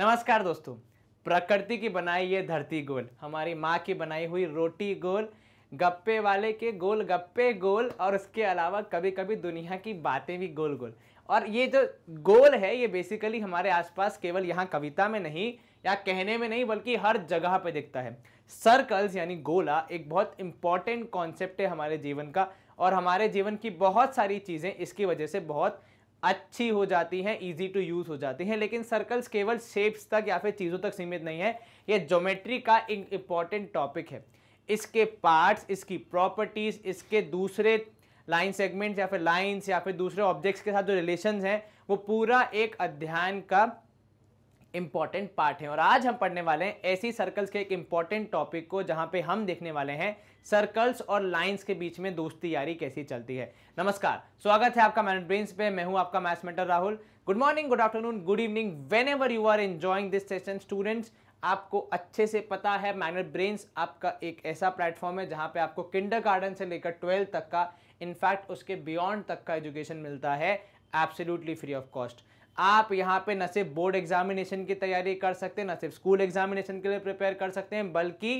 नमस्कार दोस्तों प्रकृति की बनाई ये धरती गोल हमारी माँ की बनाई हुई रोटी गोल गप्पे वाले के गोल गप्पे गोल और उसके अलावा कभी कभी दुनिया की बातें भी गोल गोल और ये जो गोल है ये बेसिकली हमारे आसपास केवल यहाँ कविता में नहीं या कहने में नहीं बल्कि हर जगह पर दिखता है सर्कल्स यानी गोला एक बहुत इंपॉर्टेंट कॉन्सेप्ट है हमारे जीवन का और हमारे जीवन की बहुत सारी चीज़ें इसकी वजह से बहुत अच्छी हो जाती हैं इजी टू यूज़ हो जाती हैं लेकिन सर्कल्स केवल शेप्स तक या फिर चीज़ों तक सीमित नहीं है ये जोमेट्री का एक इम्पॉर्टेंट टॉपिक है इसके पार्ट्स इसकी प्रॉपर्टीज़ इसके दूसरे लाइन सेगमेंट्स या फिर लाइन्स या फिर दूसरे ऑब्जेक्ट्स के साथ जो रिलेशन हैं वो पूरा एक अध्ययन का इंपॉर्टेंट पार्ट है और आज हम पढ़ने वाले हैं ऐसी सर्कल्स के एक इंपॉर्टेंट टॉपिक को जहां पे हम देखने वाले हैं सर्कल्स और लाइंस के बीच में दोस्ती यारी कैसी चलती है नमस्कार स्वागत है आपका मैन ब्रेन्स पे मैं हूं आपका maths mentor Rahul good morning good afternoon good evening when you are enjoying this session students आपको अच्छे से पता है मैन ब्रेन्स आपका एक ऐसा प्लेटफॉर्म है जहाँ पे आपको किंडर गार्डन से लेकर ट्वेल्थ तक का इनफैक्ट उसके बियॉन्ड तक का एजुकेशन मिलता है एब्सोल्युटली फ्री ऑफ कॉस्ट आप यहाँ पे न सिर्फ बोर्ड एग्जामिनेशन की तैयारी कर सकते हैं न सिर्फ स्कूल एग्जामिनेशन के लिए प्रिपेयर कर सकते हैं बल्कि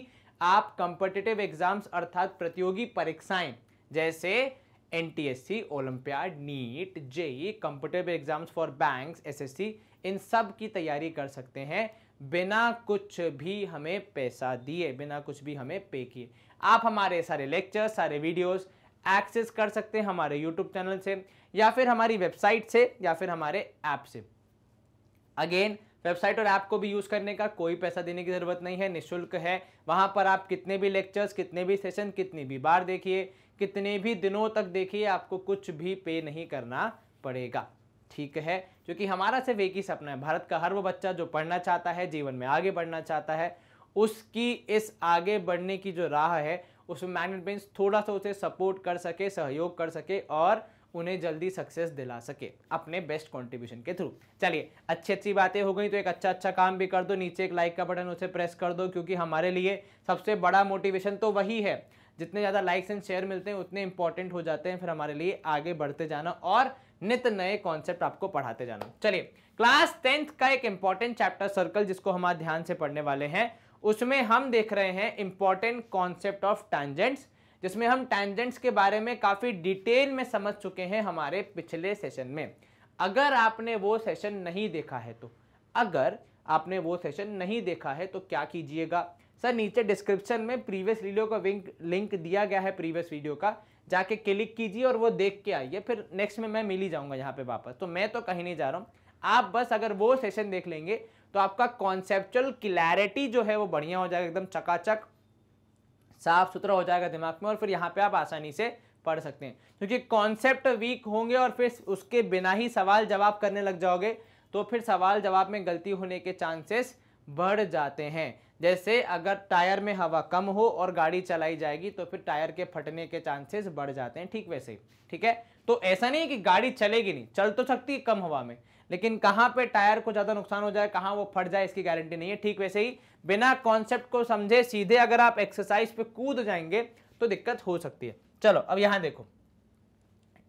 आप कंपटेटिव एग्जाम्स अर्थात प्रतियोगी परीक्षाएं जैसे N T S C Olympiad NEET JEE competitive exams for bank S S C इन सब की तैयारी कर सकते हैं बिना कुछ भी हमें पैसा दिए बिना कुछ भी हमें पे किए आप हमारे सारे लेक्चर सारे वीडियोस एक्सेस कर सकते हैं हमारे यूट्यूब चैनल से या फिर हमारी वेबसाइट से या फिर हमारे ऐप से अगेन वेबसाइट और ऐप को भी यूज़ करने का कोई पैसा देने की ज़रूरत नहीं है निःशुल्क है वहाँ पर आप कितने भी लेक्चर्स कितने भी सेशन कितनी भी बार देखिए कितने भी दिनों तक देखिए आपको कुछ भी पे नहीं करना पड़ेगा ठीक है क्योंकि हमारा सिर्फ एक ही सपना है भारत का हर वो बच्चा जो पढ़ना चाहता है जीवन में आगे बढ़ना चाहता है उसकी इस आगे बढ़ने की जो राह है उसमें मैनेजमेंट थोड़ा सा उसे सपोर्ट कर सके सहयोग कर सके और उन्हें जल्दी सक्सेस दिला सके अपने बेस्ट कॉन्ट्रीब्यूशन के थ्रू चलिए अच्छी अच्छी बातें हो गई तो एक अच्छा अच्छा काम भी कर दो नीचे एक लाइक का बटन उसे प्रेस कर दो क्योंकि हमारे लिए सबसे बड़ा मोटिवेशन तो वही है जितने ज़्यादा लाइक्स एंड शेयर मिलते हैं उतने इंपॉर्टेंट हो जाते हैं फिर हमारे लिए आगे बढ़ते जाना और नित नए कॉन्सेप्ट आपको पढ़ाते जाना चलिए क्लास टेंथ का एक इंपॉर्टेंट चैप्टर सर्कल जिसको हम आज ध्यान से पढ़ने वाले हैं उसमें हम देख रहे हैं इंपॉर्टेंट कॉन्सेप्ट ऑफ टैंजेंट्स जिसमें हम टेंजेंट्स के बारे में काफ़ी डिटेल में समझ चुके हैं हमारे पिछले सेशन में अगर आपने वो सेशन नहीं देखा है तो अगर आपने वो सेशन नहीं देखा है तो क्या कीजिएगा सर नीचे डिस्क्रिप्शन में प्रीवियस वीडियो का विंक लिंक दिया गया है प्रीवियस वीडियो का जाके क्लिक कीजिए और वो देख के आइए फिर नेक्स्ट में मैं मिल ही जाऊंगा यहाँ पे वापस तो मैं तो कहीं नहीं जा रहा हूँ आप बस अगर वो सेशन देख लेंगे तो आपका कॉन्सेप्चुअल क्लैरिटी जो है वो बढ़िया हो जाएगा एकदम चकाचक साफ सुथरा हो जाएगा दिमाग में और फिर यहाँ पे आप आसानी से पढ़ सकते हैं क्योंकि कॉन्सेप्ट वीक होंगे और फिर उसके बिना ही सवाल जवाब करने लग जाओगे तो फिर सवाल जवाब में गलती होने के चांसेस बढ़ जाते हैं जैसे अगर टायर में हवा कम हो और गाड़ी चलाई जाएगी तो फिर टायर के फटने के चांसेस बढ़ जाते हैं ठीक वैसे ही ठीक है तो ऐसा नहीं है कि गाड़ी चलेगी नहीं चल तो सकती है कम हवा में लेकिन कहाँ पे टायर को ज़्यादा नुकसान हो जाए कहाँ वो फट जाए इसकी गारंटी नहीं है ठीक वैसे ही बिना कॉन्सेप्ट को समझे सीधे अगर आप एक्सरसाइज पे कूद जाएंगे तो दिक्कत हो सकती है चलो अब यहाँ देखो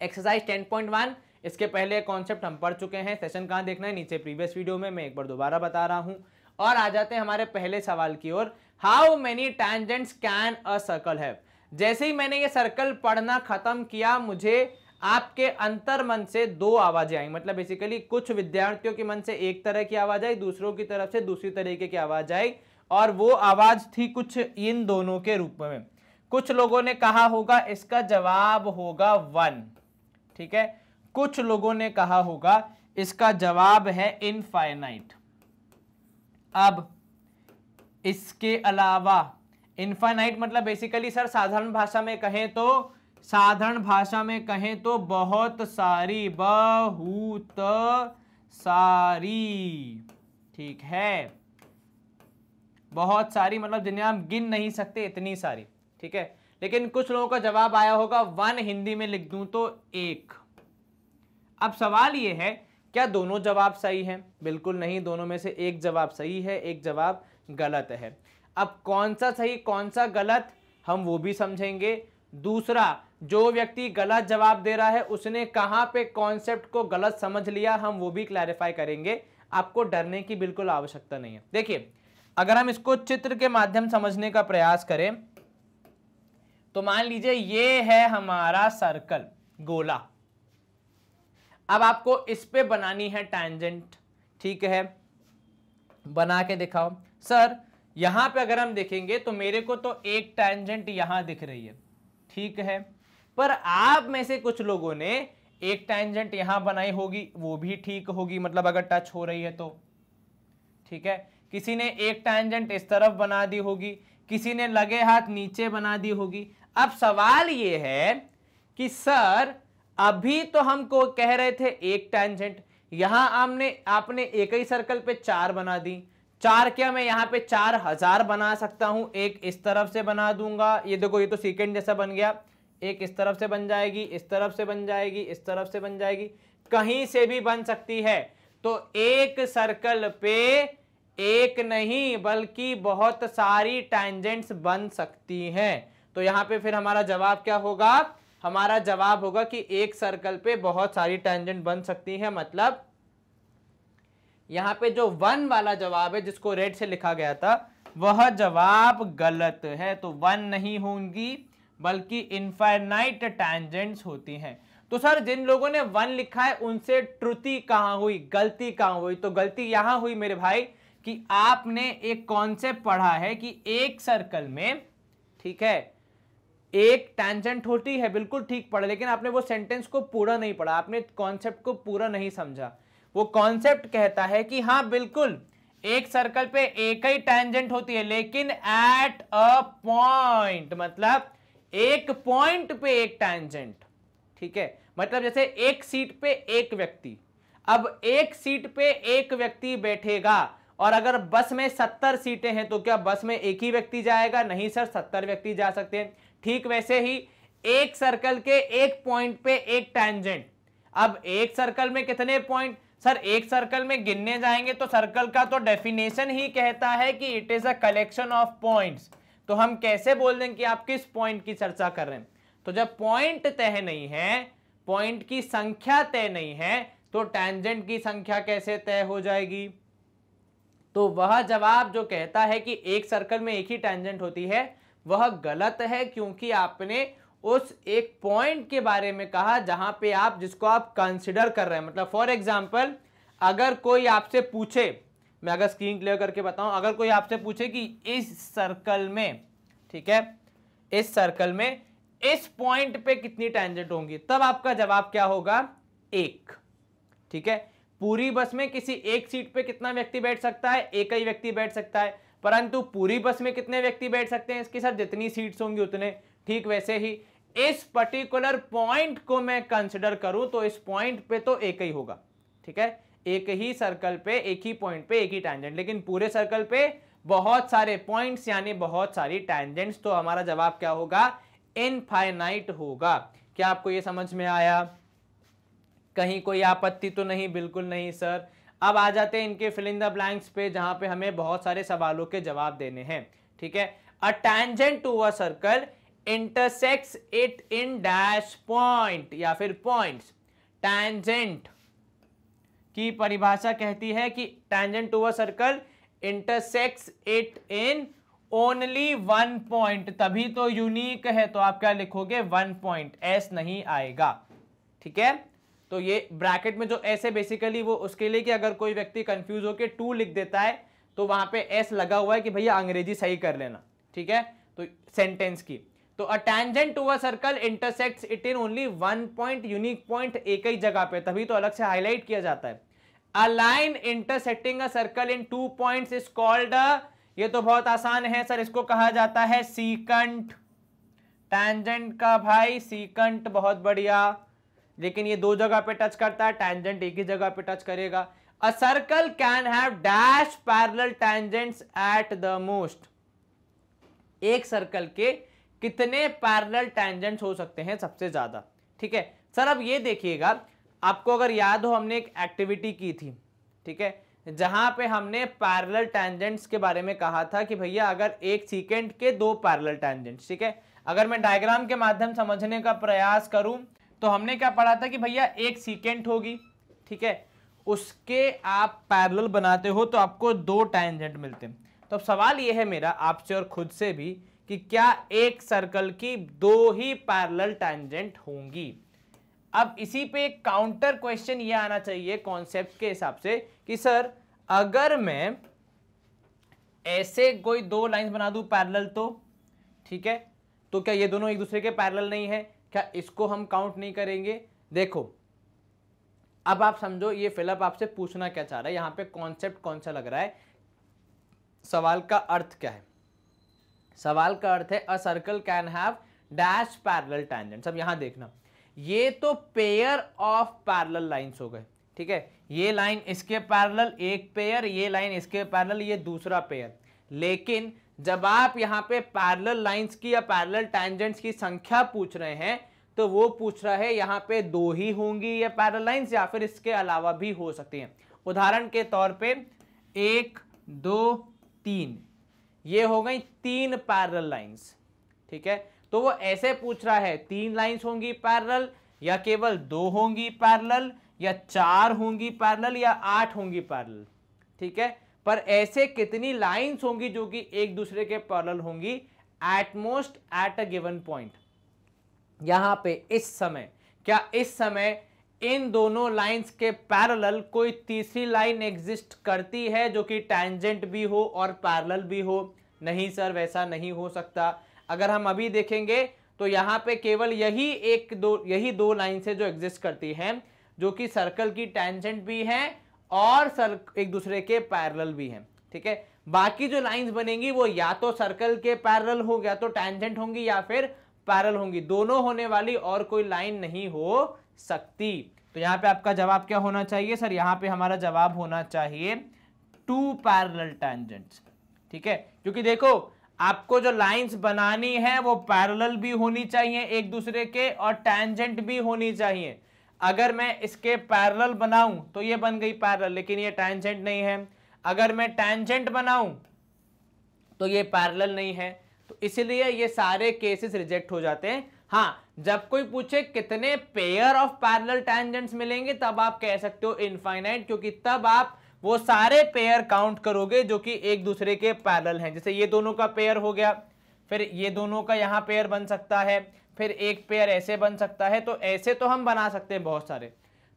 एक्सरसाइज टेन पॉइंट वन इसके पहले कॉन्सेप्ट हम पढ़ चुके हैं सेशन कहाँ देखना है नीचे प्रीवियस वीडियो में मैं एक बार दोबारा बता रहा हूँ और आ जाते हैं हमारे पहले सवाल की ओर how many tangents can a circle have जैसे ही मैंने ये सर्कल पढ़ना खत्म किया मुझे आपके अंतर मन से दो आवाजें आई मतलब बेसिकली कुछ विद्यार्थियों के मन से एक तरह की आवाज आई दूसरों की तरफ से दूसरी तरीके की आवाज आई और वो आवाज थी कुछ इन दोनों के रूप में कुछ लोगों ने कहा होगा इसका जवाब होगा वन ठीक है कुछ लोगों ने कहा होगा इसका जवाब है इनफाइनाइट अब इसके अलावा इनफाइनाइट मतलब बेसिकली सर साधारण भाषा में कहें तो साधारण भाषा में कहें तो बहुत सारी बहुत सारी ठीक है बहुत सारी मतलब जिन्हें हम गिन नहीं सकते इतनी सारी ठीक है लेकिन कुछ लोगों का जवाब आया होगा वन हिंदी में लिख दूं तो एक अब सवाल ये है क्या दोनों जवाब सही हैं बिल्कुल नहीं दोनों में से एक जवाब सही है एक जवाब गलत है अब कौन सा सही कौन सा गलत हम वो भी समझेंगे दूसरा जो व्यक्ति गलत जवाब दे रहा है उसने कहाँ पे कॉन्सेप्ट को गलत समझ लिया हम वो भी क्लैरिफाई करेंगे आपको डरने की बिल्कुल आवश्यकता नहीं है देखिए अगर हम इसको चित्र के माध्यम समझने का प्रयास करें तो मान लीजिए ये है हमारा सर्कल गोला अब आपको इस पे बनानी है टैंजेंट ठीक है बना के दिखाओ सर यहां पे अगर हम देखेंगे तो मेरे को तो एक टैंजेंट यहां दिख रही है ठीक है पर आप में से कुछ लोगों ने एक टैंजेंट यहां बनाई होगी वो भी ठीक होगी मतलब अगर टच हो रही है तो ठीक है किसी ने एक टैंजेंट इस तरफ बना दी होगी किसी ने लगे हाथ नीचे बना दी होगी अब सवाल ये है कि सर अभी तो हमको कह रहे थे एक टैंजेंट यहां आपने आपने एक ही सर्कल पे चार बना दी चार क्या मैं यहां पे चार हजार बना सकता हूं एक इस तरफ से बना दूंगा ये देखो ये तो सीकेंड जैसा बन गया एक इस तरफ से बन जाएगी इस तरफ से बन जाएगी इस तरफ से बन जाएगी कहीं से भी बन सकती है तो एक सर्कल पे एक नहीं बल्कि बहुत सारी टैंजेंट्स बन सकती हैं तो यहां पे फिर हमारा जवाब क्या होगा हमारा जवाब होगा कि एक सर्कल पे बहुत सारी टैंजेंट बन सकती है मतलब यहां पे जो वन वाला जवाब है जिसको रेड से लिखा गया था वह जवाब गलत है तो वन नहीं होंगी बल्कि इनफाइनाइट टैंजेंट्स होती हैं तो सर जिन लोगों ने वन लिखा है उनसे त्रुटि कहाँ हुई गलती कहाँ हुई तो गलती यहाँ हुई मेरे भाई कि आपने एक कॉन्सेप्ट पढ़ा है कि एक सर्कल में ठीक है एक टैंजेंट होती है बिल्कुल ठीक पढ़ा लेकिन आपने वो सेंटेंस को पूरा नहीं पढ़ा आपने कॉन्सेप्ट को पूरा नहीं समझा वो कॉन्सेप्ट कहता है कि हाँ बिल्कुल एक सर्कल पे एक ही टैंजेंट होती है लेकिन एट अ पॉइंट मतलब एक पॉइंट पे एक टैंजेंट ठीक है मतलब जैसे एक सीट पे एक व्यक्ति अब एक सीट पे एक व्यक्ति बैठेगा और अगर बस में सत्तर सीटें हैं तो क्या बस में एक ही व्यक्ति जाएगा नहीं सर सत्तर व्यक्ति जा सकते हैं ठीक वैसे ही एक सर्कल के एक पॉइंट पे एक टैंजेंट अब एक सर्कल में कितने पॉइंट सर एक सर्कल में गिनने जाएंगे तो सर्कल का तो डेफिनेशन ही कहता है कि it is a collection of points तो हम कैसे बोल दें कि आप किस पॉइंट की चर्चा कर रहे हैं तो जब पॉइंट तय नहीं है पॉइंट की संख्या तय नहीं है तो टैंजेंट की संख्या कैसे तय हो जाएगी तो वह जवाब जो कहता है कि एक सर्कल में एक ही टैंजेंट होती है वह गलत है क्योंकि आपने उस एक पॉइंट के बारे में कहा जहां पे आप जिसको आप कंसिडर कर रहे हैं मतलब फॉर एग्जाम्पल अगर कोई आपसे पूछे मैं अगर स्क्रीन क्लियर करके बताऊं अगर कोई आपसे पूछे कि इस सर्कल में ठीक है इस सर्कल में इस पॉइंट पे कितनी टेंजेंट होंगी तब आपका जवाब क्या होगा एक ठीक है पूरी बस में किसी एक सीट पे कितना व्यक्ति बैठ सकता है एक ही व्यक्ति बैठ सकता है परंतु पूरी बस में कितने व्यक्ति बैठ सकते हैं इसके साथ जितनी सीट्स होंगी उतने ठीक वैसे ही इस पर्टिकुलर पॉइंट को मैं कंसिडर करूं तो इस पॉइंट पे तो एक ही होगा ठीक है एक ही सर्कल पे एक ही पॉइंट पे एक ही टैंजेंट लेकिन पूरे सर्कल पे बहुत सारे पॉइंट्स यानी बहुत सारी टैंजेंट्स तो हमारा जवाब क्या होगा इनफाइनाइट होगा क्या आपको ये समझ में आया कहीं कोई आपत्ति तो नहीं बिल्कुल नहीं सर अब आ जाते हैं इनके फिल द ब्लैंक्स पे जहां पे हमें बहुत सारे सवालों के जवाब देने हैं ठीक है a tangent to a circle intersects it in dash point या फिर पॉइंट टैंजेंट की परिभाषा कहती है कि tangent to a circle intersects it in only one point तभी तो यूनिक है तो आप क्या लिखोगे वन पॉइंट एस नहीं आएगा ठीक है तो ये ब्रैकेट में जो एस है बेसिकली वो उसके लिए कि अगर कोई व्यक्ति कंफ्यूज होकर टू लिख देता है तो वहां पे एस लगा हुआ है कि भैया अंग्रेजी सही कर लेना ठीक है तो सेंटेंस की तो a tangent to a circle intersects it in only one point unique point एक ही जगह पे तभी तो अलग से हाईलाइट किया जाता है a line intersecting a circle in two points is called ये तो बहुत आसान है सर इसको कहा जाता है सीकंट टेंजेंट का भाई सीकंट बहुत बढ़िया लेकिन ये दो जगह पे टच करता है टैंजेंट एक ही जगह पे टच करेगा a circle can have dash parallel tangents at the most एक सर्कल के कितने पैरल टैंजेंट्स हो सकते हैं सबसे ज्यादा ठीक है सर अब ये देखिएगा आपको अगर याद हो हमने एक एक्टिविटी की थी ठीक है जहां पे हमने पैरेलल टैंजेंट्स के बारे में कहा था कि भैया अगर एक सीकेंड के दो पैरेलल टैंजेंट्स ठीक है अगर मैं डायग्राम के माध्यम समझने का प्रयास करूं तो हमने क्या पढ़ा था कि भैया एक सीकेंट होगी ठीक है उसके आप पैरेलल बनाते हो तो आपको दो टैंजेंट मिलते हैं तो अब सवाल ये है मेरा आपसे और खुद से भी कि क्या एक सर्कल की दो ही पैरल टैंजेंट होंगी अब इसी पे एक काउंटर क्वेश्चन ये आना चाहिए कॉन्सेप्ट के हिसाब से कि सर अगर मैं ऐसे कोई दो लाइंस बना दू पैरेलल तो ठीक है तो क्या ये दोनों एक दूसरे के पैरेलल नहीं है क्या इसको हम काउंट नहीं करेंगे देखो अब आप समझो ये फिलअप आपसे पूछना क्या चाह रहा है यहां पे कॉन्सेप्ट कौन सा लग रहा है सवाल का अर्थ क्या है सवाल का अर्थ है a circle can have dash parallel tangents अब यहां देखना ये तो पेयर ऑफ पैरल लाइन्स हो गए ठीक है ये लाइन इसके पैरल एक पेयर ये लाइन इसके पैरल ये दूसरा पेयर लेकिन जब आप यहाँ पे पैरल लाइन्स की या पैरल टैंजेंट्स की संख्या पूछ रहे हैं तो वो पूछ रहा है यहाँ पे दो ही होंगी ये पैरल लाइन्स या फिर इसके अलावा भी हो सकती हैं उदाहरण के तौर पे एक दो तीन ये हो गई तीन पैरल लाइन्स ठीक है तो वो ऐसे पूछ रहा है तीन लाइंस होंगी पैरल या केवल दो होंगी पैरल या चार होंगी पैरल या आठ होंगी पैरल ठीक है पर ऐसे कितनी लाइंस होंगी जो कि एक दूसरे के पैरल होंगी at most at a given point यहां पे इस समय क्या इस समय इन दोनों लाइंस के पैरल कोई तीसरी लाइन एग्जिस्ट करती है जो कि टैंजेंट भी हो और पैरल भी हो नहीं सर वैसा नहीं हो सकता अगर हम अभी देखेंगे तो यहाँ पे केवल यही एक दो यही दो लाइन से जो एग्जिस्ट करती हैं जो कि सर्कल की टेंजेंट भी है और सर एक दूसरे के पैरल भी हैं ठीक है बाकी जो लाइंस बनेंगी वो या तो सर्कल के पैरल हो या तो टेंजेंट होंगी या फिर पैरल होंगी दोनों होने वाली और कोई लाइन नहीं हो सकती तो यहाँ पे आपका जवाब क्या होना चाहिए सर यहाँ पे हमारा जवाब होना चाहिए टू पैरल टेंजेंट ठीक है क्योंकि देखो आपको जो लाइंस बनानी है वो पैरेलल भी होनी चाहिए एक दूसरे के और टैंजेंट भी होनी चाहिए अगर मैं इसके पैरेलल बनाऊं तो ये बन गई पैरेलल लेकिन ये टैंजेंट नहीं है अगर मैं टैंजेंट बनाऊं तो ये पैरेलल नहीं है तो इसलिए ये सारे केसेस रिजेक्ट हो जाते हैं हाँ जब कोई पूछे कितने पेयर ऑफ पैरेलल टेंजेंट्स मिलेंगे तब आप कह सकते हो इनफाइनाइट क्योंकि तब आप वो सारे पेयर काउंट करोगे जो कि एक दूसरे के पैरल हैं जैसे ये दोनों का पेयर हो गया फिर ये दोनों का यहाँ पेयर बन सकता है फिर एक पेयर ऐसे बन सकता है तो ऐसे तो हम बना सकते हैं बहुत सारे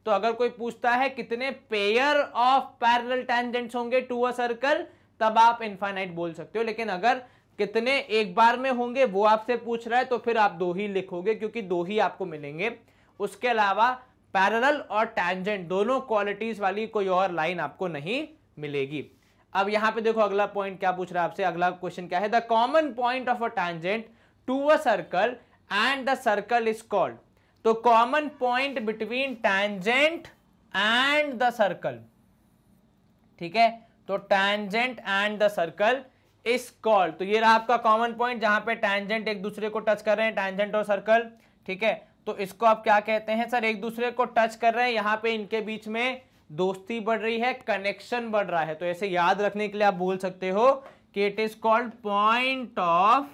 तो अगर कोई पूछता है कितने पेयर ऑफ पैरल टेंजेंट्स होंगे टू अ सर्कल तब आप इन्फाइनाइट बोल सकते हो लेकिन अगर कितने एक बार में होंगे वो आपसे पूछ रहा है तो फिर आप दो ही लिखोगे क्योंकि दो ही आपको मिलेंगे उसके अलावा पैरल और टैंजेंट दोनों क्वालिटीज वाली कोई और लाइन आपको नहीं मिलेगी अब यहां पे देखो अगला पॉइंट क्या पूछ रहा है आपसे अगला क्वेश्चन क्या है the common point of a tangent to a circle and the circle is called तो common point between tangent and the circle ठीक है तो tangent and the circle is called तो ये रहा आपका कॉमन पॉइंट जहां पे टैंजेंट एक दूसरे को टच कर रहे हैं टैंजेंट और सर्कल ठीक है तो इसको आप क्या कहते हैं सर एक दूसरे को टच कर रहे हैं यहाँ पे इनके बीच में दोस्ती बढ़ रही है कनेक्शन बढ़ रहा है तो ऐसे याद रखने के लिए आप बोल सकते हो कि it is called point of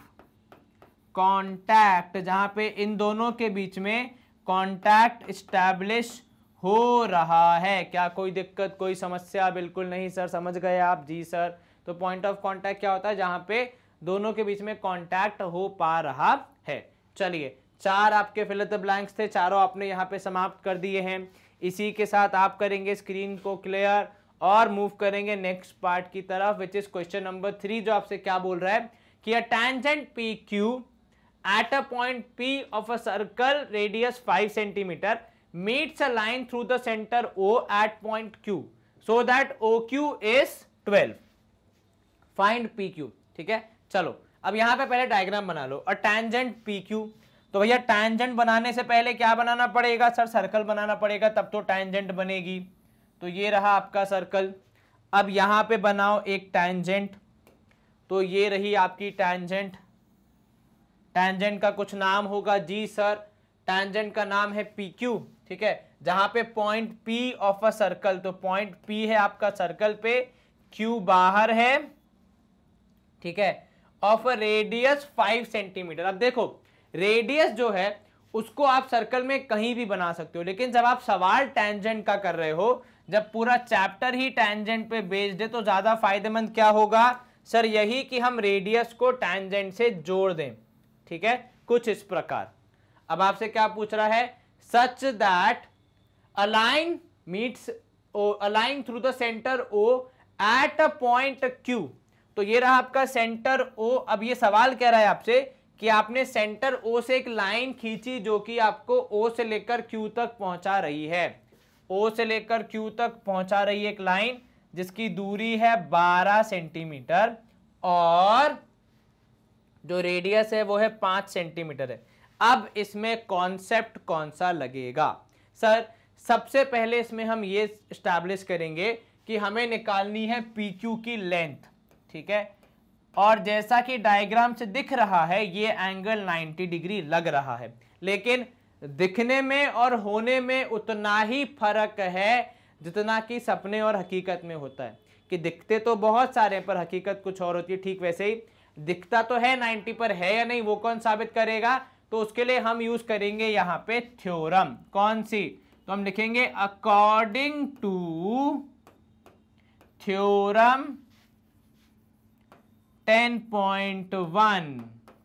contact जहां पे इन दोनों के बीच में कॉन्टैक्ट स्टैब्लिश हो रहा है क्या कोई दिक्कत कोई समस्या बिल्कुल नहीं सर समझ गए आप जी सर तो पॉइंट ऑफ कॉन्टैक्ट क्या होता है जहां पे दोनों के बीच में कॉन्टैक्ट हो पा रहा है चलिए चार आपके फिलत ब्लैंक्स थे चारों आपने यहाँ पे समाप्त कर दिए हैं इसी के साथ आप करेंगे स्क्रीन को क्लियर और मूव करेंगे नेक्स्ट पार्ट की तरफ which is question number three जो आपसे क्या बोल रहा है कि a tangent P Q at a point P of a circle radius five centimetre meets a line through the centre O at point Q so that O Q is twelve find P Q ठीक है चलो अब यहां पे पहले diagram बना लो tangent P Q तो भैया टैंजेंट बनाने से पहले क्या बनाना पड़ेगा सर सर्कल बनाना पड़ेगा तब तो टैंजेंट बनेगी तो ये रहा आपका सर्कल अब यहाँ पे बनाओ एक टैंजेंट तो ये रही आपकी टैंजेंट टैंजेंट का कुछ नाम होगा जी सर टैंजेंट का नाम है पी क्यू ठीक है जहाँ पे point P of a circle तो पॉइंट पी है आपका सर्कल पे क्यू बाहर है ठीक है of a radius five centimetre अब देखो रेडियस जो है उसको आप सर्कल में कहीं भी बना सकते हो लेकिन जब आप सवाल टेंजेंट का कर रहे हो जब पूरा चैप्टर ही टेंजेंट पे बेस्ड है तो ज़्यादा फायदेमंद क्या होगा सर यही कि हम रेडियस को टेंजेंट से जोड़ दें ठीक है कुछ इस प्रकार अब आपसे क्या पूछ रहा है such that a line meets O a line through the centre O at a point Q तो ये रहा आपका सेंटर ओ अब ये सवाल कह रहा है आपसे कि आपने सेंटर ओ से एक लाइन खींची जो कि आपको ओ से लेकर क्यू तक पहुंचा रही है ओ से लेकर क्यू तक पहुंचा रही है एक लाइन जिसकी दूरी है 12 सेंटीमीटर और जो रेडियस है वो है पांच सेंटीमीटर है अब इसमें कॉन्सेप्ट कौन सा लगेगा सर सबसे पहले इसमें हम ये स्टैब्लिश करेंगे कि हमें निकालनी है पी क्यू की लेंथ ठीक है और जैसा कि डायग्राम से दिख रहा है ये एंगल 90 डिग्री लग रहा है लेकिन दिखने में और होने में उतना ही फर्क है जितना कि सपने और हकीकत में होता है कि दिखते तो बहुत सारे पर हकीकत कुछ और होती है ठीक वैसे ही दिखता तो है 90 पर है या नहीं वो कौन साबित करेगा तो उसके लिए हम यूज करेंगे यहाँ पे थ्योरम कौन सी तो हम लिखेंगे according to theorem ten point one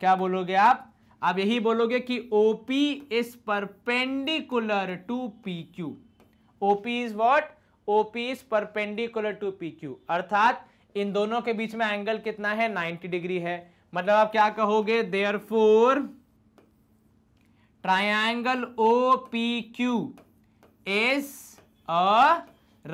क्या बोलोगे आप आप यही बोलोगे कि OP is perpendicular to PQ. OP is what? OP is perpendicular to PQ. अर्थात इन दोनों के बीच में एंगल कितना है 90 डिग्री है मतलब आप क्या कहोगे therefore triangle O P Q is a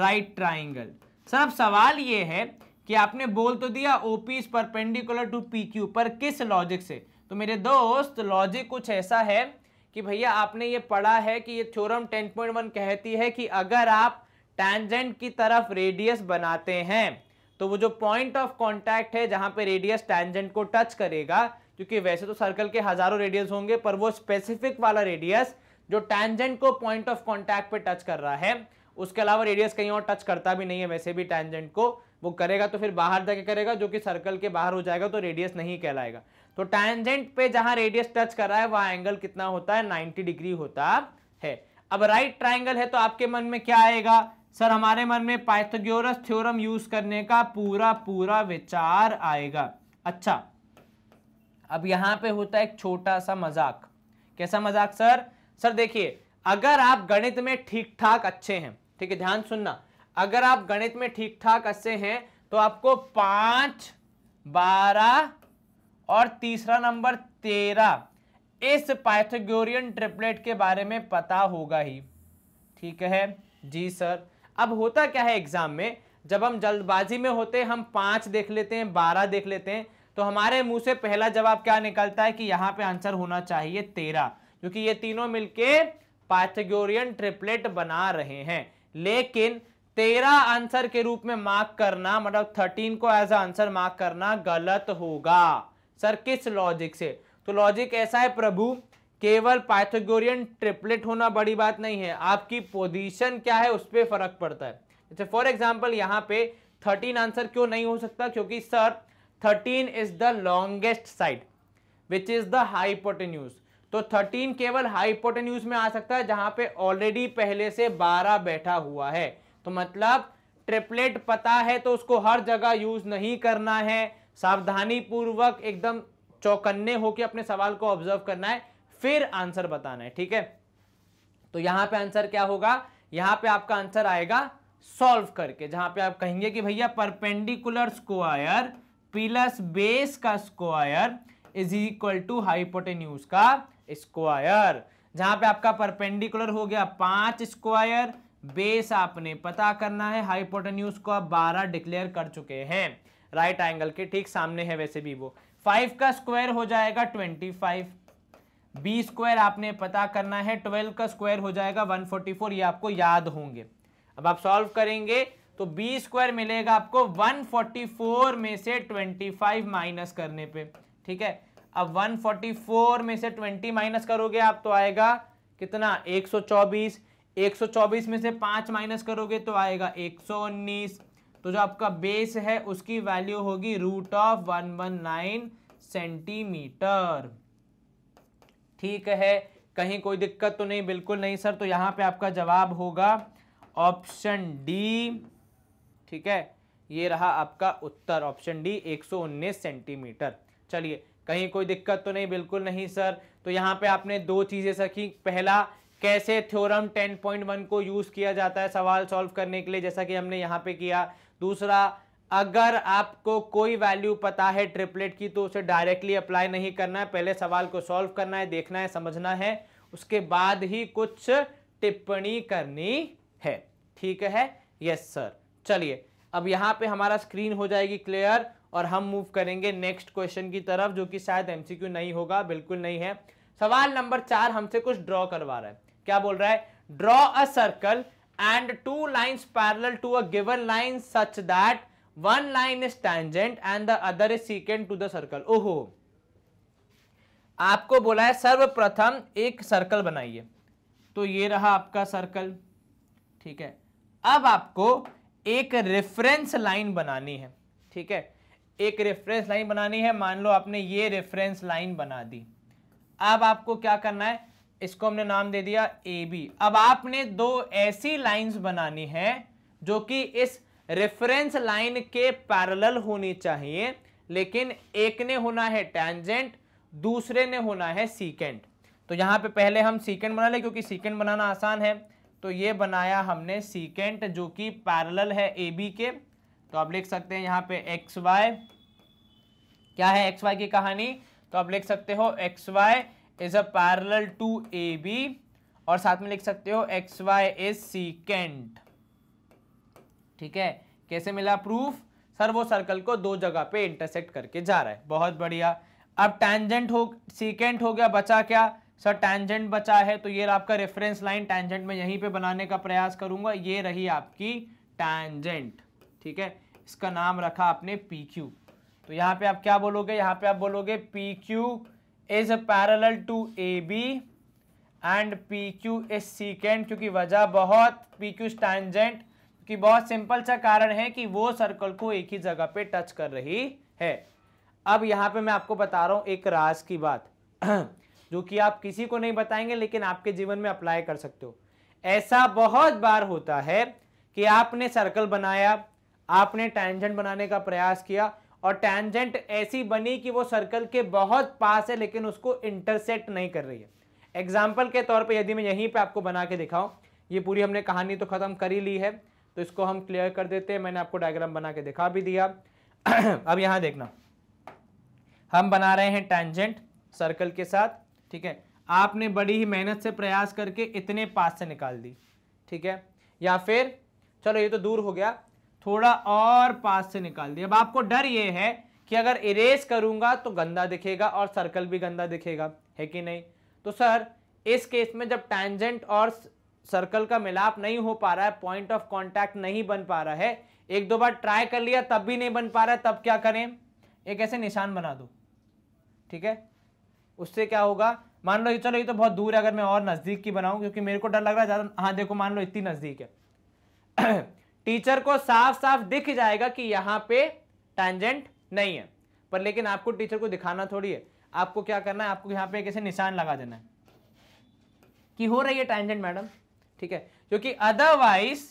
right triangle sir अब सवाल ये है कि आपने बोल तो दिया OP is perpendicular to P Q पर किस लॉजिक से तो मेरे दोस्त लॉजिक कुछ ऐसा है कि भैया आपने ये पढ़ा है कि ये थ्योरम 10.1 कहती है कि अगर आप टैंजेंट की तरफ रेडियस बनाते हैं तो वो जो पॉइंट ऑफ कॉन्टैक्ट है जहां पे रेडियस टैंजेंट को टच करेगा क्योंकि वैसे तो सर्कल के हजारों रेडियस होंगे पर वो स्पेसिफिक वाला रेडियस जो टैंजेंट को पॉइंट ऑफ कॉन्टैक्ट पे टच कर रहा है उसके अलावा रेडियस कहीं और टच करता भी नहीं है वैसे भी टैंजेंट को वो करेगा तो फिर बाहर जाके करेगा जो कि सर्कल के बाहर हो जाएगा तो रेडियस नहीं कहलाएगा तो टैंजेंट पे जहां रेडियस टच कर रहा है वहां एंगल कितना होता है 90 डिग्री होता है अब राइट ट्राइंगल है तो आपके मन में क्या आएगा सर हमारे मन में पाइथोग्योरस थ्योरम यूज करने का पूरा पूरा विचार आएगा अच्छा अब यहां पे होता है एक छोटा सा मजाक कैसा मजाक सर सर देखिए अगर आप गणित में ठीक ठाक अच्छे हैं ठीक है ध्यान सुनना अगर आप गणित में ठीक ठाक अच्छे हैं तो आपको पांच बारह और तीसरा नंबर तेरह इस पाइथागोरियन ट्रिपलेट के बारे में पता होगा ही ठीक है जी सर अब होता क्या है एग्जाम में जब हम जल्दबाजी में होते हम पाँच देख लेते हैं बारह देख लेते हैं तो हमारे मुंह से पहला जवाब क्या निकलता है कि यहाँ पे आंसर होना चाहिए तेरह क्योंकि ये तीनों मिलके पाइथागोरियन ट्रिपलेट बना रहे हैं लेकिन तेरह आंसर के रूप में मार्क करना मतलब थर्टीन को एज आंसर मार्क करना गलत होगा सर किस लॉजिक से तो लॉजिक ऐसा है प्रभु केवल पाइथागोरियन ट्रिपलेट होना बड़ी बात नहीं है आपकी पोजीशन क्या है उस पर फर्क पड़ता है जैसे फॉर एग्जाम्पल यहाँ पे थर्टीन आंसर क्यों नहीं हो सकता क्योंकि sir thirteen is the longest side which is the hypotenuse तो थर्टीन केवल हाइपोटेन्यूज में आ सकता है जहां पे ऑलरेडी पहले से बारह बैठा हुआ है तो मतलब ट्रिपलेट पता है तो उसको हर जगह यूज नहीं करना है सावधानी पूर्वक एकदम चौकन्ने होकर अपने सवाल को ऑब्जर्व करना है फिर आंसर बताना है ठीक है तो यहां पे आंसर क्या होगा यहां पे आपका आंसर आएगा सॉल्व करके जहां पे आप कहेंगे कि भैया परपेंडिकुलर स्क्वायर प्लस बेस का square is equal to hypotenuse का स्क्वायर जहां पे आपका परपेंडिकुलर हो गया पांच स्क्वायर बेस आपने पता करना है हाईपोटन को आप 12 डिक्लेयर कर चुके हैं राइट एंगल के ठीक सामने है वैसे भी वो 5 का स्क्वायर हो जाएगा 25 बी स्क्वायर आपने पता करना है 12 का स्क्वायर हो जाएगा 144 ये आपको याद होंगे अब आप सॉल्व करेंगे तो बी स्क्वायर मिलेगा आपको 144 में से 25 माइनस करने पे ठीक है अब 144 में से 20 माइनस करोगे आप तो आएगा कितना 124 124 में से पांच माइनस करोगे तो आएगा 119 तो जो आपका बेस है उसकी वैल्यू होगी root of one one nine centimetre ठीक है कहीं कोई दिक्कत तो नहीं बिल्कुल नहीं सर तो यहां पे आपका जवाब होगा ऑप्शन डी ठीक है ये रहा आपका उत्तर ऑप्शन डी 119 सेंटीमीटर चलिए कहीं कोई दिक्कत तो नहीं बिल्कुल नहीं सर तो यहाँ पे आपने दो चीज़ें सीखी पहला कैसे थ्योरम 10.1 को यूज़ किया जाता है सवाल सॉल्व करने के लिए जैसा कि हमने यहाँ पे किया दूसरा अगर आपको कोई वैल्यू पता है ट्रिपलेट की तो उसे डायरेक्टली अप्लाई नहीं करना है पहले सवाल को सॉल्व करना है देखना है समझना है उसके बाद ही कुछ टिप्पणी करनी है ठीक है यस सर चलिए अब यहाँ पे हमारा स्क्रीन हो जाएगी क्लियर और हम मूव करेंगे नेक्स्ट क्वेश्चन की तरफ जो कि शायद एमसीक्यू नहीं होगा बिल्कुल नहीं है सवाल नंबर चार हमसे कुछ ड्रॉ करवा रहा है क्या बोल रहा है draw a circle and two lines parallel to a given line such that one line is tangent and the other is secant to the circle ओहो आपको बोला है सर्वप्रथम एक सर्कल बनाइए तो ये रहा आपका सर्कल ठीक है अब आपको एक रेफरेंस लाइन बनानी है ठीक है एक रेफरेंस लाइन बनानी है मान लो आपने ये रेफरेंस लाइन बना दी अब आपको क्या करना है इसको हमने नाम दे दिया ए बी अब आपने दो ऐसी लाइंस बनानी है जो कि इस रेफरेंस लाइन के पैरेलल होनी चाहिए लेकिन एक ने होना है टैंजेंट दूसरे ने होना है सीकेंट तो यहाँ पे पहले हम सीकेंट बना ले क्योंकि सीकेंट बनाना आसान है तो ये बनाया हमने सीकेंट जो कि पैरेलल है ए बी के तो आप लिख सकते हैं यहाँ पे एक्स वाई क्या है एक्स वाई की कहानी तो आप लिख सकते हो X Y is a parallel to A B और साथ में लिख सकते हो एक्स वाई इज सीकेंट ठीक है कैसे मिला प्रूफ सर वो सर्कल को दो जगह पे इंटरसेक्ट करके जा रहा है बहुत बढ़िया अब टैंजेंट हो सीकेंट हो गया बचा क्या सर टैंजेंट बचा है तो ये आपका रेफरेंस लाइन टैंजेंट में यहीं पे बनाने का प्रयास करूंगा ये रही आपकी टैंजेंट ठीक है इसका नाम रखा आपने पी क्यू तो यहाँ पे आप क्या बोलोगे यहाँ पे आप बोलोगे P Q is parallel to A B and P Q is secant क्योंकि वजह बहुत पी क्यू स्टैंजेंट क्योंकि बहुत सिंपल सा कारण है कि वो सर्कल को एक ही जगह पे टच कर रही है अब यहाँ पे मैं आपको बता रहा हूँ एक राज की बात जो कि आप किसी को नहीं बताएंगे लेकिन आपके जीवन में अप्लाई कर सकते हो ऐसा बहुत बार होता है कि आपने सर्कल बनाया आपने टेंजेंट बनाने का प्रयास किया और टैंजेंट ऐसी बनी कि वो सर्कल के बहुत पास है लेकिन उसको इंटरसेक्ट नहीं कर रही है एग्जाम्पल के तौर पर यदि मैं यहीं पर आपको बना के दिखाऊँ ये पूरी हमने कहानी तो ख़त्म कर ही ली है तो इसको हम क्लियर कर देते हैं मैंने आपको डायग्राम बना के दिखा भी दिया अब यहाँ देखना हम बना रहे हैं टैंजेंट सर्कल के साथ ठीक है आपने बड़ी ही मेहनत से प्रयास करके इतने पास से निकाल दी ठीक है या फिर चलो ये तो दूर हो गया थोड़ा और पास से निकाल दिया अब आपको डर ये है कि अगर इरेज करूंगा तो गंदा दिखेगा और सर्कल भी गंदा दिखेगा है कि नहीं तो सर इस केस में जब टैंजेंट और सर्कल का मिलाप नहीं हो पा रहा है पॉइंट ऑफ कॉन्टैक्ट नहीं बन पा रहा है एक दो बार ट्राई कर लिया तब भी नहीं बन पा रहा है तब क्या करें एक ऐसे निशान बना दो ठीक है उससे क्या होगा मान लो ये चलो ये तो बहुत दूर है अगर मैं और नज़दीक की बनाऊं क्योंकि मेरे को डर लग रहा है ज़्यादा हाँ देखो मान लो इतनी नज़दीक है टीचर को साफ साफ दिख जाएगा कि यहां पे टेंजेंट नहीं है पर लेकिन आपको टीचर को दिखाना थोड़ी है आपको क्या करना है आपको यहां पे कैसे निशान लगा देना है कि हो रही है टेंजेंट मैडम ठीक है क्योंकि अदरवाइज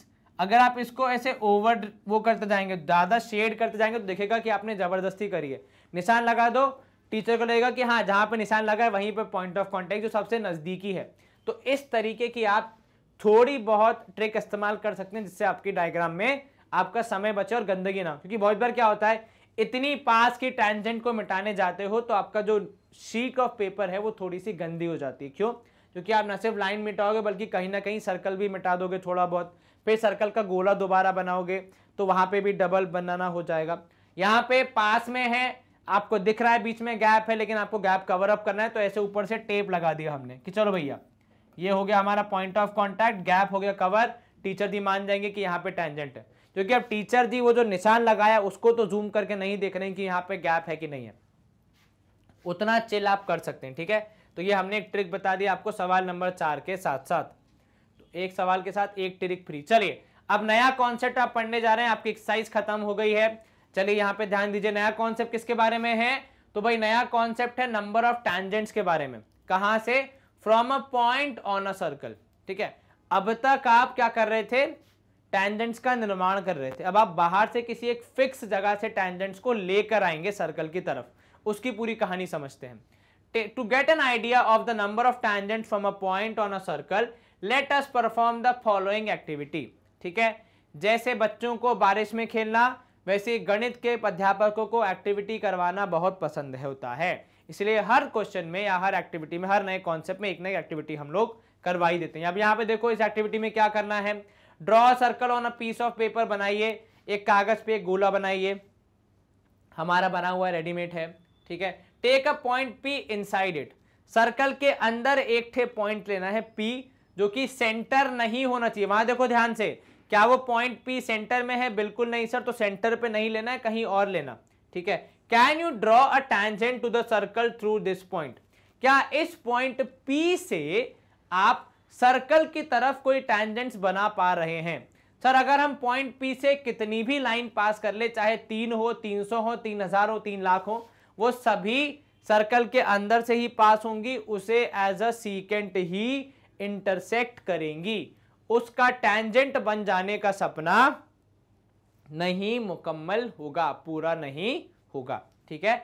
अगर आप इसको ऐसे ओवर वो करते जाएंगे ज़्यादा शेड करते जाएंगे तो देखेगा कि आपने ज़बरदस्ती करी है निशान लगा दो टीचर को लगेगा कि हाँ जहां पर निशान लगा है वहीं पर पॉइंट ऑफ कॉन्टेक्ट जो सबसे नज़दीकी है तो इस तरीके की आप थोड़ी बहुत ट्रिक इस्तेमाल कर सकते हैं जिससे आपकी डायग्राम में आपका समय बचे और गंदगी ना हो क्योंकि बहुत बार क्या होता है इतनी पास की टेंजेंट को मिटाने जाते हो तो आपका जो शीट ऑफ पेपर है वो थोड़ी सी गंदी हो जाती है क्यों क्योंकि आप ना सिर्फ लाइन मिटाओगे बल्कि कहीं ना कहीं सर्कल भी मिटा दोगे थोड़ा बहुत फिर सर्कल का गोला दोबारा बनाओगे तो वहां पे भी डबल बनाना हो जाएगा यहाँ पे पास में है आपको दिख रहा है बीच में गैप है लेकिन आपको गैप कवर अप करना है तो ऐसे ऊपर से टेप लगा दिया हमने कि चलो भैया ये हो गया हमारा पॉइंट ऑफ कॉन्टैक्ट गैप हो गया कवर टीचर जी मान जाएंगे कि यहाँ पे टेंजेंट है क्योंकि अब टीचर जी वो जो निशान लगाया उसको तो जूम करके नहीं देख रहे हैं कि यहाँ पे गैप है कि नहीं है उतना चिल आप कर सकते हैं ठीक है तो ये हमने एक ट्रिक बता दी आपको सवाल नंबर चार के साथ साथ तो एक सवाल के साथ एक ट्रिक फ्री चलिए अब नया कॉन्सेप्ट आप पढ़ने जा रहे हैं आपकी एक्सरसाइज खत्म हो गई है चलिए यहाँ पे ध्यान दीजिए नया कॉन्सेप्ट किसके बारे में है तो भाई नया कॉन्सेप्ट है नंबर ऑफ टैंजेंट्स के बारे में कहाँ से from a point on a circle ठीक है अब तक आप क्या कर रहे थे टेंजेंट्स का निर्माण कर रहे थे अब आप बाहर से किसी एक फिक्स जगह से टेंजेंट्स को लेकर आएंगे सर्कल की तरफ उसकी पूरी कहानी समझते हैं to get an idea of the number of tangent from a point on a circle let us perform the following activity ठीक है जैसे बच्चों को बारिश में खेलना वैसे गणित के अध्यापकों को एक्टिविटी करवाना बहुत पसंद है होता है इसलिए हर क्वेश्चन में या हर एक्टिविटी में हर नए कॉन्सेप्ट में एक नई एक्टिविटी हम लोग करवा ही देते हैं अब यहाँ पे देखो इस एक्टिविटी में क्या करना है draw circle on a piece of paper बनाइए एक कागज पे एक गोला बनाइए हमारा बना हुआ रेडीमेड है ठीक है take a point P inside it circle के अंदर एक थे पॉइंट लेना है पी जो कि सेंटर नहीं होना चाहिए वहां देखो ध्यान से क्या वो पॉइंट पी सेंटर में है बिल्कुल नहीं सर तो सेंटर पे नहीं लेना है कहीं और लेना ठीक है can you draw a tangent to the circle through this point क्या इस पॉइंट पी से आप सर्कल की तरफ कोई टैंजेंट बना पा रहे हैं सर अगर हम पॉइंट पी से कितनी भी लाइन पास कर ले चाहे तीन हो तीन सौ हो तीन हजार हो तीन लाख हो वो सभी सर्कल के अंदर से ही पास होंगी उसे एज अ सीकेंट ही इंटरसेक्ट करेंगी उसका टैंजेंट बन जाने का सपना नहीं मुकम्मल होगा पूरा नहीं होगा ठीक है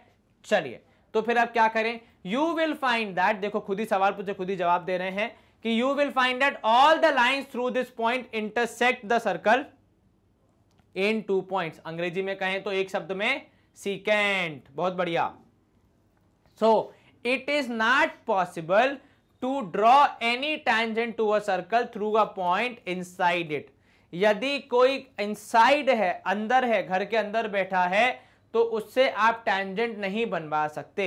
चलिए तो फिर आप क्या करें यू विल फाइंड दैट देखो खुद ही सवाल पूछे खुद ही जवाब दे रहे हैं कि you will find that all the line through this point intersect the circle in two point अंग्रेजी में कहें तो एक शब्द में सीकेंट बहुत बढ़िया so it is not possible to draw any tangent to a circle through a point inside it यदि कोई इनसाइड है अंदर है घर के अंदर बैठा है तो उससे आप टैंजेंट नहीं बनवा सकते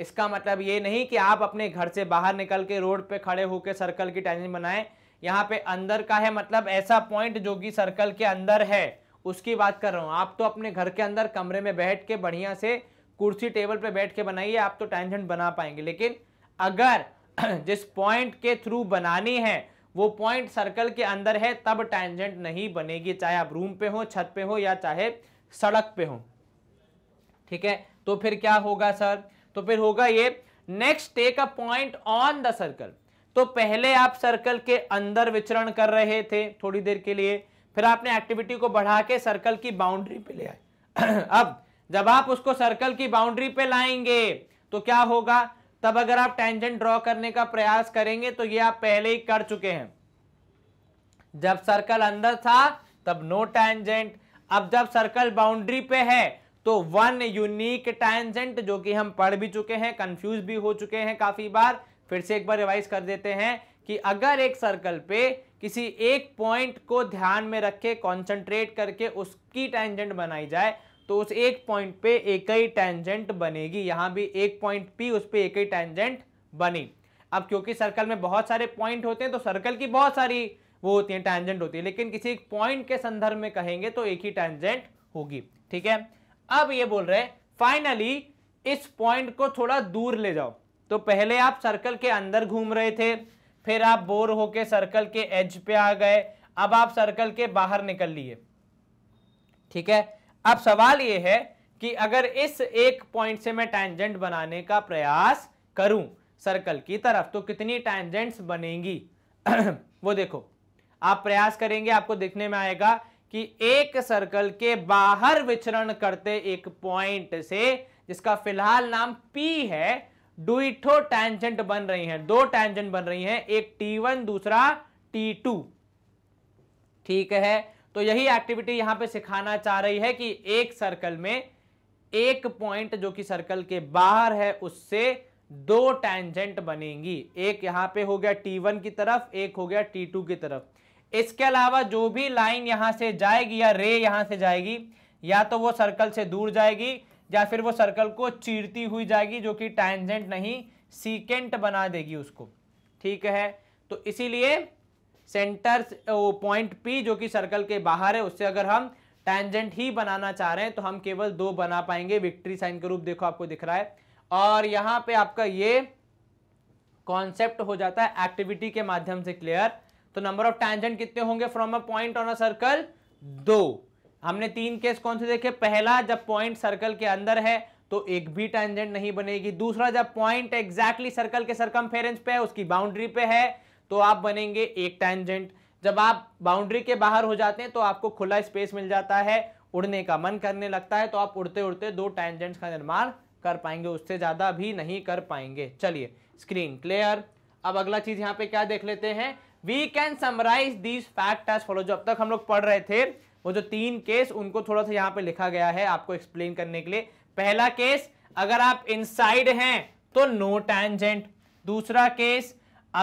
इसका मतलब ये नहीं कि आप अपने घर से बाहर निकल के रोड पे खड़े होकर सर्कल की टैंजेंट बनाएं यहाँ पे अंदर का है मतलब ऐसा पॉइंट जो कि सर्कल के अंदर है उसकी बात कर रहा हूँ आप तो अपने घर के अंदर कमरे में बैठ के बढ़िया से कुर्सी टेबल पर बैठ के बनाइए आप तो टैंजेंट बना पाएंगे लेकिन अगर जिस पॉइंट के थ्रू बनानी है वो पॉइंट सर्कल के अंदर है तब टैंजेंट नहीं बनेगी चाहे आप रूम पे हो छत पे हो या चाहे सड़क पे हो ठीक है तो फिर क्या होगा सर तो फिर होगा ये next take a point on the circle तो पहले आप सर्कल के अंदर विचरण कर रहे थे थोड़ी देर के लिए फिर आपने एक्टिविटी को बढ़ा के सर्कल की बाउंड्री पे ले आए अब जब आप उसको सर्कल की बाउंड्री पे लाएंगे तो क्या होगा तब अगर आप टेंजेंट ड्रॉ करने का प्रयास करेंगे तो ये आप पहले ही कर चुके हैं जब सर्कल अंदर था तब नो टेंजेंट अब जब सर्कल बाउंड्री पे है तो वन यूनिक टैंजेंट जो कि हम पढ़ भी चुके हैं कंफ्यूज भी हो चुके हैं काफी बार फिर से एक बार रिवाइज कर देते हैं कि अगर एक सर्कल पे किसी एक पॉइंट को ध्यान में रख के कॉन्सेंट्रेट करके उसकी टैंजेंट बनाई जाए तो उस एक पॉइंट पे एक ही टैंजेंट बनेगी यहां भी एक पॉइंट पी उस पर एक ही टैंजेंट बनी अब क्योंकि सर्कल में बहुत सारे पॉइंट होते हैं तो सर्कल की बहुत सारी वो होती है टैंजेंट होती है लेकिन किसी एक पॉइंट के संदर्भ में कहेंगे तो एक ही टैंजेंट होगी ठीक है अब ये बोल रहे फाइनली इस पॉइंट को थोड़ा दूर ले जाओ तो पहले आप सर्कल के अंदर घूम रहे थे फिर आप बोर होके सर्कल के एज पे आ गए अब आप सर्कल के बाहर निकल लिए ठीक है अब सवाल ये है कि अगर इस एक पॉइंट से मैं टैंजेंट बनाने का प्रयास करूं सर्कल की तरफ तो कितनी टैंजेंट्स बनेंगी वो देखो आप प्रयास करेंगे आपको देखने में आएगा कि एक सर्कल के बाहर विचरण करते एक पॉइंट से जिसका फिलहाल नाम P है डुइठो टैंजेंट बन रही हैं दो टैंजेंट बन रही हैं एक T1 दूसरा T2 ठीक है तो यही एक्टिविटी यहां पे सिखाना चाह रही है कि एक सर्कल में एक पॉइंट जो कि सर्कल के बाहर है उससे दो टैंजेंट बनेंगी एक यहां पे हो गया T1 की तरफ एक हो गया T2 की तरफ इसके अलावा जो भी लाइन यहां से जाएगी या रे यहां से जाएगी या तो वो सर्कल से दूर जाएगी या फिर वो सर्कल को चीरती हुई जाएगी जो कि टैंजेंट नहीं सीकेंट बना देगी उसको ठीक है तो इसीलिए सेंटर पॉइंट पी जो कि सर्कल के बाहर है उससे अगर हम टैंजेंट ही बनाना चाह रहे हैं तो हम केवल दो बना पाएंगे विक्ट्री साइन के रूप देखो आपको दिख रहा है और यहां पे आपका ये कॉन्सेप्ट हो जाता है एक्टिविटी के माध्यम से क्लियर तो नंबर ऑफ टैंजेंट कितने होंगे from a point on a circle दो हमने तीन केस कौन से देखे पहला जब पॉइंट सर्कल के अंदर है तो एक भी टैंजेंट नहीं बनेगी दूसरा जब पॉइंट एग्जैक्टली सर्कल के सरकम पे है उसकी बाउंड्री पे है तो आप बनेंगे एक टैंजेंट जब आप बाउंड्री के बाहर हो जाते हैं तो आपको खुला स्पेस मिल जाता है उड़ने का मन करने लगता है तो आप उड़ते उड़ते दो टैंजेंट्स का निर्माण कर पाएंगे उससे ज़्यादा भी नहीं कर पाएंगे चलिए स्क्रीन क्लियर अब अगला चीज़ यहां पे क्या देख लेते हैं we can summarise these fact as follow जो अब तक हम लोग पढ़ रहे थे वो जो तीन केस उनको थोड़ा सा यहाँ पे लिखा गया है आपको एक्सप्लेन करने के लिए पहला केस अगर आप इनसाइड हैं तो नो टैंजेंट दूसरा केस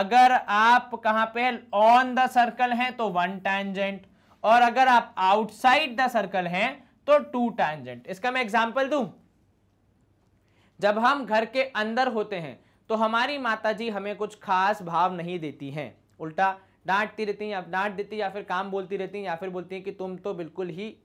अगर आप कहाँ पे ऑन द सर्कल हैं तो वन टैंजेंट और अगर आप आउटसाइड द सर्कल हैं तो टू टैंजेंट इसका मैं एग्जाम्पल दूं जब हम घर के अंदर होते हैं तो हमारी माताजी हमें कुछ खास भाव नहीं देती हैं उल्टा डांटती रहती हैं या डांट देती या फिर काम बोलती रहती हैं या फिर बोलती हैं कि तुम तो बिल्कुल ही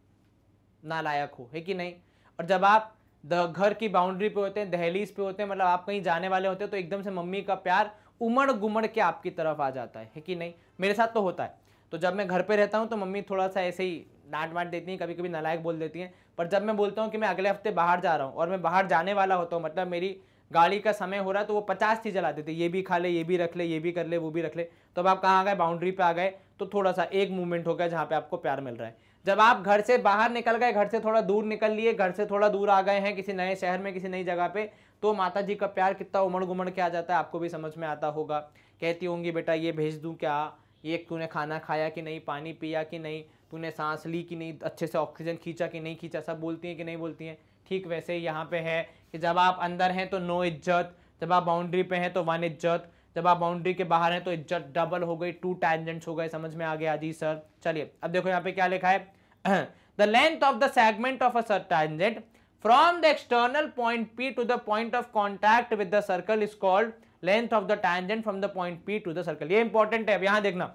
नालायक हो है कि नहीं और जब आप घर की बाउंड्री पे होते हैं दहलीज पे होते हैं मतलब आप कहीं जाने वाले होते हैं तो एकदम से मम्मी का प्यार उमड़ गुमड़ के आपकी तरफ आ जाता है, है कि नहीं मेरे साथ तो होता है तो जब मैं घर पे रहता हूँ तो मम्मी थोड़ा सा ऐसे ही डांट वांट देती हैं कभी कभी नालायक बोल देती हैं पर जब मैं बोलता हूँ कि मैं अगले हफ्ते बाहर जा रहा हूँ और मैं बाहर जाने वाला होता हूँ मतलब मेरी गाड़ी का समय हो रहा है तो वो पचास चीज़ें लाते थे ये भी खा ले ये भी रख ले ये भी कर ले वो भी रख ले तो अब आप कहाँ आ गए बाउंड्री पे आ गए तो थोड़ा सा एक मूवमेंट हो गया जहाँ पे आपको प्यार मिल रहा है जब आप घर से बाहर निकल गए घर से थोड़ा दूर निकल लिए घर से थोड़ा दूर आ गए हैं किसी नए शहर में किसी नई जगह पे तो माता जी का प्यार कितना उमड़ घुमड़ के आ जाता है आपको भी समझ में आता होगा कहती होंगी बेटा ये भेज दूँ क्या ये तूने खाना खाया कि नहीं पानी पिया कि नहीं तूने सांस ली कि नहीं अच्छे से ऑक्सीजन खींचा कि नहीं खींचा सब बोलती हैं कि नहीं बोलती हैं ठीक वैसे यहाँ पे है कि जब आप अंदर हैं तो नो इज्जत जब आप बाउंड्री पे हैं तो वन इज्जत जब आप बाउंड्री के बाहर हैं तो इज्जत डबल हो गई टू टैंजेंट्स हो गए समझ में आ गया जी सर चलिए अब देखो यहाँ पे क्या लिखा है the length of the segment of a sir tangent from the external point P to the point of contact with the circle is called length of the tangent from the point P to the circle ये important है अब यहाँ देखना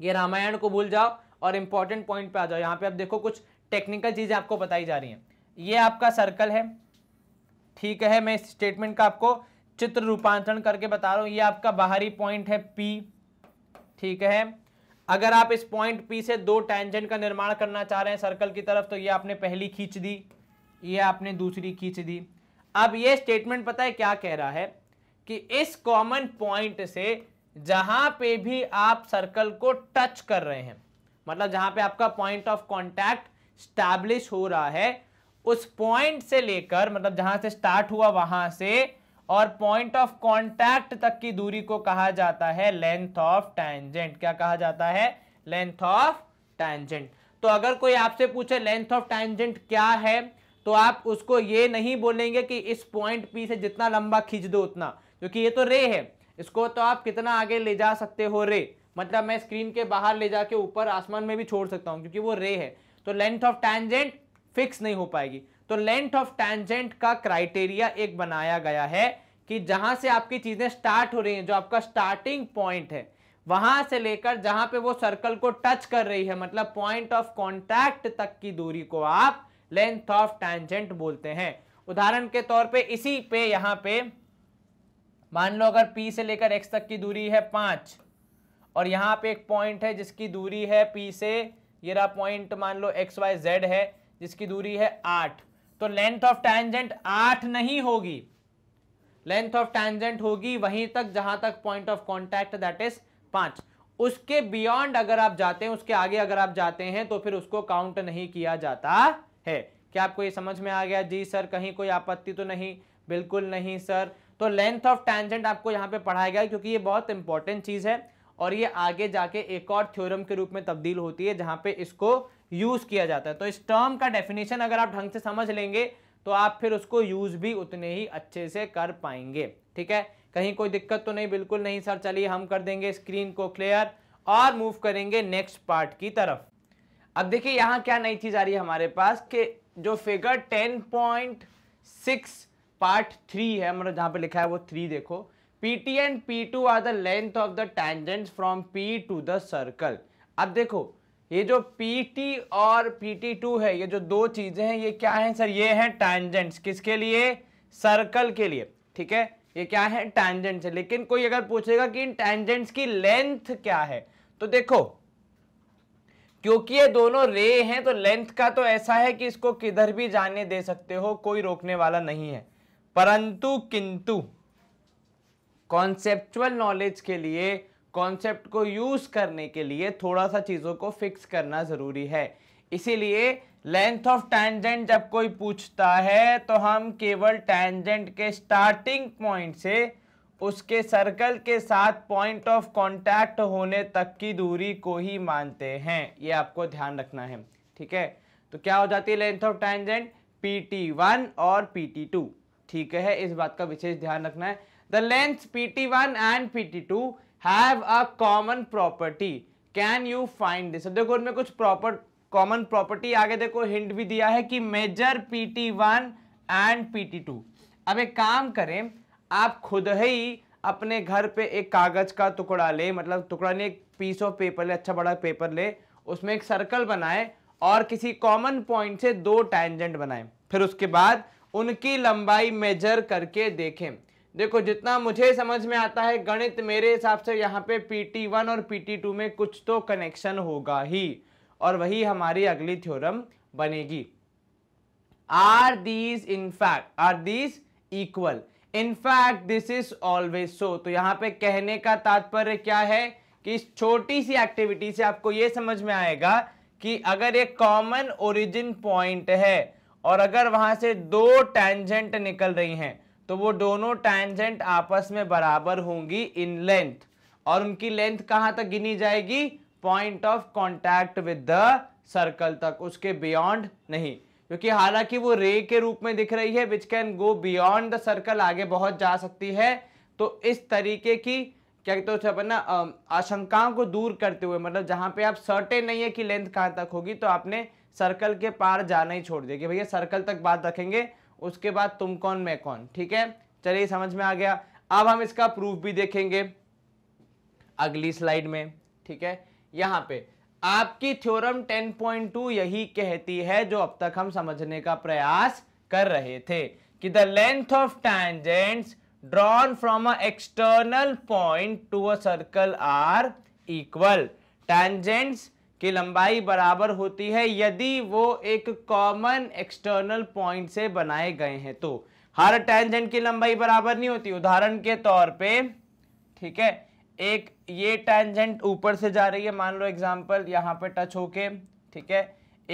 ये रामायण को भूल जाओ और इंपॉर्टेंट पॉइंट पे आ जाओ यहाँ पे आप देखो कुछ टेक्निकल चीज़ें आपको बताई जा रही हैं ये आपका सर्कल है ठीक है मैं इस स्टेटमेंट का आपको चित्र रूपांतरण करके बता रहा हूं ये आपका बाहरी पॉइंट है पी ठीक है अगर आप इस पॉइंट पी से दो टेंजेंट का निर्माण करना चाह रहे हैं सर्कल की तरफ तो ये आपने पहली खींच दी ये आपने दूसरी खींच दी अब ये स्टेटमेंट पता है क्या कह रहा है कि इस कॉमन पॉइंट से जहां पे भी आप सर्कल को टच कर रहे हैं मतलब जहां पे आपका पॉइंट ऑफ कॉन्टैक्ट स्टैब्लिश हो रहा है उस पॉइंट से लेकर मतलब जहां से स्टार्ट हुआ वहां से और पॉइंट ऑफ कॉन्टैक्ट तक की दूरी को कहा जाता है लेंथ ऑफ टैंजेंट क्या कहा जाता है लेंथ ऑफ टैंजेंट तो अगर कोई आपसे पूछे लेंथ ऑफ टैंजेंट क्या है तो आप उसको ये नहीं बोलेंगे कि इस पॉइंट पी से जितना लंबा खींच दो उतना क्योंकि ये तो रे है इसको तो आप कितना आगे ले जा सकते हो रे मतलब मैं स्क्रीन के बाहर ले जाके ऊपर आसमान में भी छोड़ सकता हूँ क्योंकि वो रे है तो लेंथ ऑफ टैंजेंट फिक्स नहीं हो पाएगी तो लेंथ ऑफ टैंजेंट का क्राइटेरिया एक बनाया गया है कि जहां से आपकी चीजें स्टार्ट हो रही हैं जो आपका स्टार्टिंग पॉइंट है वहां से लेकर जहां पे वो सर्कल को टच कर रही है मतलब पॉइंट ऑफ कॉन्टैक्ट तक की दूरी को आप लेंथ ऑफ टैंजेंट बोलते हैं उदाहरण के तौर पे इसी पे यहां पे मान लो अगर P से लेकर x तक की दूरी है पांच और यहां पे एक पॉइंट है जिसकी दूरी है P से ये रहा पॉइंट मान लो एक्स वाई जेड है जिसकी दूरी है आठ तो लेंथ ऑफ टैंजेंट आठ नहीं होगी लेंथ ऑफ टैंजेंट होगी वहीं तक जहां तक point of contact that is पांच उसके बियॉन्ड अगर आप जाते हैं उसके आगे अगर आप जाते हैं तो फिर उसको काउंट नहीं किया जाता है क्या आपको ये समझ में आ गया जी सर कहीं कोई आपत्ति तो नहीं बिल्कुल नहीं सर तो लेंथ ऑफ टैंजेंट आपको यहां पे पढ़ाया गया क्योंकि ये बहुत इंपॉर्टेंट चीज़ है और ये आगे जाके एक और थ्योरम के रूप में तब्दील होती है जहां पे इसको यूज किया जाता है तो इस टर्म का डेफिनेशन अगर आप ढंग से समझ लेंगे तो आप फिर उसको यूज भी उतने ही अच्छे से कर पाएंगे ठीक है कहीं कोई दिक्कत तो नहीं बिल्कुल नहीं सर चलिए हम कर देंगे स्क्रीन को क्लियर और मूव करेंगे नेक्स्ट पार्ट की तरफ अब देखिए यहाँ क्या नई चीज़ आ रही है हमारे पास कि जो फिगर 10.6 पार्ट थ्री है मतलब जहां पे लिखा है वो थ्री देखो P T and P two are the length of the tangent from P to the circle अब देखो ये जो PT और PT2 है ये जो दो चीजें हैं ये क्या है सर ये है टैंजेंट्स किसके लिए सर्कल के लिए ठीक है ये क्या है टैंजेंट्स है लेकिन कोई अगर पूछेगा कि इन टैंजेंट्स की लेंथ क्या है तो देखो क्योंकि ये दोनों रे हैं तो लेंथ का तो ऐसा है कि इसको किधर भी जाने दे सकते हो कोई रोकने वाला नहीं है परंतु किंतु कॉन्सेप्चुअल नॉलेज के लिए कॉन्सेप्ट को यूज़ करने के लिए थोड़ा सा चीज़ों को फिक्स करना ज़रूरी है इसीलिए लेंथ ऑफ टैंजेंट जब कोई पूछता है तो हम केवल टैंजेंट के स्टार्टिंग पॉइंट से उसके सर्कल के साथ पॉइंट ऑफ कांटेक्ट होने तक की दूरी को ही मानते हैं ये आपको ध्यान रखना है ठीक है तो क्या हो जाती है length of tangent P T one और पी टी टू ठीक है इस बात का विशेष ध्यान रखना है the length P T one and P T two have a common property can you find this देखो उनमें कुछ प्रॉपर कॉमन प्रॉपर्टी आगे देखो हिंट भी दिया है कि measure P T one and P T two अब एक काम करें आप खुद ही अपने घर पे एक कागज का टुकड़ा ले मतलब टुकड़ा नहीं एक पीस ऑफ पेपर ले अच्छा बड़ा पेपर ले उसमें एक सर्कल बनाए और किसी कॉमन पॉइंट से दो टैंजेंट बनाए फिर उसके बाद उनकी लंबाई मेजर करके देखें देखो जितना मुझे समझ में आता है गणित मेरे हिसाब से यहाँ पे पी वन और पी टू में कुछ तो कनेक्शन होगा ही और वही हमारी अगली थ्योरम बनेगी are these in fact are these equal in fact this is always so तो यहाँ पे कहने का तात्पर्य क्या है कि इस छोटी सी एक्टिविटी से आपको ये समझ में आएगा कि अगर एक कॉमन ओरिजिन पॉइंट है और अगर वहां से दो टेंजेंट निकल रही हैं तो वो दोनों टैंजेंट आपस में बराबर होंगी इन लेंथ और उनकी लेंथ कहाँ तक गिनी जाएगी point of contact with the circle तक उसके बियॉन्ड नहीं क्योंकि हालांकि वो रे के रूप में दिख रही है which can go beyond the circle आगे बहुत जा सकती है तो इस तरीके की क्या कहते हो अपना आशंकाओं को दूर करते हुए मतलब जहाँ पे आप सर्टेन नहीं है कि लेंथ कहाँ तक होगी तो आपने सर्कल के पार जाना ही छोड़ दिया कि भैया सर्कल तक बात रखेंगे उसके बाद तुम कौन मैं कौन ठीक है चलिए समझ में आ गया अब हम इसका प्रूफ भी देखेंगे अगली स्लाइड में ठीक है यहां पे आपकी थ्योरम 10.2 यही कहती है जो अब तक हम समझने का प्रयास कर रहे थे कि the length of tangents drawn from a external point to a circle are equal tangents की लंबाई बराबर होती है यदि वो एक कॉमन एक्सटर्नल पॉइंट से बनाए गए हैं तो हर टेंजेंट की लंबाई बराबर नहीं होती उदाहरण के तौर पे ठीक है एक ये टेंजेंट ऊपर से जा रही है मान लो एग्जांपल यहाँ पे टच होके ठीक है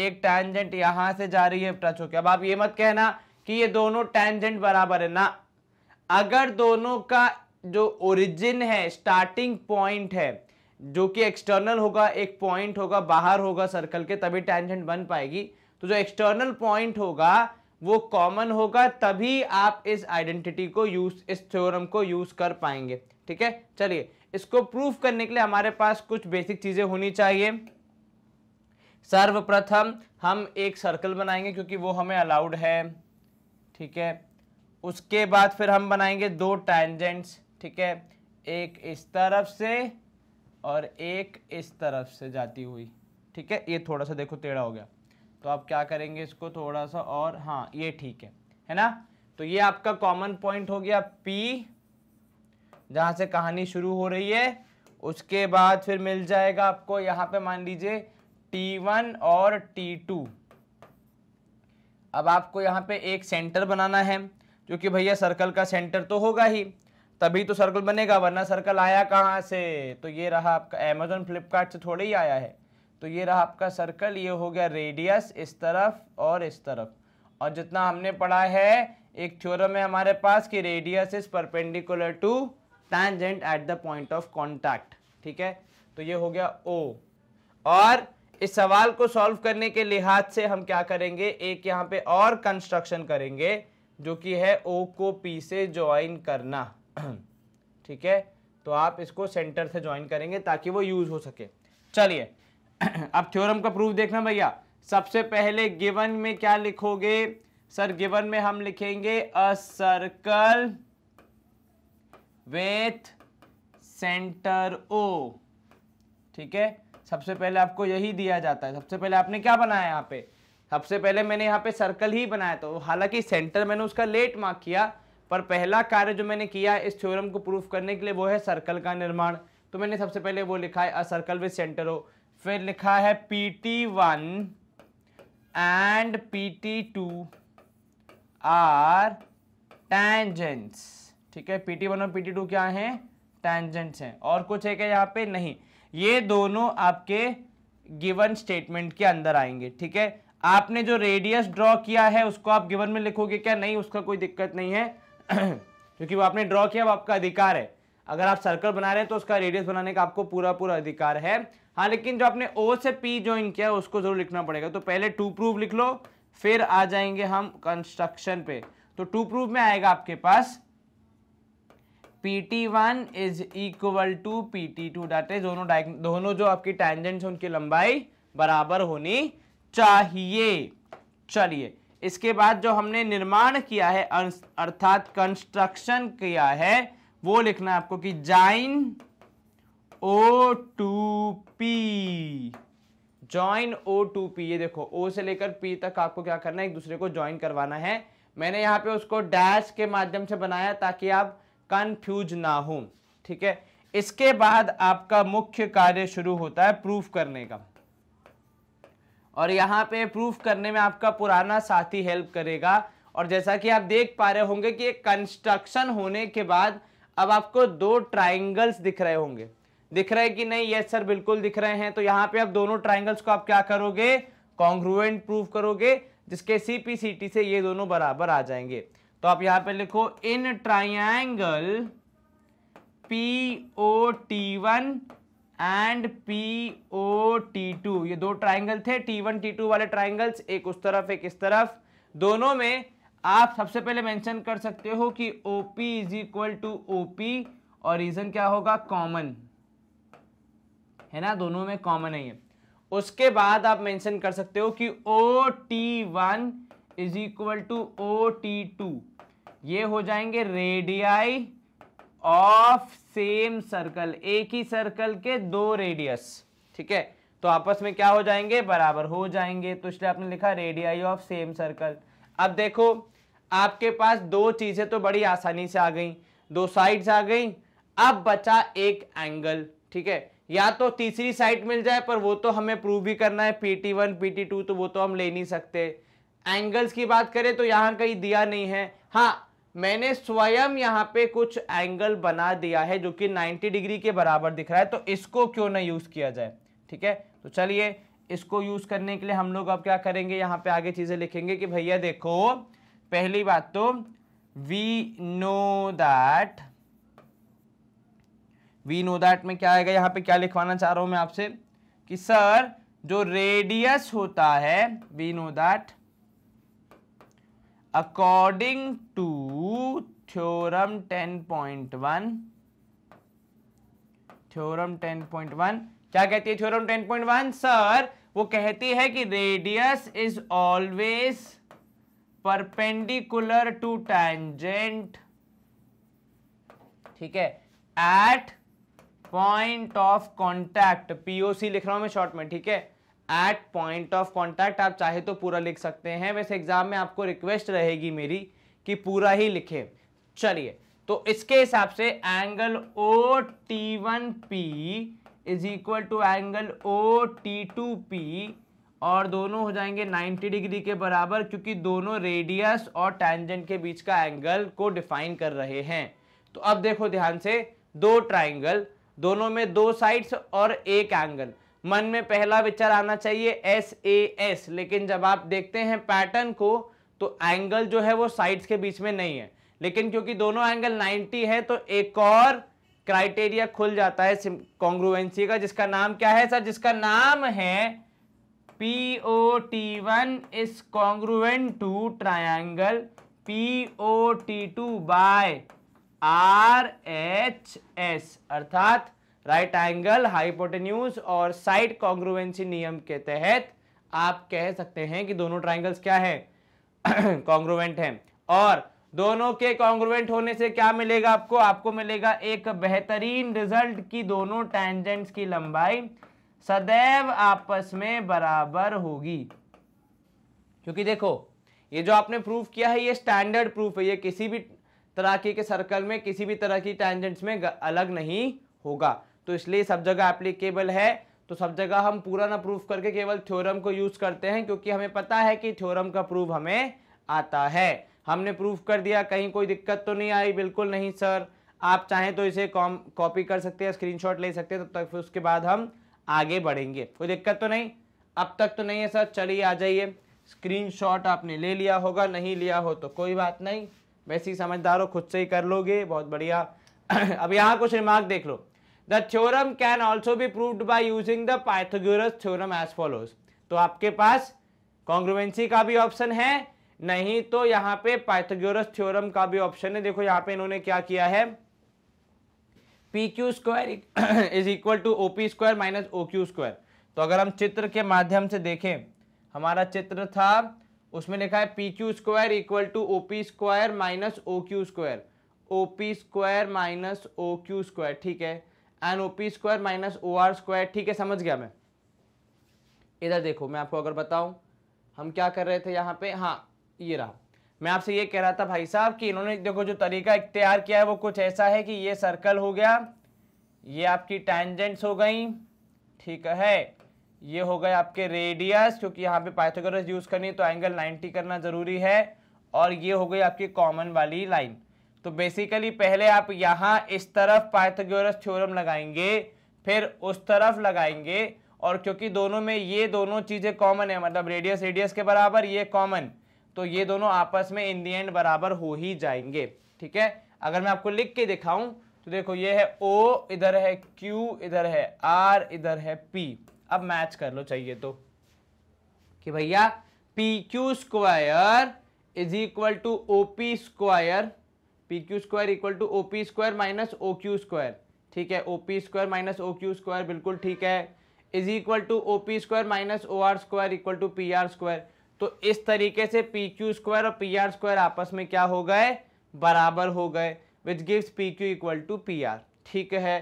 एक टेंजेंट यहाँ से जा रही है टच होके अब आप ये मत कहना कि ये दोनों टेंजेंट बराबर है ना अगर दोनों का जो ओरिजिन है स्टार्टिंग पॉइंट है जो कि एक्सटर्नल होगा एक पॉइंट होगा बाहर होगा सर्कल के तभी टेंजेंट बन पाएगी तो जो एक्सटर्नल पॉइंट होगा वो कॉमन होगा तभी आप इस आइडेंटिटी को यूज इस थ्योरम को यूज कर पाएंगे ठीक है चलिए इसको प्रूफ करने के लिए हमारे पास कुछ बेसिक चीजें होनी चाहिए सर्वप्रथम हम एक सर्कल बनाएंगे क्योंकि वो हमें अलाउड है ठीक है उसके बाद फिर हम बनाएंगे दो टैंजेंट्स ठीक है एक इस तरफ से और एक इस तरफ से जाती हुई ठीक है ये थोड़ा सा देखो टेढ़ा हो गया तो आप क्या करेंगे इसको थोड़ा सा और हाँ ये ठीक है है ना तो ये आपका कॉमन पॉइंट हो गया पी जहाँ से कहानी शुरू हो रही है उसके बाद फिर मिल जाएगा आपको यहाँ पे मान लीजिए T1 और T2 अब आपको यहाँ पे एक सेंटर बनाना है क्योंकि भैया सर्कल का सेंटर तो होगा ही तभी तो सर्कल बनेगा वरना सर्कल आया कहाँ से तो ये रहा आपका अमेजोन फ्लिपकार्ट से थोड़े ही आया है तो ये रहा आपका सर्कल ये हो गया रेडियस इस तरफ और इस तरफ और जितना हमने पढ़ा है एक थ्योरम है हमारे पास कि radius is perpendicular to tangent at the point of contact ठीक है तो ये हो गया ओ और इस सवाल को सॉल्व करने के लिहाज से हम क्या करेंगे एक यहाँ पे और कंस्ट्रक्शन करेंगे जो कि है ओ को पी से ज्वाइन करना ठीक है तो आप इसको सेंटर से ज्वाइन करेंगे ताकि वो यूज हो सके चलिए अब थ्योरम का प्रूफ देखना भैया सबसे पहले गिवन में क्या लिखोगे सर गिवन में हम लिखेंगे a circle with centre O ठीक है सबसे पहले आपको यही दिया जाता है सबसे पहले आपने क्या बनाया यहाँ पे सबसे पहले मैंने यहाँ पे सर्कल ही बनाया तो हालांकि सेंटर मैंने उसका लेट मार्क किया पर पहला कार्य जो मैंने किया है इस थ्योरम को प्रूफ करने के लिए वो है सर्कल का निर्माण तो मैंने सबसे पहले वो लिखा है अ सर्कल विद सेंटर हो फिर लिखा है P T one and P T two are tangents ठीक है पी टी वन और पी टी टू क्या हैं टेंजेंट्स हैं और कुछ है क्या यहाँ पे नहीं ये दोनों आपके गिवन स्टेटमेंट के अंदर आएंगे ठीक है आपने जो रेडियस ड्रॉ किया है उसको आप गिवन में लिखोगे क्या नहीं उसका कोई दिक्कत नहीं है क्योंकि वो आपने ड्रॉ किया वो आपका अधिकार है अगर आप सर्कल बना रहे हैं तो उसका रेडियस बनाने का आपको पूरा पूरा अधिकार है हाँ लेकिन जो आपने ओ से पी ज्वाइन किया है उसको जरूर लिखना पड़ेगा तो पहले टू प्रूफ लिख लो फिर आ जाएंगे हम कंस्ट्रक्शन पे तो टू प्रूफ में आएगा आपके पास P T one is equal to P T two डाटे दोनों दोनों दोनों जो आपकी टैंजेंट्स हैं उनकी लंबाई बराबर होनी चाहिए चलिए इसके बाद जो हमने निर्माण किया है अर्थात कंस्ट्रक्शन किया है वो लिखना है आपको कि join O to P join O to P ये देखो ओ से लेकर पी तक आपको क्या करना है एक दूसरे को ज्वाइन करवाना है मैंने यहाँ पे उसको डैश के माध्यम से बनाया ताकि आप कंफ्यूज ना हो ठीक है इसके बाद आपका मुख्य कार्य शुरू होता है प्रूफ करने का और यहाँ पे प्रूफ करने में आपका पुराना साथी हेल्प करेगा और जैसा कि आप देख पा रहे होंगे कि कंस्ट्रक्शन होने के बाद अब आपको दो ट्राइंगल्स दिख रहे होंगे दिख रहे कि नहीं यस सर बिल्कुल दिख रहे हैं तो यहाँ पे आप दोनों ट्राइंगल्स को आप क्या करोगे कॉन्ग्रुएंट प्रूफ करोगे जिसके सी पी सी टी से ये दोनों बराबर आ जाएंगे तो आप यहाँ पे लिखो in triangle P O T one and P O T two ये दो ट्राइंगल थे टी वन टी टू वाले ट्राइंगल्स एक उस तरफ एक इस तरफ दोनों में आप सबसे पहले मेंशन कर सकते हो कि O P is equal to O P और रीजन क्या होगा कॉमन है ना दोनों में कॉमन है ये उसके बाद आप मेंशन कर सकते हो कि O T one is equal to O T two ये हो जाएंगे रेडियाई ऑफ सेम सर्कल एक ही सर्कल के दो रेडियस ठीक है तो आपस में क्या हो जाएंगे बराबर हो जाएंगे तो इसलिए आपने लिखा रेडियाई ऑफ सेम सर्कल अब देखो आपके पास दो चीजें तो बड़ी आसानी से आ गई दो साइड्स आ गई अब बचा एक एंगल ठीक है या तो तीसरी साइड मिल जाए पर वो तो हमें प्रूव भी करना है पीटी वन पीटी टू तो वो तो हम ले नहीं सकते एंगल्स की बात करें तो यहां कहीं दिया नहीं है हाँ मैंने स्वयं यहाँ पे कुछ एंगल बना दिया है जो कि 90 डिग्री के बराबर दिख रहा है तो इसको क्यों ना यूज़ किया जाए ठीक है तो चलिए इसको यूज़ करने के लिए हम लोग अब क्या करेंगे यहाँ पे आगे चीज़ें लिखेंगे कि भैया देखो पहली बात तो we know that we know that में क्या आएगा यहाँ पे क्या लिखवाना चाह रहा हूँ मैं आपसे कि सर जो रेडियस होता है we know that theorem ten point 10.1 theorem 10.1 क्या कहती है थ्योरम 10.1 सर वो कहती है कि radius is always perpendicular to tangent ठीक है at point of contact POC लिख रहा हूं मैं शॉर्ट में ठीक है एट पॉइंट ऑफ कॉन्टैक्ट आप चाहे तो पूरा लिख सकते हैं वैसे एग्जाम में आपको रिक्वेस्ट रहेगी मेरी कि पूरा ही लिखे चलिए तो इसके हिसाब से angle O T one P is equal to angle O T two P और दोनों हो जाएंगे 90 डिग्री के बराबर क्योंकि दोनों रेडियस और टैंजेंट के बीच का एंगल को डिफाइन कर रहे हैं तो अब देखो ध्यान से दो ट्राइंगल दोनों में दो साइड्स और एक एंगल मन में पहला विचार आना चाहिए एस ए एस लेकिन जब आप देखते हैं पैटर्न को तो एंगल जो है वो साइड्स के बीच में नहीं है लेकिन क्योंकि दोनों एंगल 90 है तो एक और क्राइटेरिया खुल जाता है कॉन्ग्रुएंसी का जिसका नाम क्या है सर जिसका नाम है P O T one is congruent to triangle P O T two by R H S अर्थात राइट एंगल हाइपोटेन्यूज और साइड कॉन्ग्रुवेंसी नियम के तहत आप कह सकते हैं कि दोनों ट्राइंगल्स क्या है कॉन्ग्रुवेंट है और दोनों के कॉन्ग्रुवेंट होने से क्या मिलेगा आपको आपको मिलेगा एक बेहतरीन रिजल्ट की दोनों टेंजेंट्स की लंबाई सदैव आपस में बराबर होगी क्योंकि देखो ये जो आपने प्रूफ किया है ये स्टैंडर्ड प्रूफ है ये किसी भी तरह के सर्कल में किसी भी तरह की टेंजेंट्स में अलग नहीं होगा तो इसलिए सब जगह एप्लीकेबल है तो सब जगह हम पूरा ना प्रूफ करके केवल थ्योरम को यूज़ करते हैं क्योंकि हमें पता है कि थ्योरम का प्रूफ हमें आता है हमने प्रूफ कर दिया कहीं कोई दिक्कत तो नहीं आई बिल्कुल नहीं सर आप चाहें तो इसे कॉपी कर सकते हैं स्क्रीनशॉट ले सकते हैं तब तो तक फिर उसके बाद हम आगे बढ़ेंगे कोई दिक्कत तो नहीं अब तक तो नहीं है सर चलिए आ जाइए स्क्रीनशॉट आपने ले लिया होगा नहीं लिया हो तो कोई बात नहीं वैसे ही समझदार हो खुद से ही कर लोगे बहुत बढ़िया अब यहाँ कुछ रिमार्क देख लो the theorem can also be proved by using the Pythagoras theorem as follows तो आपके पास कॉन्ग्रुवेंसी का भी ऑप्शन है नहीं तो यहां पे पाइथागोरस थ्योरम का भी ऑप्शन है देखो यहां पे इन्होंने क्या किया है P Q square is equal to O P square minus O Q square तो अगर हम चित्र के माध्यम से देखें हमारा चित्र था उसमें लिखा है P Q square equal to O P square minus O Q square O P square minus O Q square ठीक है and O P square minus O R square ठीक है समझ गया मैं इधर देखो मैं आपको अगर बताऊं हम क्या कर रहे थे यहाँ पे हाँ ये रहा मैं आपसे ये कह रहा था भाई साहब कि इन्होंने देखो जो तरीका इख्तियार किया है वो कुछ ऐसा है कि ये सर्कल हो गया ये आपकी टैंजेंट्स हो गई ठीक है ये हो गए आपके रेडियस क्योंकि यहाँ पे पाइथागोरस यूज़ करनी है तो एंगल 90 करना ज़रूरी है और ये हो गई आपकी कॉमन वाली लाइन तो बेसिकली पहले आप यहाँ इस तरफ पाइथागोरस थ्योरम लगाएंगे फिर उस तरफ लगाएंगे और क्योंकि दोनों में ये दोनों चीज़ें कॉमन है मतलब रेडियस रेडियस के बराबर ये कॉमन तो ये दोनों आपस में इन दी एंड बराबर हो ही जाएंगे ठीक है अगर मैं आपको लिख के दिखाऊं तो देखो ये है ओ इधर है क्यू इधर है आर इधर है पी अब मैच कर लो चाहिए तो कि भैया P Q square is equal to O P square P Q square equal to O P square minus O Q square ठीक है O P square minus O Q square बिल्कुल ठीक है is equal to O P square minus O R square equal to P R square तो इस तरीके से P Q square और पी आर स्क्वायर आपस में क्या हो गए बराबर हो गए which gives P Q equal to P R ठीक है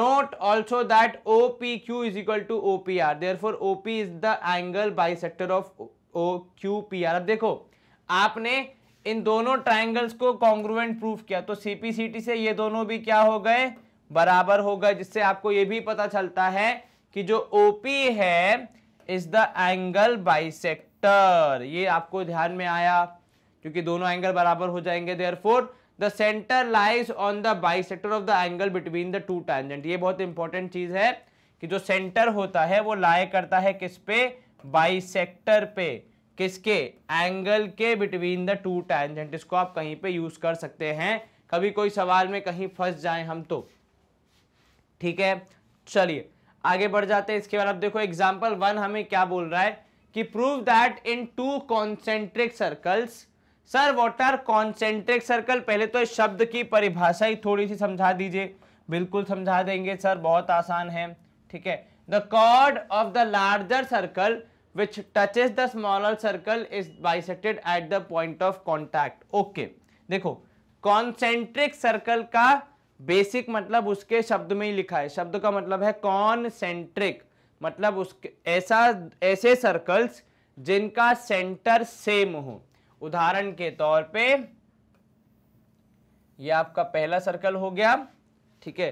note also that O O P Q is equal to P R there opq O P is the angle bisector of O Q P R अब देखो आपने इन दोनों triangles को congruent proof किया तो CPCT से ये दोनों भी क्या हो गए बराबर हो गए जिससे आपको ये भी पता चलता है कि जो ओपी है इज द एंगल बाइसेक्टर ये आपको ध्यान में आया क्योंकि दोनों एंगल बराबर हो जाएंगे therefore the centre lies on the bisector of the angle between the two tangent ये बहुत इंपॉर्टेंट चीज है कि जो सेंटर होता है वो लाए करता है किस पे बाइसेक्टर पे किसके एंगल के बिटवीन द टू टैंजेंट इसको आप कहीं पे यूज कर सकते हैं कभी कोई सवाल में कहीं फंस जाए हम तो ठीक है चलिए आगे बढ़ जाते हैं इसके बाद आप देखो एग्जाम्पल वन हमें क्या बोल रहा है कि prove that in two concentric circles sir what are concentric circle पहले तो इस शब्द की परिभाषा ही थोड़ी सी समझा दीजिए बिल्कुल समझा देंगे सर बहुत आसान है ठीक है the chord of the larger circle which touches the smaller circle is bisected at the point of contact. Okay, देखो कॉन्सेंट्रिक सर्कल का बेसिक मतलब उसके शब्द में ही लिखा है शब्द का मतलब है कॉन्सेंट्रिक मतलब उसके ऐसा ऐसे सर्कल्स जिनका सेंटर सेम हो उदाहरण के तौर पे ये आपका पहला सर्कल हो गया ठीक है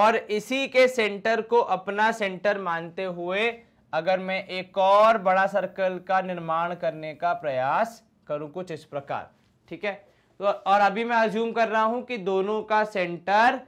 और इसी के सेंटर को अपना सेंटर मानते हुए अगर मैं एक और बड़ा सर्कल का निर्माण करने का प्रयास करूं कुछ इस प्रकार ठीक है तो और अभी मैं अज्यूम कर रहा हूं कि दोनों का सेंटर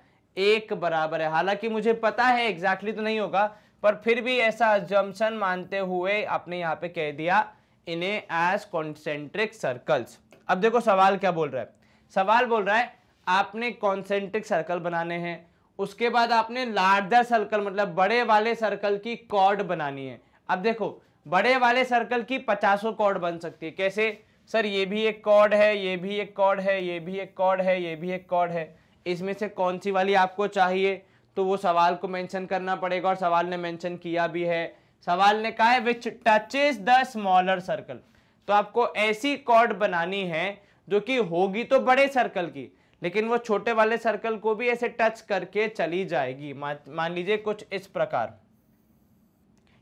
एक बराबर है हालांकि मुझे पता है एग्जैक्टली exactly तो नहीं होगा पर फिर भी ऐसा अजम्पन मानते हुए आपने यहां पे कह दिया इन्हें एज कॉन्सेंट्रिक सर्कल्स अब देखो सवाल क्या बोल रहा है सवाल बोल रहा है आपने कॉन्सेंट्रिक सर्कल बनाने हैं उसके बाद आपने लार्जर सर्कल मतलब बड़े वाले सर्कल की कॉर्ड बनानी है अब देखो बड़े वाले सर्कल की पचासों कॉर्ड बन सकती है कैसे सर ये भी एक कॉर्ड है ये भी एक कॉर्ड है ये भी एक कॉर्ड है ये भी एक कॉर्ड है इसमें से कौन सी वाली आपको चाहिए तो वो सवाल को मेंशन करना पड़ेगा और सवाल ने मेंशन किया भी है सवाल ने कहा है which touches the smaller circle तो आपको ऐसी कॉर्ड बनानी है जो कि होगी तो बड़े सर्कल की लेकिन वो छोटे वाले सर्कल को भी ऐसे टच करके चली जाएगी मान लीजिए कुछ इस प्रकार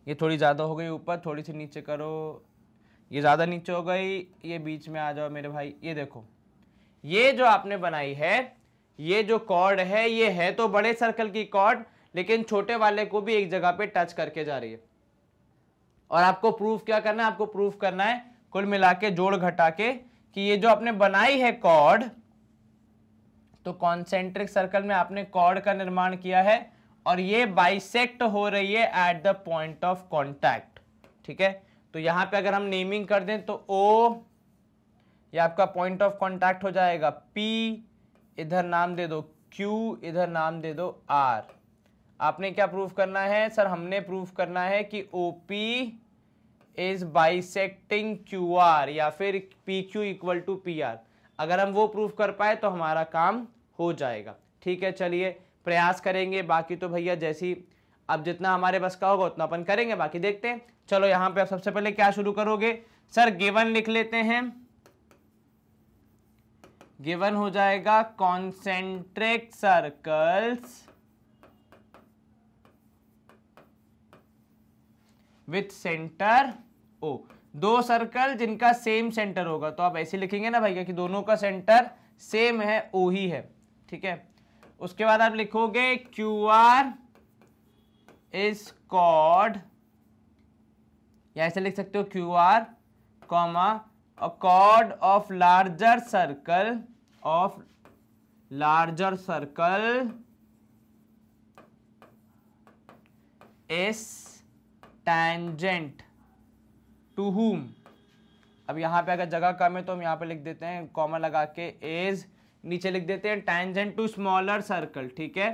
ये थोड़ी ज़्यादा हो गई ऊपर थोड़ी सी नीचे करो ये ज़्यादा नीचे हो गई ये बीच में आ जाओ मेरे भाई ये देखो ये जो आपने बनाई है ये जो कॉर्ड है ये है तो बड़े सर्कल की कॉर्ड लेकिन छोटे वाले को भी एक जगह पे टच करके जा रही है और आपको प्रूफ क्या करना है आपको प्रूफ करना है कुल मिला के जोड़ घटा के कि ये जो आपने बनाई है कॉर्ड तो कॉन्सेंट्रिक सर्कल में आपने कॉर्ड का निर्माण किया है और ये बाइसेक्ट हो रही है at the point of contact ठीक है तो यहां पे अगर हम नेमिंग कर दें तो ओ ये आपका पॉइंट ऑफ कॉन्टैक्ट हो जाएगा पी इधर नाम दे दो क्यू इधर नाम दे दो आर आपने क्या प्रूफ करना है सर हमने प्रूफ करना है कि O P is bisecting Q R या फिर P Q equal to P R अगर हम वो प्रूफ कर पाए तो हमारा काम हो जाएगा ठीक है चलिए प्रयास करेंगे बाकी तो भैया जैसी अब जितना हमारे बस का होगा उतना अपन करेंगे बाकी देखते हैं चलो यहाँ पे आप सबसे पहले क्या शुरू करोगे सर गिवन लिख लेते हैं गिवन हो जाएगा concentric circles with centre O दो सर्कल जिनका सेम सेंटर होगा तो आप ऐसे लिखेंगे ना भैया कि दोनों का सेंटर सेम है ओ ही है ठीक है उसके बाद आप लिखोगे क्यू आर इज कॉड या ऐसे लिख सकते हो क्यू आर कॉमा कॉड of larger circle of larger circle is tangent to whom अब यहाँ पे अगर जगह कम है तो हम यहाँ पे लिख देते हैं कॉमन लगा के एज नीचे लिख देते हैं टैंजेंट टू स्मॉलर सर्कल ठीक है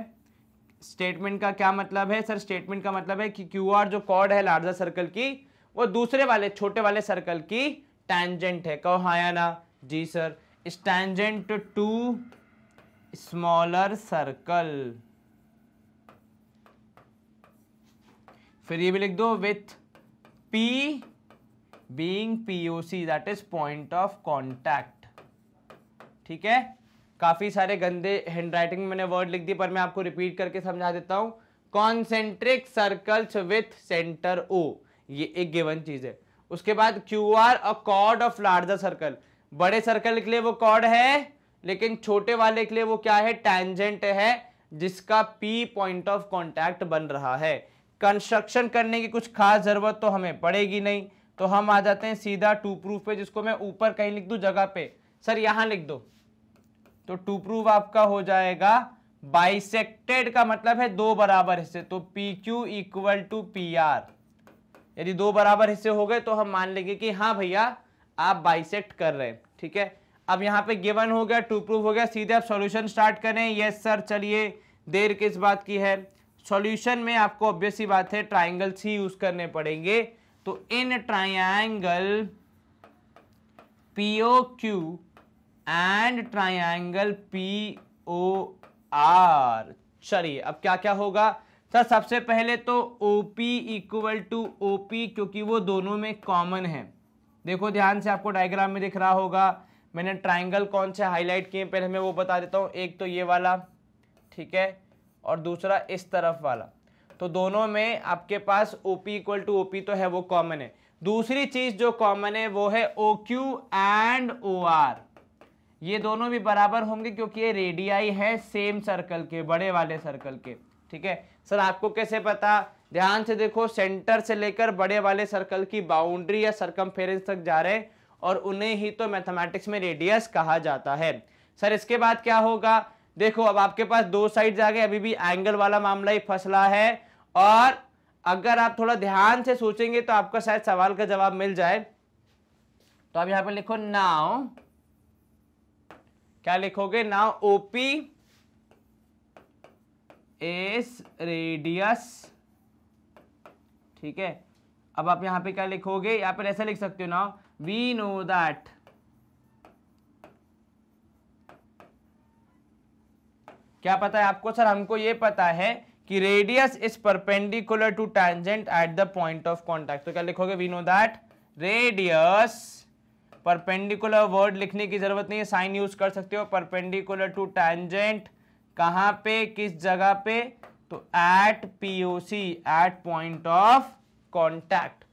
स्टेटमेंट का क्या मतलब है सर स्टेटमेंट का मतलब है कि क्यू आर जो कॉर्ड है लार्जर सर्कल की वो दूसरे वाले छोटे वाले सर्कल की टैंजेंट है कहो हाँ या ना जी sir is tangent to smaller circle फिर ये भी लिख दो with P being POC that is point of contact ठीक है काफ़ी सारे गंदे हैंड राइटिंग में मैंने वर्ड लिख दी पर मैं आपको रिपीट करके समझा देता हूं concentric circles with centre O ये एक गिवन चीज़ है उसके बाद Q R a chord of larger circle बड़े सर्कल के लिए वो कॉर्ड है लेकिन छोटे वाले के लिए वो क्या है टैंजेंट है जिसका पी पॉइंट ऑफ कॉन्टैक्ट बन रहा है कंस्ट्रक्शन करने की कुछ खास ज़रूरत तो हमें पड़ेगी नहीं तो हम आ जाते हैं सीधा टू प्रूफ पे जिसको मैं ऊपर कहीं लिख दू जगह पे सर यहां लिख दो तो टू प्रूफ आपका हो जाएगा बाइसेक्टेड का मतलब है दो बराबर हिस्से तो P Q equal to P R यदि दो बराबर हिस्से हो गए तो हम मान लेंगे कि हाँ भैया आप बाइसेक्ट कर रहे हैं ठीक है अब यहाँ पे गिवन हो गया टू प्रूफ हो गया सीधे आप सॉल्यूशन स्टार्ट करें यस सर चलिए देर किस बात की है सॉल्यूशन में आपको ऑब्वियस ही बात है ट्राइंगल्स ही यूज़ करने पड़ेंगे तो in triangle P O Q and triangle P O R चलिए अब क्या क्या होगा सर सबसे पहले तो O P equal to O P क्योंकि वो दोनों में कॉमन है देखो ध्यान से आपको डायग्राम में दिख रहा होगा मैंने ट्राइंगल कौन से हाईलाइट किए पहले मैं वो बता देता हूँ एक तो ये वाला ठीक है और दूसरा इस तरफ वाला तो दोनों में आपके पास O P equal to O P तो है वो कॉमन है दूसरी चीज जो कॉमन है वो है O Q and O R ये दोनों भी बराबर होंगे क्योंकि ये रेडियाई है सेम सर्कल के बड़े वाले सर्कल के ठीक है सर आपको कैसे पता ध्यान से देखो सेंटर से लेकर बड़े वाले सर्कल की बाउंड्री या सर्कम तक जा रहे हैं और उन्हें ही तो मैथमेटिक्स में रेडियस कहा जाता है सर इसके बाद क्या होगा देखो अब आपके पास दो साइड आ गए अभी भी एंगल वाला मामला ही फसला है और अगर आप थोड़ा ध्यान से सोचेंगे तो आपका शायद सवाल का जवाब मिल जाए तो आप यहां पर लिखो नाउ क्या लिखोगे नाउ ओपी एस रेडियस ठीक है अब आप यहां पे क्या लिखोगे यहां पर ऐसा लिख सकते हो नाउ वी नो दैट क्या पता है आपको सर हमको ये पता है कि radius is perpendicular to tangent at the point of contact तो क्या लिखोगे we know that radius perpendicular word लिखने की जरूरत नहीं है साइन यूज कर सकते हो परपेंडिकुलर टू टेंजेंट कहां पे किस जगह पे तो at POC at point of contact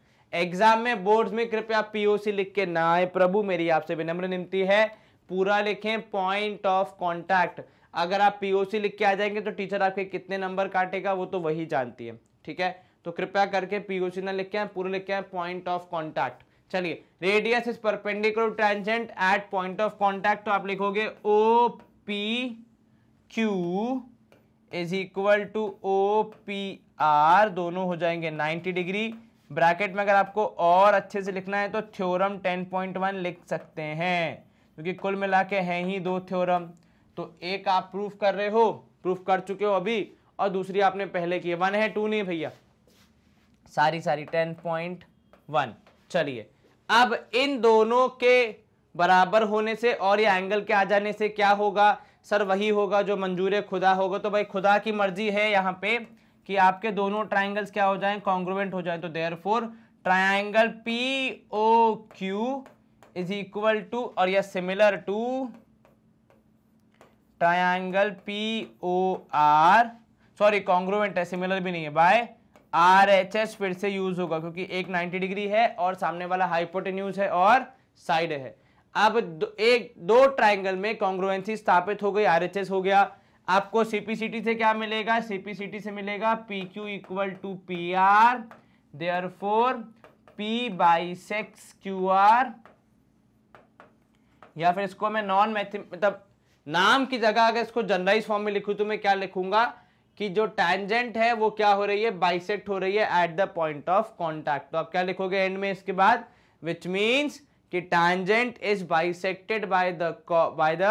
exam में बोर्ड में कृपया पीओसी लिख के ना आए प्रभु मेरी आपसे विनम्र निमती है पूरा लिखें पॉइंट ऑफ कॉन्टैक्ट अगर आप पीओसी लिख के आ जाएंगे तो टीचर आपके कितने नंबर काटेगा वो तो वही जानती है ठीक है तो कृपया करके पीओसी ना लिख के आए पूरे लिख के आए पॉइंट ऑफ कॉन्टैक्ट चलिए radius is perpendicular tangent at point of contact तो आप लिखोगे O P Q is equal to O P R दोनों हो जाएंगे 90 डिग्री ब्रैकेट में अगर आपको और अच्छे से लिखना है तो थ्योरम 10.1 लिख सकते हैं क्योंकि कुल मिला के हैं ही दो थ्योरम तो एक आप प्रूफ कर रहे हो प्रूफ कर चुके हो अभी और दूसरी आपने पहले की वन है टू नहीं भैया सारी सारी टेन पॉइंट वन चलिए अब इन दोनों के बराबर होने से और ये एंगल के आ जाने से क्या होगा सर वही होगा जो मंजूर खुदा होगा तो भाई खुदा की मर्जी है यहाँ पे कि आपके दोनों ट्राइंगल्स क्या हो जाएं कॉन्ग्रोवेंट हो जाए तो therefore triangle P O Q is equal to और यह similar to triangle P O R sorry congruent है सिमिलर भी नहीं है बाय आर एच एस फिर से यूज होगा क्योंकि एक 90 डिग्री है और सामने वाला हाइपोटेन्यूज है और साइड है अब दो, एक दो ट्राइंगल में कॉन्ग्रोवेंसी स्थापित हो गई आर एच एस हो गया आपको सीपीसीटी से क्या मिलेगा सीपीसीटी से मिलेगा P Q equal to P R therefore P bisects Q R या फिर इसको मैं नॉन मैथ मतलब नाम की जगह अगर इसको जनरलाइज फॉर्म में लिखू तो मैं क्या लिखूंगा कि जो टैंजेंट है वो क्या हो रही है बाइसेक्ट हो रही है at the point of contact तो आप क्या लिखोगे एंड में इसके बाद विच मीन्स कि tangent is bisected by the by the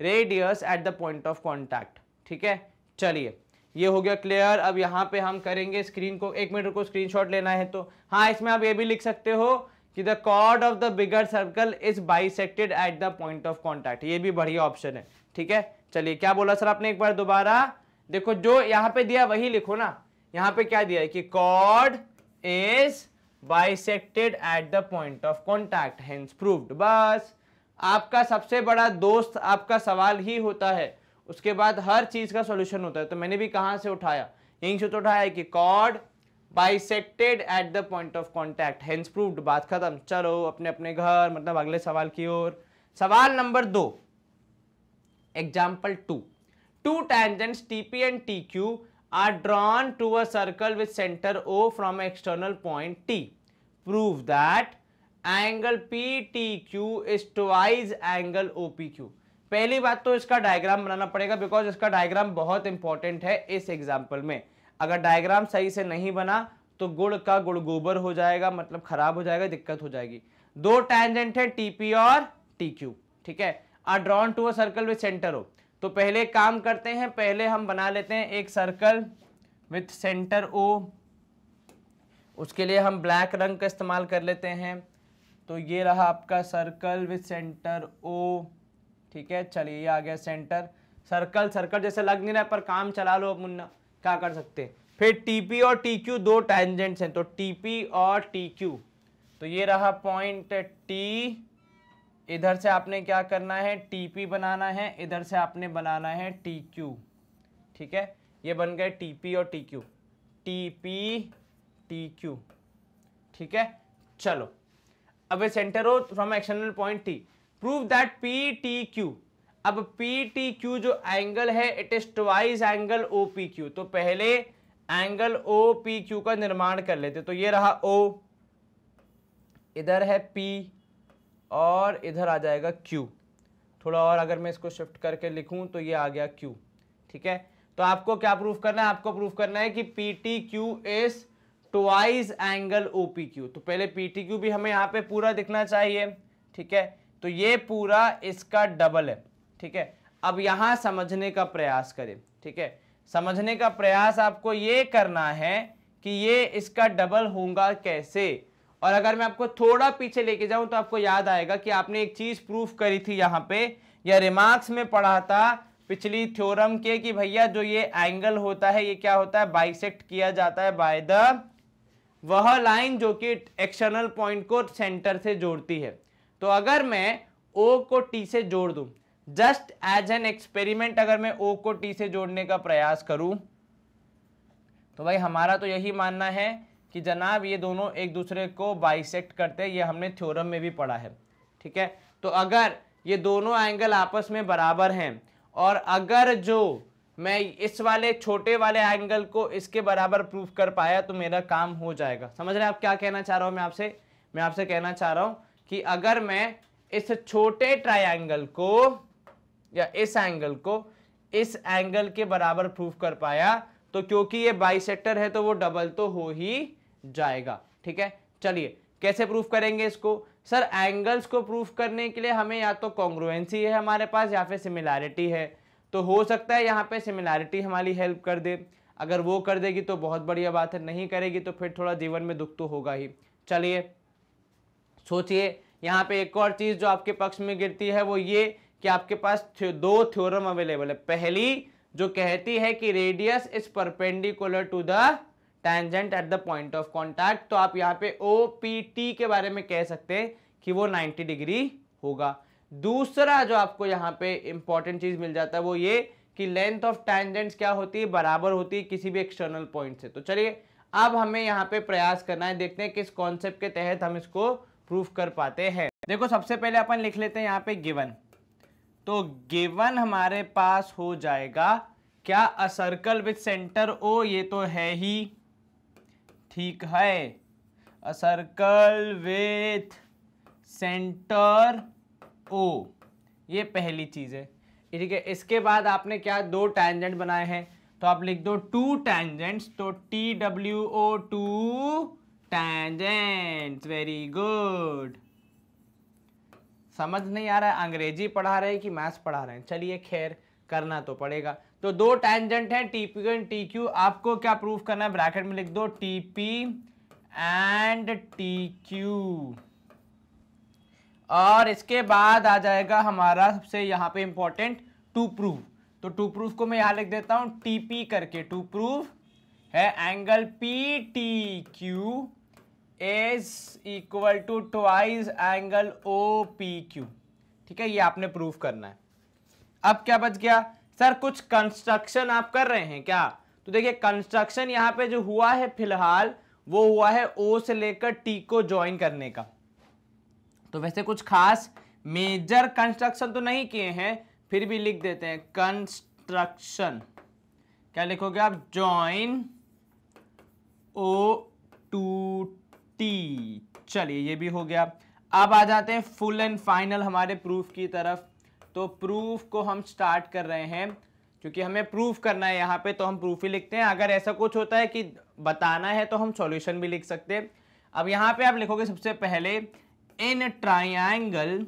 radius at the point of contact ठीक है चलिए ये हो गया क्लियर अब यहाँ पे हम करेंगे स्क्रीन को एक मिनट को स्क्रीनशॉट लेना है तो हाँ इसमें आप ये भी लिख सकते हो कि the chord of the bigger circle is bisected at the point of contact ये भी बढ़िया ऑप्शन है ठीक है चलिए क्या बोला सर आपने एक बार दोबारा देखो जो यहाँ पे दिया वही लिखो ना यहाँ पे क्या दिया है कि chord is bisected at the point of contact hence proved बस आपका सबसे बड़ा दोस्त आपका सवाल ही होता है उसके बाद हर चीज़ का सोल्यूशन होता है तो मैंने भी कहां से उठाया यहीं से तो उठाया कि chord bisected at the point of contact hence proved बात खत्म चलो अपने अपने घर मतलब अगले सवाल की ओर सवाल नंबर दो example two two T T P and Q R drawn to a circle with centre O from external point T prove that angle P T Q is ptq angle O P Q पहली बात तो इसका diagram बनाना पड़ेगा because इसका diagram बहुत important है इस example में अगर डायग्राम सही से नहीं बना तो गुड़ का गुड़ गोबर हो जाएगा मतलब खराब हो जाएगा दिक्कत हो जाएगी दो टैंजेंट है टीपी और क्यू ठीक है are drawn to a circle with centre O तो पहले काम करते हैं पहले हम बना लेते हैं एक सर्कल विथ सेंटर ओ उसके लिए हम ब्लैक रंग का इस्तेमाल कर लेते हैं तो ये रहा आपका सर्कल विथ सेंटर ओ ठीक है चलिए आ गया सेंटर सर्कल सर्कल जैसे लग नहीं रहा पर काम चला लो मुन्ना क्या कर सकते हैं फिर टीपी और क्यू दो टेंजेंट्स हैं तो टीपी और क्यू तो ये रहा पॉइंट टी इधर से आपने क्या करना है टीपी बनाना है इधर से आपने बनाना है क्यू ठीक है ये बन गए टीपी और टीक्यू टीपी क्यू ठीक है चलो अब centre O from external point T prove that P T Q अब पी टी क्यू जो एंगल है it is twice angle O P Q तो पहले एंगल ओ पी क्यू का निर्माण कर लेते तो ये रहा ओ इधर है पी और इधर आ जाएगा क्यू थोड़ा और अगर मैं इसको शिफ्ट करके लिखूं तो ये आ गया क्यू ठीक है तो आपको क्या प्रूफ करना है आपको प्रूफ करना है कि P T Q is twice angle O P Q तो पहले पी टी क्यू भी हमें यहाँ पे पूरा दिखना चाहिए ठीक है तो ये पूरा इसका डबल है ठीक है अब यहां समझने का प्रयास करें ठीक है समझने का प्रयास आपको ये करना है कि ये इसका डबल होगा कैसे और अगर मैं आपको थोड़ा पीछे लेके जाऊं तो आपको याद आएगा कि आपने एक चीज़ प्रूफ करी थी यहां पे या रिमार्क्स में पढ़ा था पिछली थ्योरम के कि भैया जो ये एंगल होता है ये क्या होता है बाइसेक्ट किया जाता है बाय द वह लाइन जो कि एक्सटर्नल पॉइंट को सेंटर से जोड़ती है तो अगर मैं ओ को टी से जोड़ दूं जस्ट एज एन एक्सपेरिमेंट अगर मैं ओ को टी से जोड़ने का प्रयास करूं तो भाई हमारा तो यही मानना है कि जनाब ये दोनों एक दूसरे को बाइसेक्ट करते हैं ये हमने थ्योरम में भी पढ़ा है ठीक है तो अगर ये दोनों एंगल आपस में बराबर हैं और अगर जो मैं इस वाले छोटे वाले एंगल को इसके बराबर प्रूफ कर पाया तो मेरा काम हो जाएगा समझ रहे हैं आप क्या कहना चाह रहा हूँ मैं आपसे मैं आपसे कहना चाह रहा हूँ कि अगर मैं इस छोटे ट्राइंगल को या इस एंगल को इस एंगल के बराबर प्रूफ कर पाया तो क्योंकि ये बाई है तो वो डबल तो हो ही जाएगा ठीक है चलिए कैसे प्रूफ करेंगे इसको सर एंगल्स को प्रूफ करने के लिए हमें या तो कॉन्ग्रुएंसी है हमारे पास या फिर सिमिलैरिटी है तो हो सकता है यहाँ पे सिमिलैरिटी हमारी हेल्प कर दे अगर वो कर देगी तो बहुत बढ़िया बात है नहीं करेगी तो फिर थोड़ा जीवन में दुख तो होगा ही चलिए सोचिए यहाँ पे एक और चीज़ जो आपके पक्ष में गिरती है वो ये कि आपके पास दो थ्योरम अवेलेबल है पहली जो कहती है कि radius is perpendicular to the tangent at the point of contact तो आप यहाँ पे ओ पी टी के बारे में कह सकते हैं कि वो 90 डिग्री होगा दूसरा जो आपको यहाँ पे इंपॉर्टेंट चीज़ मिल जाता है वो ये कि लेंथ ऑफ टैंजेंट्स क्या होती है बराबर होती है किसी भी एक्सटर्नल पॉइंट से तो चलिए अब हमें यहाँ पे प्रयास करना है देखते हैं किस कॉन्सेप्ट के तहत हम इसको प्रूफ कर पाते हैं देखो सबसे पहले अपन लिख लेते हैं यहाँ पे गिवन तो गिवन हमारे पास हो जाएगा क्या a circle with centre O ये तो है ही ठीक है a circle with centre O ये पहली चीज़ है ठीक है इसके बाद आपने क्या दो टैंजेंट बनाए हैं तो आप लिख दो टू टैंजेंट्स तो T W O two tangents very good समझ नहीं आ रहा है अंग्रेजी पढ़ा रहे हैं कि मैथ्स पढ़ा रहे हैं चलिए खैर करना तो पड़ेगा तो दो टेंजेंट हैं T P and T Q आपको क्या प्रूफ करना है ब्रैकेट में लिख दो T P and T Q और इसके बाद आ जाएगा हमारा सबसे यहाँ पे इम्पोर्टेंट टू प्रूफ तो टू प्रूफ को मैं यहाँ लिख देता हूँ टी पी करके टू प्रूफ है angle P T Q is equal to twice angle O P Q ठीक है ये आपने प्रूफ करना है अब क्या बच गया सर कुछ कंस्ट्रक्शन आप कर रहे हैं क्या तो देखिए कंस्ट्रक्शन यहां पे जो हुआ है फिलहाल वो हुआ है ओ से लेकर टी को ज्वाइन करने का तो वैसे कुछ खास मेजर कंस्ट्रक्शन तो नहीं किए हैं फिर भी लिख देते हैं कंस्ट्रक्शन क्या लिखोगे आप ज्वाइन ओ टू टी चलिए ये भी हो गया अब आ जाते हैं फुल एंड फाइनल हमारे प्रूफ की तरफ तो प्रूफ को हम स्टार्ट कर रहे हैं क्योंकि हमें प्रूफ करना है यहाँ पे तो हम प्रूफ ही लिखते हैं अगर ऐसा कुछ होता है कि बताना है तो हम सॉल्यूशन भी लिख सकते हैं अब यहाँ पे आप लिखोगे सबसे पहले इन ट्राइंगल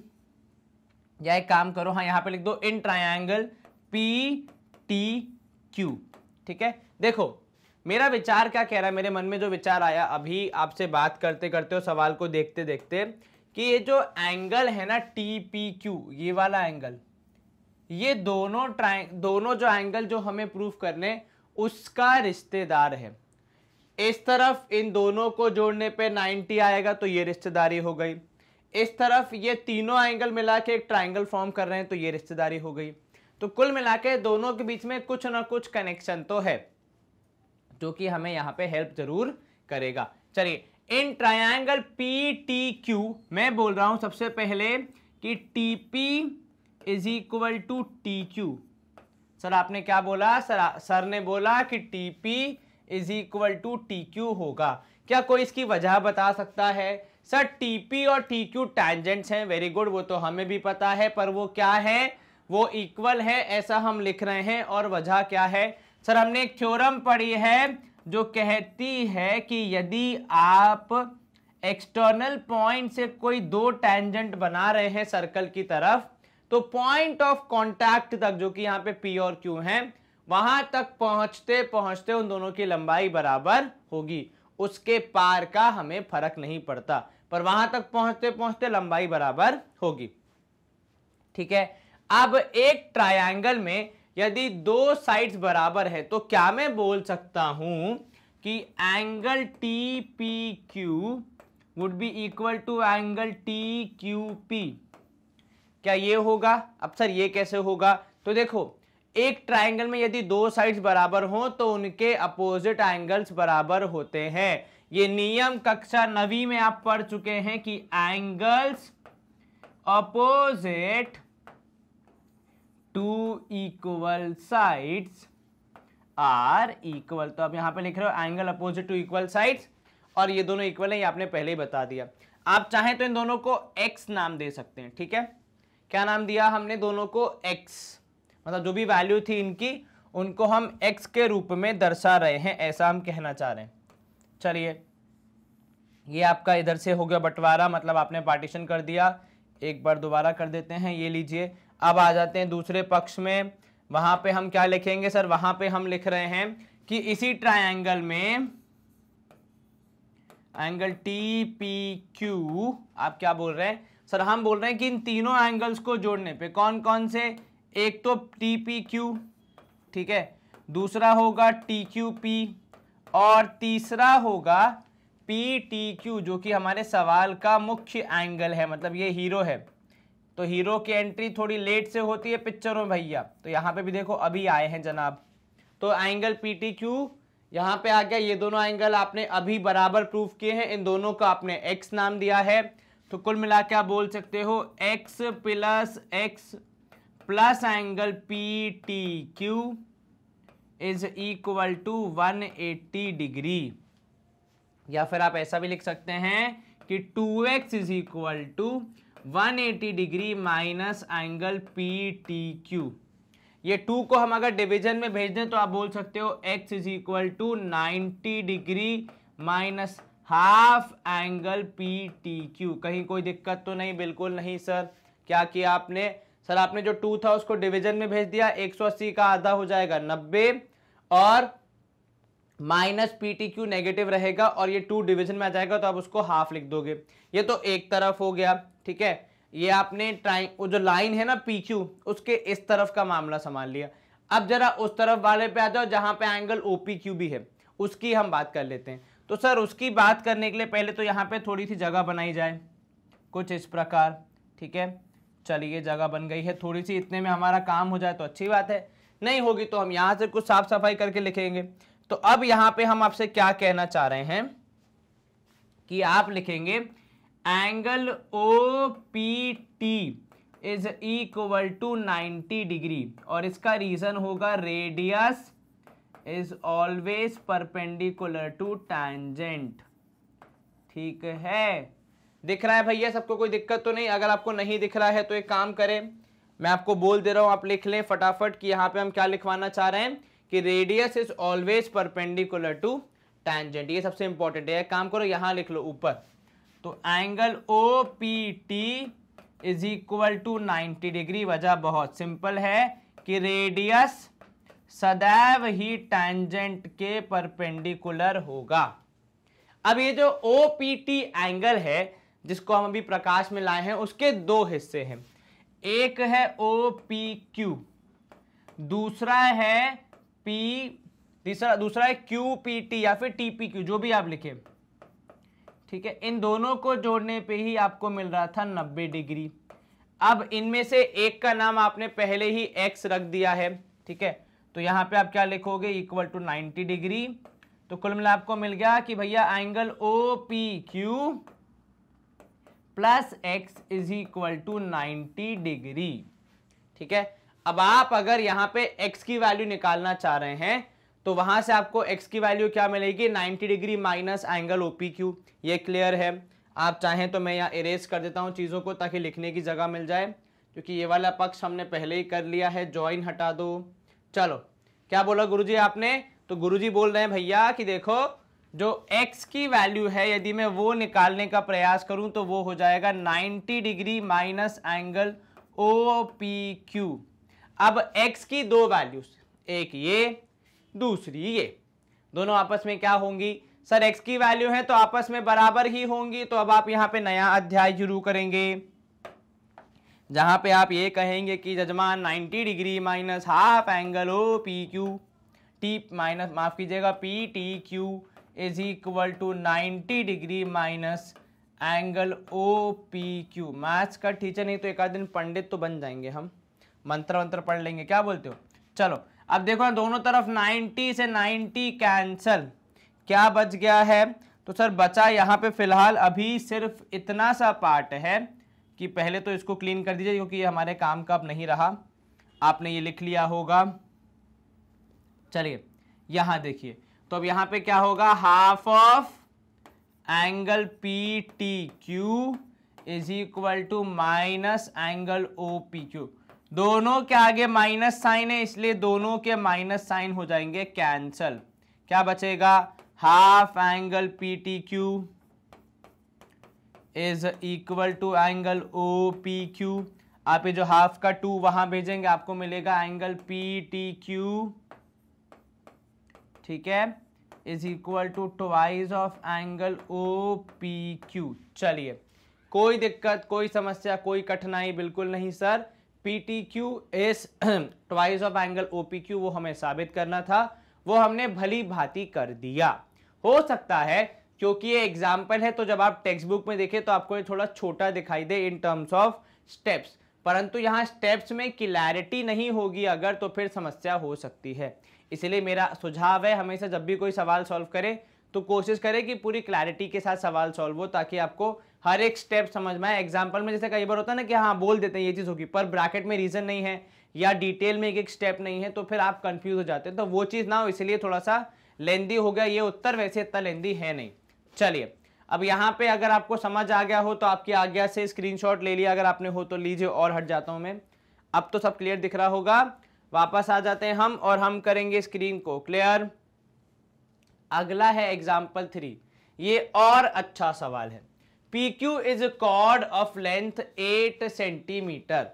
या एक काम करो हाँ यहाँ पे लिख दो in triangle P T Q ठीक है देखो मेरा विचार क्या कह रहा है मेरे मन में जो विचार आया अभी आपसे बात करते करते और सवाल को देखते देखते कि ये जो एंगल है ना टी पी क्यू ये वाला एंगल ये दोनों ट्राइ दोनों जो एंगल जो हमें प्रूफ करने उसका रिश्तेदार है इस तरफ इन दोनों को जोड़ने पे 90 आएगा तो ये रिश्तेदारी हो गई इस तरफ ये तीनों एंगल मिला के एक ट्राइंगल फॉर्म कर रहे हैं तो ये रिश्तेदारी हो गई तो कुल मिला के दोनों के बीच में कुछ ना कुछ कनेक्शन तो है जो कि हमें यहाँ पे हेल्प जरूर करेगा चलिए in triangle P T Q मैं बोल रहा हूँ सबसे पहले कि T P is equal to T Q sir आपने क्या बोला सर सर ने बोला कि T P is equal to T Q होगा क्या कोई इसकी वजह बता सकता है सर टी पी और टी क्यू टैंजेंट्स हैं वेरी गुड वो तो हमें भी पता है पर वो क्या है वो इक्वल है ऐसा हम लिख रहे हैं और वजह क्या है सर हमने एक थ्योरम पढ़ी है जो कहती है कि यदि आप एक्सटर्नल पॉइंट से कोई दो टेंजेंट बना रहे हैं सर्कल की तरफ तो पॉइंट ऑफ कॉन्टैक्ट तक जो कि यहाँ पे पी और क्यू है वहां तक पहुंचते पहुंचते उन दोनों की लंबाई बराबर होगी उसके पार का हमें फर्क नहीं पड़ता पर वहां तक पहुंचते पहुंचते लंबाई बराबर होगी ठीक है अब एक ट्रायंगल में यदि दो साइड्स बराबर हैं तो क्या मैं बोल सकता हूं कि angle T P Q would be equal to angle T Q P क्या ये होगा अब सर ये कैसे होगा तो देखो एक ट्राइंगल में यदि दो साइड्स बराबर हों तो उनके अपोजिट एंगल्स बराबर होते हैं ये नियम कक्षा नवी में आप पढ़ चुके हैं कि angles opposite to equal sides are equal तो आप यहाँ पे लिख रहे हो angle opposite to equal sides और ये दोनों इक्वल है ये आपने पहले ही बता दिया आप चाहें तो इन दोनों को एक्स नाम दे सकते हैं ठीक है क्या नाम दिया हमने दोनों को एक्स मतलब जो भी वैल्यू थी इनकी उनको हम एक्स के रूप में दर्शा रहे हैं ऐसा हम कहना चाह रहे हैं चलिए ये आपका इधर से हो गया बंटवारा मतलब आपने पार्टीशन कर दिया एक बार दोबारा कर देते हैं ये लीजिए अब आ जाते हैं दूसरे पक्ष में वहाँ पे हम क्या लिखेंगे सर वहाँ पे हम लिख रहे हैं कि इसी ट्रायंगल में एंगल टी पी क्यू आप क्या बोल रहे हैं सर हम बोल रहे हैं कि इन तीनों एंगल्स को जोड़ने पे कौन कौन से एक तो टी पी क्यू ठीक है दूसरा होगा टी क्यू पी और तीसरा होगा पी टी क्यू जो कि हमारे सवाल का मुख्य एंगल है मतलब ये हीरो है तो हीरो की एंट्री थोड़ी लेट से होती है पिक्चर में भैया तो यहाँ पे भी देखो अभी आए हैं जनाब तो एंगल पी टी क्यू यहाँ पे आ गया ये दोनों एंगल आपने अभी बराबर प्रूफ किए हैं इन दोनों का आपने एक्स नाम दिया है तो कुल मिला के आप बोल सकते हो X plus X plus angle P T Q is equal to one eighty degree या फिर आप ऐसा भी लिख सकते हैं कि two X is equal to 180 degree minus angle P T Q ये टू को हम अगर डिवीजन में भेज दें तो आप बोल सकते हो x is equal to ninety degree minus half angle P T Q कहीं कोई दिक्कत तो नहीं बिल्कुल नहीं सर क्या किया आपने सर आपने जो टू था उसको डिवीजन में भेज दिया 180 का आधा हो जाएगा 90 और minus P T Q negative रहेगा और ये टू डिवीजन में आ जाएगा तो आप उसको हाफ लिख दोगे ये तो एक तरफ हो गया ठीक है ये आपने ट्राइ वो जो लाइन है ना पी उसके इस तरफ का मामला संभाल लिया अब जरा उस तरफ वाले पे आ जाओ जहाँ पे एंगल ओ भी है उसकी हम बात कर लेते हैं तो सर उसकी बात करने के लिए पहले तो यहाँ पे थोड़ी सी जगह बनाई जाए कुछ इस प्रकार ठीक है चलिए जगह बन गई है थोड़ी सी इतने में हमारा काम हो जाए तो अच्छी बात है नहीं होगी तो हम यहाँ से कुछ साफ सफाई करके लिखेंगे तो अब यहाँ पे हम आपसे क्या कहना चाह रहे हैं कि आप लिखेंगे angle O P T is equal to 90 degree और इसका रीजन होगा radius is always perpendicular to tangent ठीक है दिख रहा है भैया सबको कोई दिक्कत तो नहीं अगर आपको नहीं दिख रहा है तो एक काम करें मैं आपको बोल दे रहा हूं आप लिख लें फटाफट कि यहाँ पे हम क्या लिखवाना चाह रहे हैं कि radius is always perpendicular to tangent ये सबसे इंपॉर्टेंट है काम करो यहाँ लिख लो ऊपर तो angle O P T is equal to ninety degree वजह बहुत सिंपल है कि रेडियस सदैव ही टैंजेंट के परपेंडिकुलर होगा अब ये जो ओ पी टी एंगल है जिसको हम अभी प्रकाश में लाए हैं उसके दो हिस्से हैं एक है ओ पी क्यू दूसरा है पी तीसरा दूसरा है क्यू पी टी या फिर टी पी क्यू जो भी आप लिखें ठीक है इन दोनों को जोड़ने पे ही आपको मिल रहा था 90 डिग्री अब इनमें से एक का नाम आपने पहले ही x रख दिया है ठीक है तो यहाँ पे आप क्या लिखोगे इक्वल टू 90 डिग्री तो कुल मिला आपको मिल गया कि भैया angle O P Q plus X is equal to ninety degree ठीक है अब आप अगर यहाँ पे x की वैल्यू निकालना चाह रहे हैं तो वहां से आपको एक्स की वैल्यू क्या मिलेगी 90 degree minus angle O P Q ये क्लियर है आप चाहें तो मैं यहाँ इरेज कर देता हूँ चीज़ों को ताकि लिखने की जगह मिल जाए क्योंकि ये वाला पक्ष हमने पहले ही कर लिया है ज्वाइन हटा दो चलो क्या बोला गुरुजी आपने तो गुरुजी बोल रहे हैं भैया कि देखो जो x की वैल्यू है यदि मैं वो निकालने का प्रयास करूं तो वो हो जाएगा 90 degree minus angle O P Q अब x की दो वैल्यूज एक ये दूसरी ये दोनों आपस में क्या होंगी सर x की वैल्यू है तो आपस में बराबर ही होंगी तो अब आप यहाँ पे नया अध्याय शुरू करेंगे जहाँ पे आप ये कहेंगे कि जजमान 90 degree minus half angle O P Q T minus माफ़ कीजिएगा P T Q is equal to 90 degree minus angle O P Q maths का टीचर नहीं तो एक आध दिन पंडित तो बन जाएंगे हम मंत्र मंत्र पढ़ लेंगे क्या बोलते हो चलो अब देखो ना दोनों तरफ 90 से 90 कैंसल क्या बच गया है तो सर बचा यहाँ पे फिलहाल अभी सिर्फ इतना सा पार्ट है कि पहले तो इसको क्लीन कर दीजिए क्योंकि ये हमारे काम का अब नहीं रहा आपने ये लिख लिया होगा चलिए यहाँ देखिए तो अब यहाँ पे क्या होगा half of angle P T Q is equal to minus angle O P Q दोनों के आगे माइनस साइन है इसलिए दोनों के माइनस साइन हो जाएंगे कैंसल क्या बचेगा half angle P T Q is equal to angle O P Q आप ये जो हाफ का टू वहां भेजेंगे आपको मिलेगा एंगल पी टी क्यू ठीक है is equal to twice of angle O P Q चलिए कोई दिक्कत कोई समस्या कोई कठिनाई बिल्कुल नहीं sir P T Q is twice of angle O P Q वो हमें साबित करना था वो हमने भली भांति कर दिया हो सकता है क्योंकि ये एग्जाम्पल है तो जब आप टेक्स्ट बुक में देखें तो आपको ये थोड़ा छोटा दिखाई दे इन टर्म्स ऑफ स्टेप्स परंतु यहाँ स्टेप्स में क्लैरिटी नहीं होगी अगर तो फिर समस्या हो सकती है इसलिए मेरा सुझाव है हमेशा जब भी कोई सवाल सॉल्व करें तो कोशिश करें कि पूरी क्लैरिटी के साथ सवाल सॉल्व हो ताकि आपको हर एक स्टेप समझना है एग्जाम्पल में जैसे कई बार होता है ना कि हाँ बोल देते हैं ये चीज़ होगी पर ब्रैकेट में रीज़न नहीं है या डिटेल में एक एक स्टेप नहीं है तो फिर आप कंफ्यूज हो जाते हैं तो वो चीज़ ना हो इसलिए थोड़ा सा लेंदी हो गया ये उत्तर वैसे इतना लेंदी है नहीं चलिए अब यहाँ पे अगर आपको समझ आ गया हो तो आपकी आज्ञा से स्क्रीनशॉट ले लिया अगर आपने हो तो लीजिए और हट जाता हूँ मैं अब तो सब क्लियर दिख रहा होगा वापस आ जाते हैं हम और हम करेंगे स्क्रीन को क्लियर अगला है एग्जाम्पल थ्री ये और अच्छा सवाल है P Q is chord of length eight centimetre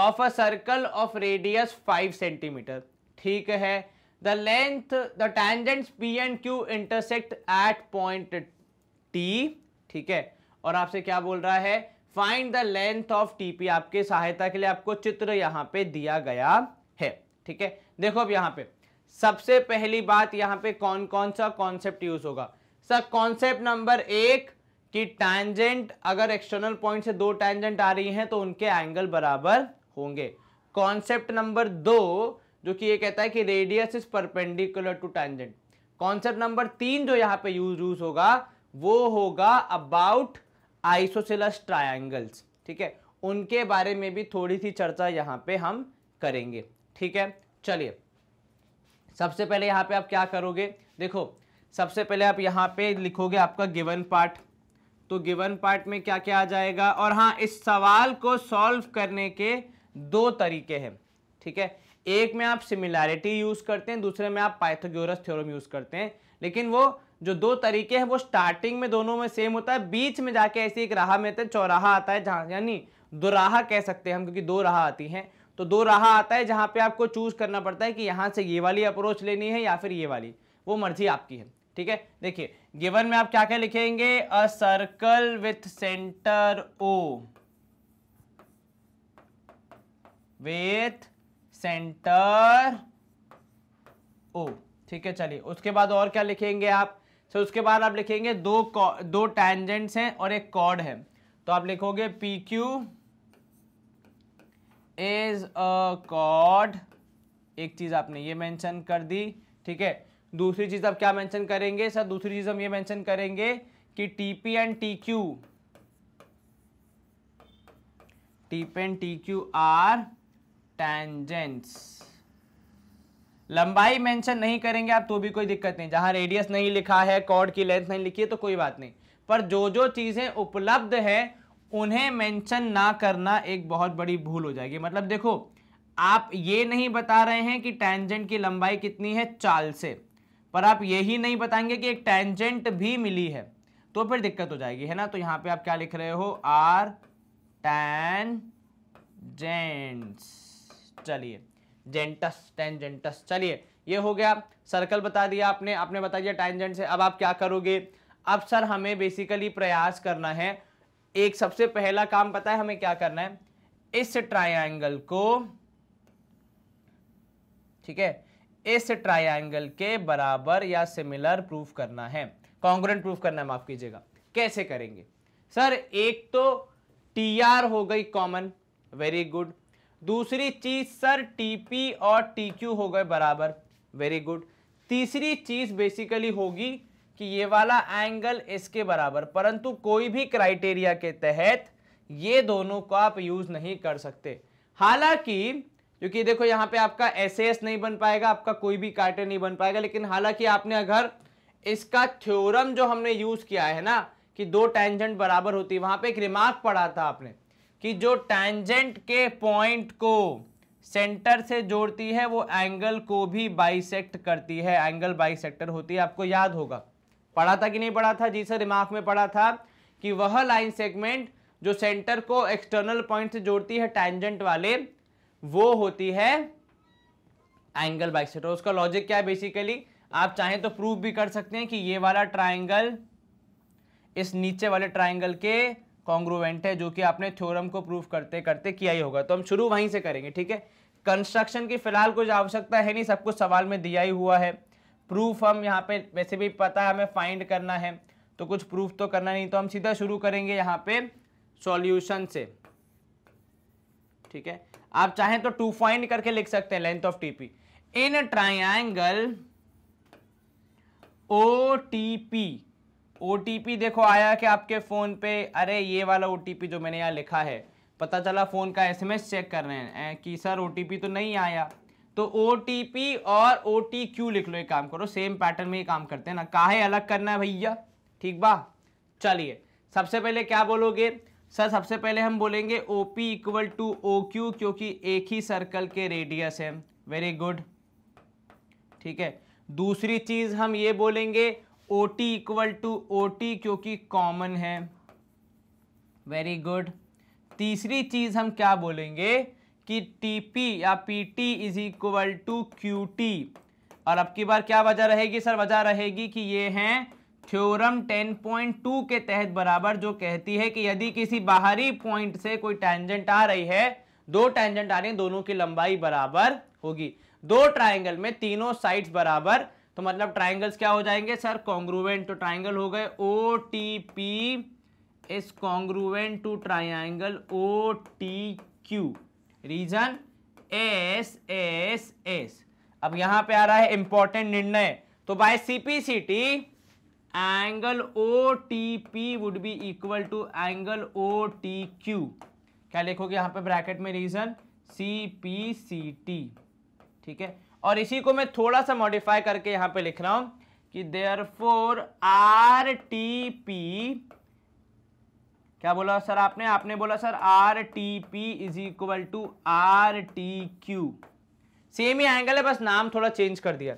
of a circle of radius five centimetre ठीक है the length the tangents P and Q intersect at point T ठीक है और आपसे क्या बोल रहा है find the length of TP आपके सहायता के लिए आपको चित्र यहाँ पे दिया गया है ठीक है देखो अब यहाँ पे सबसे पहली बात यहाँ पे कौन कौन सा कॉन्सेप्ट यूज होगा सर कॉन्सेप्ट नंबर एक कि टैंजेंट अगर एक्सटर्नल पॉइंट से दो टैंजेंट आ रही हैं तो उनके एंगल बराबर होंगे कॉन्सेप्ट नंबर दो जो कि ये कहता है कि radius is perpendicular to tangent concept number तीन जो यहाँ पे यूज यूज होगा वो होगा अबाउट आइसोसिलस ट्राइंगल्स ठीक है उनके बारे में भी थोड़ी सी चर्चा यहाँ पे हम करेंगे ठीक है चलिए सबसे पहले यहाँ पे आप क्या करोगे देखो सबसे पहले आप यहाँ पे लिखोगे आपका गिवन पार्ट तो गिवन पार्ट में क्या क्या आ जाएगा और हाँ इस सवाल को सॉल्व करने के दो तरीके हैं ठीक है एक में आप सिमिलैरिटी यूज़ करते हैं दूसरे में आप पाइथोग्योरस थ्योरम यूज़ करते हैं लेकिन वो जो दो तरीके हैं वो स्टार्टिंग में दोनों में सेम होता है बीच में जाके ऐसी एक राह में तो चौराहा आता है जहां यानी दो राह कह सकते हैं हम क्योंकि दो राह आती हैं तो दो राह आता है जहां पे आपको चूज करना पड़ता है कि यहां से ये वाली अप्रोच लेनी है या फिर ये वाली वो मर्जी आपकी है ठीक है देखिए गिवन में आप क्या क्या लिखेंगे a circle with centre O with centre O ठीक है चलिए उसके बाद और क्या लिखेंगे आप सो उसके बाद आप लिखेंगे दो दो टैंजेंट्स हैं और एक कॉर्ड है तो आप लिखोगे P Q is a chord एक चीज आपने ये मेंशन कर दी ठीक है दूसरी चीज़ आप क्या मेंशन करेंगे सर दूसरी चीज़ हम ये मेंशन करेंगे कि TP and T T TP and Q are tangents लंबाई मेंशन नहीं करेंगे आप तो भी कोई दिक्कत नहीं जहां रेडियस नहीं लिखा है कॉर्ड की लेंथ नहीं लिखी है तो कोई बात नहीं पर जो जो चीज़ें उपलब्ध हैं उन्हें मेंशन ना करना एक बहुत बड़ी भूल हो जाएगी मतलब देखो आप ये नहीं बता रहे हैं कि टेंजेंट की लंबाई कितनी है चाल से पर आप यही नहीं बताएंगे कि एक टेंजेंट भी मिली है तो फिर दिक्कत हो जाएगी है ना तो यहाँ पे आप क्या लिख रहे हो आर जेंट्स चलिए जेंटस जेंटस चलिए ये हो गया सर्कल बता दिया आपने आपने बता दिया टेंजेंट से अब आप क्या करोगे अब सर हमें बेसिकली प्रयास करना है एक सबसे पहला काम पता है हमें क्या करना है इस ट्रायंगल को ठीक है इस ट्रायंगल के बराबर या सिमिलर प्रूफ करना है कॉन्ग्रेंट प्रूफ करना माफ कीजिएगा कैसे करेंगे सर एक तो टी आर हो गई कॉमन वेरी गुड दूसरी चीज सर टी पी और टी क्यू हो गए बराबर वेरी गुड तीसरी चीज बेसिकली होगी कि ये वाला एंगल इसके बराबर परंतु कोई भी क्राइटेरिया के तहत ये दोनों को आप यूज नहीं कर सकते हालांकि क्योंकि देखो यहाँ पे आपका एस नहीं बन पाएगा आपका कोई भी कार्टन नहीं बन पाएगा लेकिन हालांकि आपने अगर इसका थ्योरम जो हमने यूज किया है ना कि दो टेंजेंट बराबर होती है वहां पर एक रिमार्क पढ़ा था आपने कि जो टेंजेंट के पॉइंट को सेंटर से जोड़ती है वो एंगल को भी बाइसेक्ट करती है एंगल बाइसेक्टर होती है आपको याद होगा पढ़ा था कि नहीं पढ़ा था जी सर रिमार्क में पढ़ा था कि वह लाइन सेगमेंट जो सेंटर को एक्सटर्नल पॉइंट से जोड़ती है टेंजेंट वाले वो होती है एंगल बाइसेक्टर तो उसका लॉजिक क्या है बेसिकली आप चाहें तो प्रूव भी कर सकते हैं कि ये वाला ट्राइंगल इस नीचे वाले ट्राइंगल के कॉन्ग्रोवेंट है जो कि आपने थ्योरम को प्रूव करते करते किया ही होगा तो हम शुरू वहीं से करेंगे ठीक है कंस्ट्रक्शन की फिलहाल कुछ आवश्यकता है नहीं सब कुछ सवाल में दिया ही हुआ है प्रूफ हम यहाँ पे वैसे भी पता है हमें फाइंड करना है तो कुछ प्रूफ तो करना नहीं तो हम सीधा शुरू करेंगे यहाँ पे सॉल्यूशन से ठीक है आप चाहें तो टू फाइंड करके लिख सकते हैं length of TP in triangle O T P O T P देखो आया कि आपके फ़ोन पे अरे ये वाला ओ टी पी जो मैंने यहाँ लिखा है पता चला फ़ोन का एस एम एस चेक कर रहे हैं कि सर ओ टी पी तो नहीं आया तो ओ टी पी और ओ टी क्यू लिख लो एक काम करो सेम पैटर्न में ही काम करते हैं ना काहे अलग करना है भैया ठीक बा चलिए सबसे पहले क्या बोलोगे सर सबसे पहले हम बोलेंगे O P equal to O Q क्योंकि एक ही सर्कल के रेडियस है वेरी गुड ठीक है दूसरी चीज़ हम ये बोलेंगे O T equal to O T क्योंकि कॉमन है वेरी गुड तीसरी चीज़ हम क्या बोलेंगे कि टी पी या P T is equal to Q T और अब की बार क्या वजह रहेगी सर वजह रहेगी कि ये हैं थ्योरम 10.2 के तहत बराबर जो कहती है कि यदि किसी बाहरी पॉइंट से कोई टेंजेंट आ रही है दो टैंजेंट आ रही है दोनों की लंबाई बराबर होगी दो ट्राइंगल में तीनों साइड्स बराबर तो मतलब ट्राइंगल्स क्या हो जाएंगे सर कॉन्ग्रुवेंट टू ट्राइंगल हो गए O T P is congruent to triangle O T Q reason S S S अब यहां पे आ रहा है इंपॉर्टेंट निर्णय तो by CPCT angle O T P would be equal to angle O T Q क्या लिखोगे यहां पे ब्रैकेट में reason C P C T ठीक है और इसी को मैं थोड़ा सा मॉडिफाई करके यहां पे लिख रहा हूं कि therefore R T P क्या बोला सर आपने आपने बोला sir R T P is equal to R T Q same ही एंगल है बस नाम थोड़ा चेंज कर दिया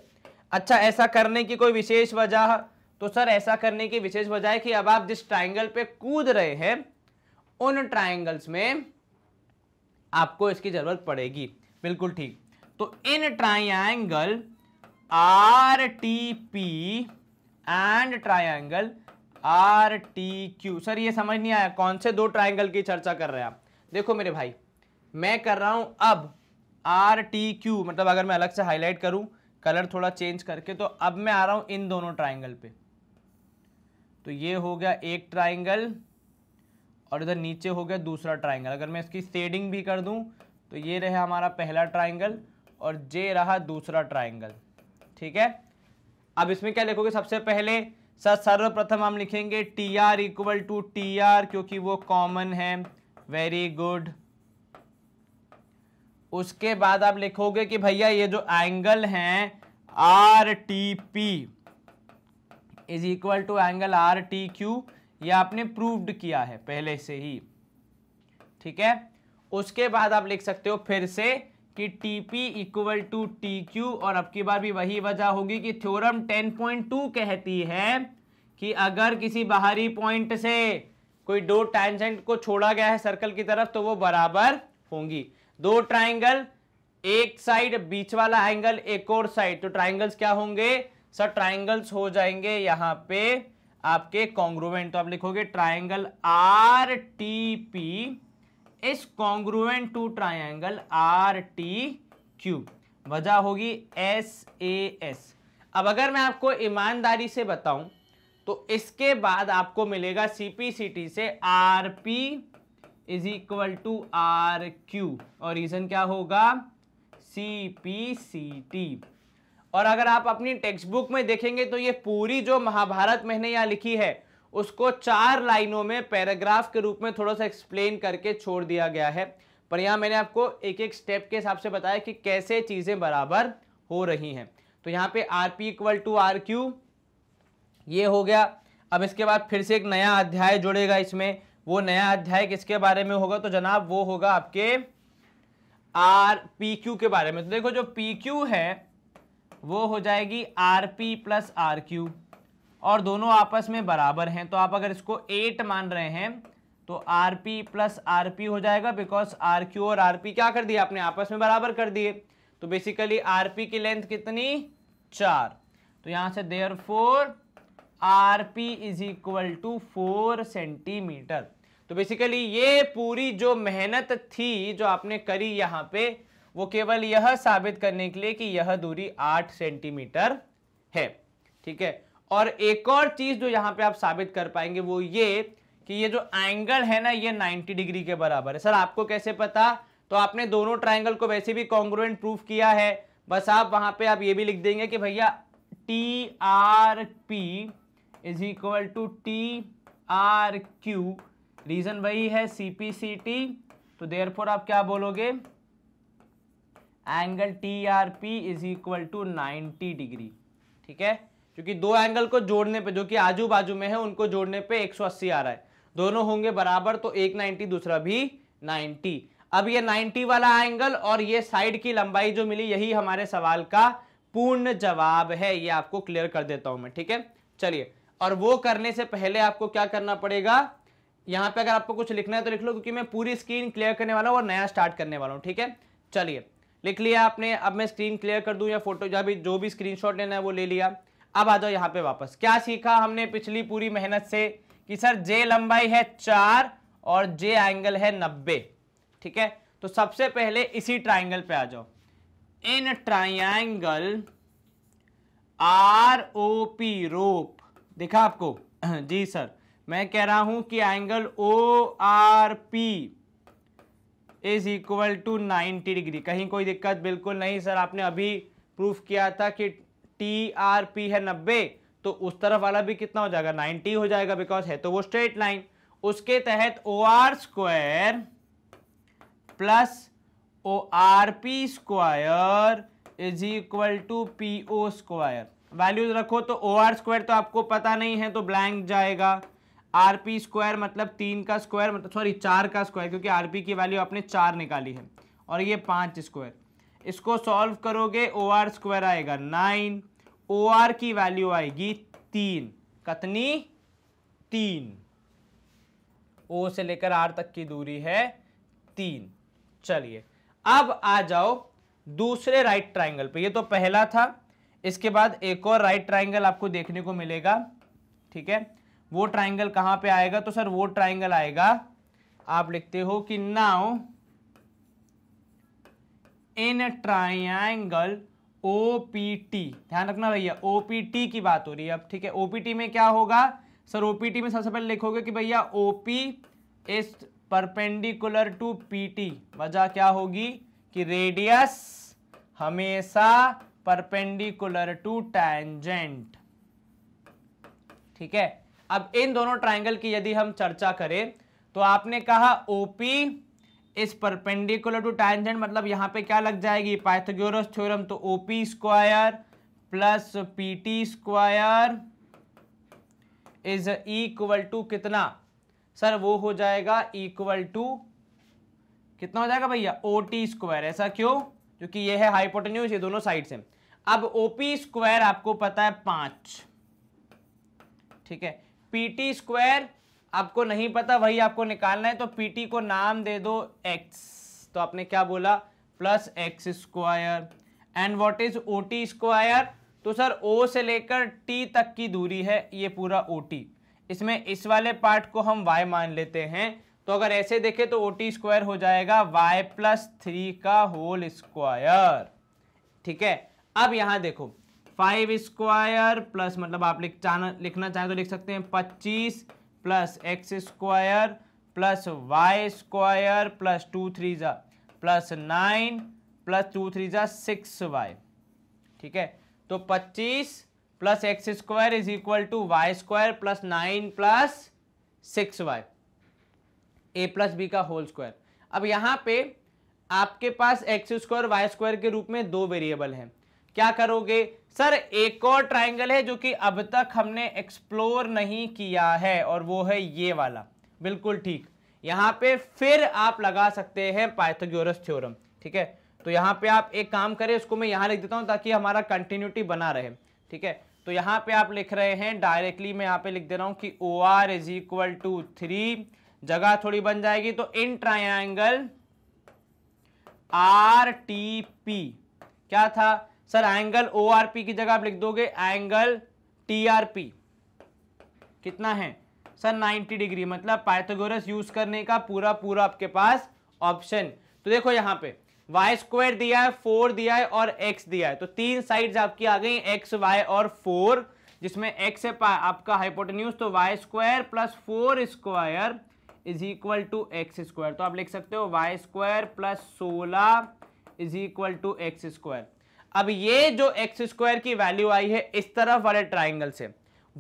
अच्छा ऐसा करने की कोई विशेष वजह तो सर ऐसा करने की विशेष वजह है कि अब आप जिस ट्राइंगल पे कूद रहे हैं उन ट्राइंगल्स में आपको इसकी जरूरत पड़ेगी बिल्कुल ठीक तो in triangle R T P and triangle R T Q sir ये समझ नहीं आया कौन से दो ट्राइंगल की चर्चा कर रहे हैं आप देखो मेरे भाई मैं कर रहा हूँ अब आर टी क्यू मतलब अगर मैं अलग से हाईलाइट करूँ कलर थोड़ा चेंज करके तो अब मैं आ रहा हूँ इन दोनों ट्राइंगल पे तो ये हो गया एक ट्राइंगल और इधर नीचे हो गया दूसरा ट्राइंगल अगर मैं इसकी सेडिंग भी कर दूं तो ये रहा हमारा पहला ट्राइंगल और जे रहा दूसरा ट्राइंगल ठीक है अब इसमें क्या लिखोगे सबसे पहले सर सर्वप्रथम हम लिखेंगे T R equal to T R क्योंकि वो कॉमन है वेरी गुड उसके बाद आप लिखोगे कि भैया ये जो एंगल हैं R T P is equal to angle R T Q यह आपने प्रूव्ड किया है पहले से ही ठीक है उसके बाद आप लिख सकते हो फिर से कि T P equal to T Q और अब की बार भी वही वजह होगी कि थ्योरम 10.2 कहती है कि अगर किसी बाहरी पॉइंट से कोई दो टैंजेंट को छोड़ा गया है सर्कल की तरफ तो वो बराबर होंगी दो ट्राइंगल एक साइड बीच वाला एंगल एक और साइड तो ट्राइंगल्स क्या होंगे सर ट्राइंगल्स हो जाएंगे यहाँ पे आपके कॉन्ग्रोवेंट तो आप लिखोगे triangle R T P is congruent to triangle R T Q वजह होगी एस ए एस अब अगर मैं आपको ईमानदारी से बताऊं तो इसके बाद आपको मिलेगा सी सी पी टी से R P is equal to R Q और रीज़न क्या होगा सी पी सी टी और अगर आप अपनी टेक्स्ट बुक में देखेंगे तो ये पूरी जो महाभारत मैंने यहाँ लिखी है उसको चार लाइनों में पैराग्राफ के रूप में थोड़ा सा एक्सप्लेन करके छोड़ दिया गया है पर यहाँ मैंने आपको एक एक स्टेप के हिसाब से बताया कि कैसे चीज़ें बराबर हो रही हैं तो यहाँ पे R P equal to R Q ये हो गया अब इसके बाद फिर से एक नया अध्याय जुड़ेगा इसमें वो नया अध्याय किसके बारे में होगा तो जनाब वो होगा आपके आर पी क्यू के बारे में तो देखो जो पी क्यू है वो हो जाएगी R P plus R Q और दोनों आपस में बराबर हैं तो आप अगर इसको एट मान रहे हैं तो R P plus R P हो जाएगा बिकॉज आर क्यू और आर पी क्या कर दिया आपने आपस में बराबर कर दिए तो बेसिकली आर पी की लेंथ कितनी चार तो यहाँ से therefore R P is equal to four centimetre तो बेसिकली ये पूरी जो मेहनत थी जो आपने करी यहाँ पे वो केवल यह साबित करने के लिए कि यह दूरी आठ सेंटीमीटर है ठीक है और एक और चीज जो यहाँ पे आप साबित कर पाएंगे वो ये कि ये जो एंगल है ना ये 90 डिग्री के बराबर है सर आपको कैसे पता तो आपने दोनों ट्राइंगल को वैसे भी कॉन्ग्रोवेंट प्रूफ किया है बस आप वहां पर आप ये भी लिख देंगे कि भैया T R P is equal to T R Q reason वही है सी पी सी टी तो देयर आप क्या बोलोगे angle T R P is equal to ninety degree ठीक है क्योंकि दो एंगल को जोड़ने पे जो कि आजू बाजू में है उनको जोड़ने पे 180 आ रहा है दोनों होंगे बराबर तो एक 90 दूसरा भी 90 अब ये 90 वाला एंगल और ये साइड की लंबाई जो मिली यही हमारे सवाल का पूर्ण जवाब है ये आपको क्लियर कर देता हूं मैं ठीक है चलिए और वो करने से पहले आपको क्या करना पड़ेगा यहाँ पे अगर आपको कुछ लिखना है तो लिख लो क्योंकि मैं पूरी स्क्रीन क्लियर करने वाला हूँ और नया स्टार्ट करने वाला हूँ ठीक है चलिए लिख लिया आपने अब मैं स्क्रीन क्लियर कर दूं या फोटो जहाँ भी जो भी स्क्रीनशॉट लेना है वो ले लिया अब आ जाओ यहाँ पे वापस क्या सीखा हमने पिछली पूरी मेहनत से कि सर जे लंबाई है चार और जे एंगल है नब्बे ठीक है तो सबसे पहले इसी ट्राइंगल पे आ जाओ in triangle R O P रोप देखा आपको जी सर मैं कह रहा हूं कि angle O R P is equal to 90 degree कहीं कोई दिक्कत बिल्कुल नहीं सर आपने अभी प्रूफ किया था कि टी आर पी है नब्बे तो उस तरफ वाला भी कितना हो जाएगा 90 हो जाएगा बिकॉज है तो वो स्ट्रेट लाइन उसके तहत O R square plus O R P square is equal to P O square values रखो तो ओ आर स्क्वायर तो आपको पता नहीं है तो ब्लैंक जाएगा आर पी स्क्वायर मतलब तीन का स्क्वायर मतलब सॉरी चार का स्क्वायर क्योंकि आर पी की वैल्यू आपने चार निकाली है और ये पाँच स्क्वायर इसको सॉल्व करोगे ओ आर स्क्वायर आएगा नाइन ओ आर की वैल्यू आएगी तीन कतनी तीन ओ से लेकर आर तक की दूरी है तीन चलिए अब आ जाओ दूसरे राइट ट्राइंगल पे ये तो पहला था इसके बाद एक और राइट ट्राइंगल आपको देखने को मिलेगा ठीक है वो ट्राइंगल कहाँ पे आएगा तो सर वो ट्राइंगल आएगा आप लिखते हो कि नाउ इन ट्राइंगल ओपीटी ध्यान रखना भैया ओपीटी की बात हो रही है अब ठीक है ओपीटी में क्या होगा सर ओपीटी में सबसे पहले लिखोगे कि भैया OP is perpendicular to PT वजह क्या होगी कि रेडियस हमेशा परपेंडिकुलर टू टैंजेंट ठीक है अब इन दोनों ट्राइंगल की यदि हम चर्चा करें तो आपने कहा ओपी इस परपेंडिकुलर टू टैंजेंट मतलब यहाँ पे क्या लग जाएगी पाइथागोरस थ्योरम तो O P square plus P T square is equal to कितना सर वो हो जाएगा इक्वल टू कितना हो जाएगा भैया ओ टी स्क्वायर ऐसा क्यों क्योंकि ये है हाइपोटेन्यूज ये दोनों साइड से अब ओ पी स्क्वायर आपको पता है पांच ठीक है पीटी स्क्वायर आपको नहीं पता वही आपको निकालना है तो पीटी को नाम दे दो एक्स तो आपने क्या बोला plus x square and what is O T square तो सर ओ से लेकर टी तक की दूरी है ये पूरा ओ टी इसमें इस वाले पार्ट को हम वाई मान लेते हैं तो अगर ऐसे देखें तो ओ टी स्क्वायर हो जाएगा वाई प्लस थ्री का होल स्क्वायर ठीक है अब यहां देखो फाइव स्क्वायर प्लस मतलब आप लिख चाहना लिखना चाहें तो लिख सकते हैं पच्चीस plus x square plus y square plus two three ज़ा plus nine plus two three ज़ा सिक्स वाई ठीक है तो पच्चीस plus x square is equal to y square plus nine plus six y A plus B का whole square अब यहाँ पे आपके पास एक्स स्क्वायर वाई स्क्वायर के रूप में दो वेरिएबल हैं क्या करोगे सर एक और ट्राइंगल है जो कि अब तक हमने एक्सप्लोर नहीं किया है और वो है ये वाला बिल्कुल ठीक यहाँ पे फिर आप लगा सकते हैं पाइथोग्योरस थ्योरम ठीक है तो यहाँ पे आप एक काम करें उसको मैं यहाँ लिख देता हूँ ताकि हमारा कंटिन्यूटी बना रहे ठीक है तो यहाँ पे आप लिख रहे हैं डायरेक्टली मैं यहाँ पे लिख दे रहा हूँ कि O R is equal to three जगह थोड़ी बन जाएगी तो in triangle R T P क्या था sir angle O R P की जगह आप लिख दोगे एंगल टी आर पी कितना है सर 90 डिग्री मतलब पाइथागोरस यूज करने का पूरा पूरा आपके पास ऑप्शन तो देखो यहाँ पे वाई स्क्वायर दिया है फोर दिया है और एक्स दिया है तो तीन साइड्स आपकी आ गई एक्स वाई और फोर जिसमें एक्स है आपका हाइपोटेन्यूज तो y square plus four square is equal to x square तो आप लिख सकते हो वाई स्क्वायर प्लस सोलह is equal to x square अब ये जो एक्स स्क्वायर की वैल्यू आई है इस तरफ वाले ट्राइंगल से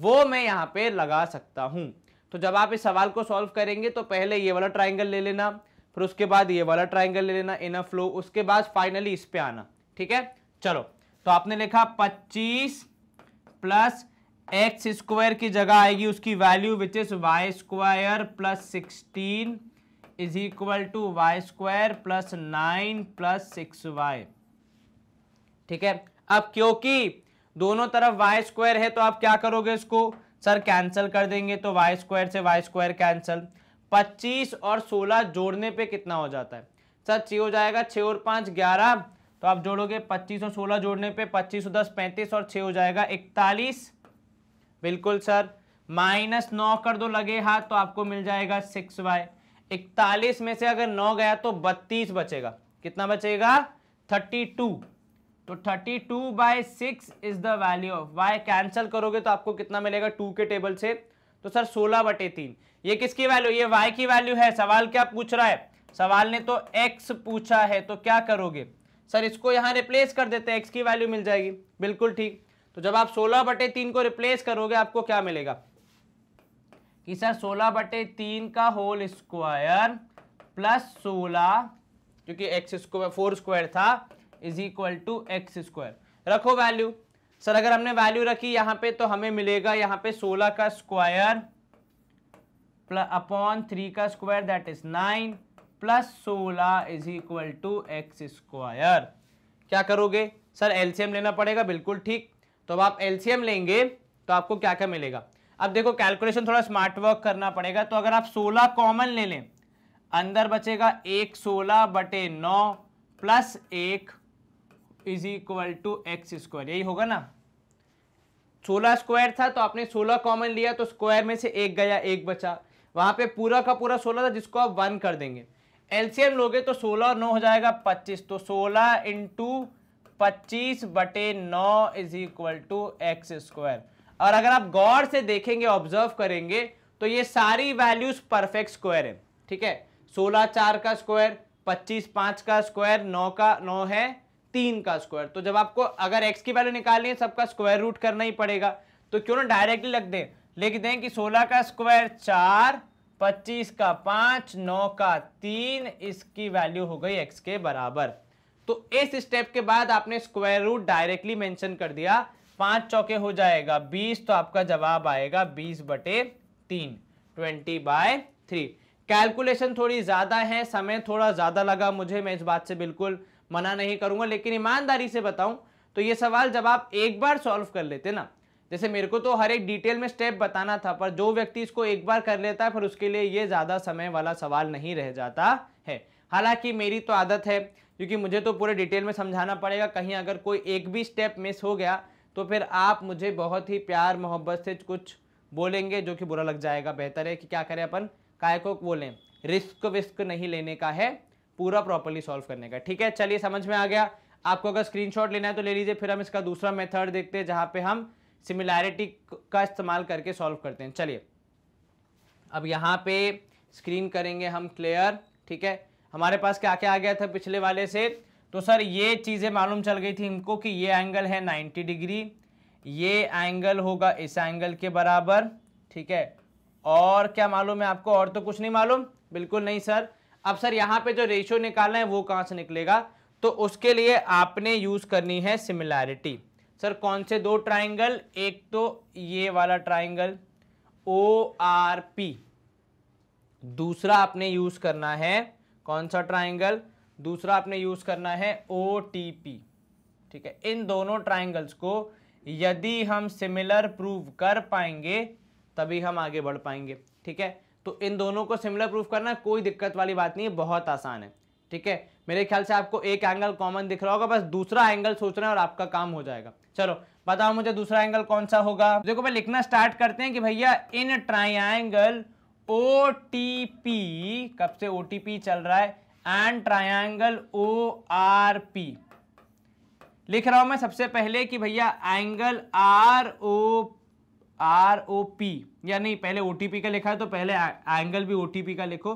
वो मैं यहाँ पे लगा सकता हूँ तो जब आप इस सवाल को सॉल्व करेंगे तो पहले ये वाला ट्राइंगल ले लेना फिर उसके बाद ये वाला ट्राइंगल ले लेना इन फ्लो उसके बाद फाइनली इस पे आना ठीक है चलो तो आपने लिखा पच्चीस प्लस एक्स स्क्वायर की जगह आएगी उसकी value which is y square plus sixteen is equal to y square plus nine plus six y ठीक है अब क्योंकि दोनों तरफ वाई स्क्वायर है तो आप क्या करोगे इसको सर कैंसिल कर देंगे तो वाई स्क्वायर से वाई स्क्वायर कैंसिल 25 और 16 जोड़ने पे कितना हो जाता है सर छ हो जाएगा छः और पाँच ग्यारह तो आप जोड़ोगे 25 और 16 जोड़ने पे 25 और दस पैंतीस और छः हो जाएगा इकतालीस बिल्कुल सर माइनस नौ कर दो लगे हाथ तो आपको मिल जाएगा सिक्स वाई इकतालीस में से अगर नौ गया तो बत्तीस बचेगा कितना बचेगा थर्टी टू तो 32 two by six is the value of y cancel करोगे तो आपको कितना मिलेगा टू के टेबल से तो सर 16 बटे तीन ये किसकी वैल्यू ये y की वैल्यू है सवाल क्या पूछ रहा है सवाल ने तो x पूछा है तो क्या करोगे सर इसको यहाँ रिप्लेस कर देते हैं x की वैल्यू मिल जाएगी बिल्कुल ठीक तो जब आप 16 बटे तीन को रिप्लेस करोगे आपको क्या मिलेगा कि सर सोलह बटे तीन का होल स्क्वायर प्लस सोलह क्योंकि एक्स स्क्वायर फोर स्क्वायर था is equal to x square रखो वैल्यू सर अगर हमने वैल्यू रखी यहां पे तो हमें मिलेगा यहाँ पे सोलह का स्क्वायर अपॉन 3 का स्क्वायर दैट इज 9 प्लस सोलह is equal to x square क्या करोगे सर एलसीएम लेना पड़ेगा बिल्कुल ठीक तो अब आप एलसीएम लेंगे तो आपको क्या क्या मिलेगा अब देखो कैलकुलेशन थोड़ा स्मार्ट वर्क करना पड़ेगा तो अगर आप सोलह कॉमन ले लें अंदर बचेगा एक सोलह बटे नौ प्लस एक is equal to x square यही होगा ना सोलह स्क्वायर था तो आपने सोलह कॉमन लिया तो स्क्वायर में से एक गया एक बचा वहां पे पूरा का पूरा सोलह था जिसको आप वन कर देंगे एलसीएम लोगे तो सोलह और नौ हो जाएगा पच्चीस तो सोलह इंटू पच्चीस बटे नौ is equal to x square और अगर आप गौर से देखेंगे ऑब्जर्व करेंगे तो ये सारी वैल्यूज परफेक्ट स्क्वायर है ठीक है सोलह चार का स्क्वायर पच्चीस पांच का स्क्वायर नौ का नौ है तीन का स्क्वायर तो जब आपको अगर एक्स की वैल्यू निकालनी है सबका स्क्वायर रूट करना ही पड़ेगा तो क्यों ना डायरेक्टली लग दें लिख दें कि सोलह का स्क्वायर चार पच्चीस का पाँच नौ का तीन इसकी वैल्यू हो गई एक्स के बराबर तो इस स्टेप के बाद आपने स्क्वायर रूट डायरेक्टली मेंशन कर दिया पाँच चौके हो जाएगा बीस तो आपका जवाब आएगा बीस बटे तीन ट्वेंटी बाय थ्री कैलकुलेशन थोड़ी ज़्यादा है समय थोड़ा ज़्यादा लगा मुझे मैं इस बात से बिल्कुल मना नहीं करूंगा लेकिन ईमानदारी से बताऊं तो ये सवाल जब आप एक बार सॉल्व कर लेते ना जैसे मेरे को तो हर एक डिटेल में स्टेप बताना था पर जो व्यक्ति इसको एक बार कर लेता है फिर उसके लिए ये ज़्यादा समय वाला सवाल नहीं रह जाता है हालांकि मेरी तो आदत है क्योंकि मुझे तो पूरे डिटेल में समझाना पड़ेगा कहीं अगर कोई एक भी स्टेप मिस हो गया तो फिर आप मुझे बहुत ही प्यार मोहब्बत से कुछ बोलेंगे जो कि बुरा लग जाएगा बेहतर है कि क्या करें अपन काय को बोलें रिस्क विस्क नहीं लेने का है पूरा प्रॉपरली सॉल्व करने का ठीक है चलिए समझ में आ गया आपको अगर स्क्रीनशॉट लेना है तो ले लीजिए फिर हम इसका दूसरा मेथड देखते हैं जहाँ पे हम सिमिलैरिटी का इस्तेमाल करके सॉल्व करते हैं चलिए अब यहाँ पे स्क्रीन करेंगे हम क्लियर ठीक है हमारे पास क्या क्या आ गया था पिछले वाले से तो सर ये चीज़ें मालूम चल गई थी हमको कि ये एंगल है 90 डिग्री ये एंगल होगा इस एंगल के बराबर ठीक है और क्या मालूम है आपको और तो कुछ नहीं मालूम बिल्कुल नहीं सर अब सर यहाँ पे जो रेशियो निकालना है वो कहाँ से निकलेगा तो उसके लिए आपने यूज़ करनी है सिमिलैरिटी सर कौन से दो ट्राइंगल एक तो ये वाला ट्राइंगल ओ आर पी दूसरा आपने यूज़ करना है कौन सा ट्राइंगल दूसरा आपने यूज़ करना है ओ टी पी ठीक है इन दोनों ट्राइंगल्स को यदि हम सिमिलर प्रूव कर पाएंगे तभी हम आगे बढ़ पाएंगे ठीक है तो इन दोनों को सिमिलर प्रूफ करना कोई दिक्कत वाली बात नहीं है बहुत आसान है ठीक है मेरे ख्याल से आपको एक एंगल कॉमन दिख रहा होगा बस दूसरा एंगल सोचना और आपका काम हो जाएगा चलो बताओ मुझे दूसरा एंगल कौन सा होगा देखो भाई लिखना स्टार्ट करते हैं कि भैया in triangle O T P कब से ओ टी पी चल रहा है and triangle O R P लिख रहा हूं मैं सबसे पहले कि भैया angle R O R O P या नहीं पहले ओ टी पी का लिखा है तो पहले एंगल भी ओ टी पी का लिखो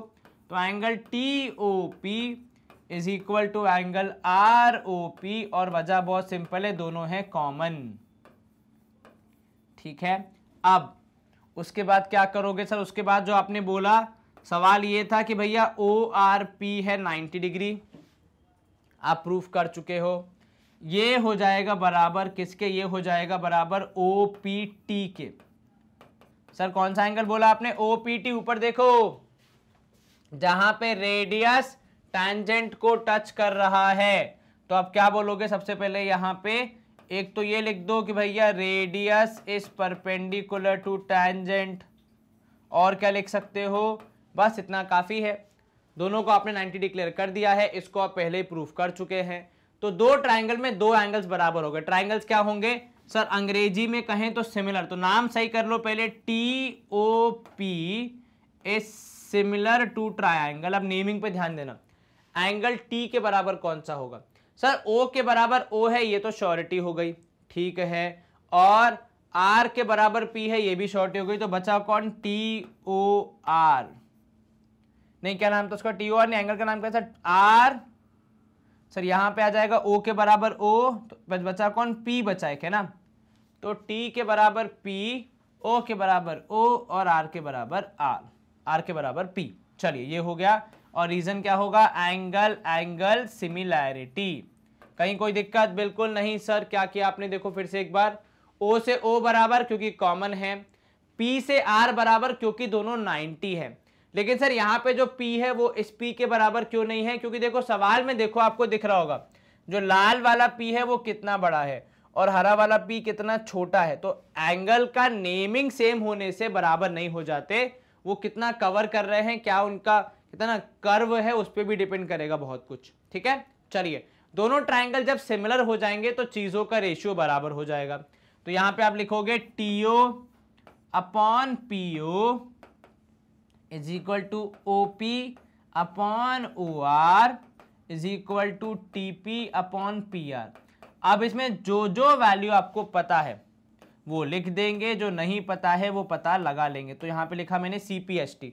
तो angle T O P is equal to angle R O P और वजह बहुत सिंपल है दोनों है कॉमन ठीक है अब उसके बाद क्या करोगे सर उसके बाद जो आपने बोला सवाल ये था कि भैया ओ आर पी है 90 डिग्री आप प्रूफ कर चुके हो ये हो जाएगा बराबर किसके ये हो जाएगा बराबर ओ पी टी के सर कौन सा एंगल बोला आपने ओ पी टी ऊपर देखो जहां पे रेडियस टैंजेंट को टच कर रहा है तो आप क्या बोलोगे सबसे पहले यहां पे एक तो ये लिख दो कि भैया radius is perpendicular to tangent और क्या लिख सकते हो बस इतना काफ़ी है दोनों को आपने 90 डिक्लेयर कर दिया है इसको आप पहले ही प्रूफ कर चुके हैं तो दो ट्राइंगल में दो एंगल्स बराबर हो गए ट्राइंगल्स क्या होंगे सर अंग्रेजी में कहें तो सिमिलर तो नाम सही कर लो पहले T O P S similar to triangle अब नेमिंग पे ध्यान देना एंगल टी के बराबर कौन सा होगा सर ओ के बराबर ओ है ये तो श्योरिटी हो गई ठीक है और आर के बराबर पी है ये भी श्योरिटी हो गई तो बचा कौन टी ओ आर नहीं क्या नाम था तो उसका टी ओ आर नहीं एंगल का नाम क्या था आर सर यहाँ पे आ जाएगा ओ के बराबर ओ तो बचा कौन पी बचा है ना तो टी के बराबर पी ओ के बराबर ओ और आर के बराबर आर आर के बराबर पी चलिए ये हो गया और रीज़न क्या होगा एंगल एंगल सिमिलैरिटी कहीं कोई दिक्कत बिल्कुल नहीं सर क्या किया आपने देखो फिर से एक बार ओ से ओ बराबर क्योंकि कॉमन है पी से आर बराबर क्योंकि दोनों 90 है लेकिन सर यहाँ पे जो पी है वो इस पी के बराबर क्यों नहीं है क्योंकि देखो सवाल में देखो आपको दिख रहा होगा जो लाल वाला पी है वो कितना बड़ा है और हरा वाला पी कितना छोटा है तो एंगल का नेमिंग सेम होने से बराबर नहीं हो जाते वो कितना कवर कर रहे हैं क्या उनका कितना कर्व है उस पर भी डिपेंड करेगा बहुत कुछ ठीक है चलिए दोनों ट्राइंगल जब सिमिलर हो जाएंगे तो चीज़ों का रेशियो बराबर हो जाएगा तो यहाँ पे आप लिखोगे T O upon P O is equal to O P upon O R is equal to T P upon P R अब इसमें जो जो वैल्यू आपको पता है वो लिख देंगे जो नहीं पता है वो पता लगा लेंगे तो यहाँ पे लिखा मैंने C P S T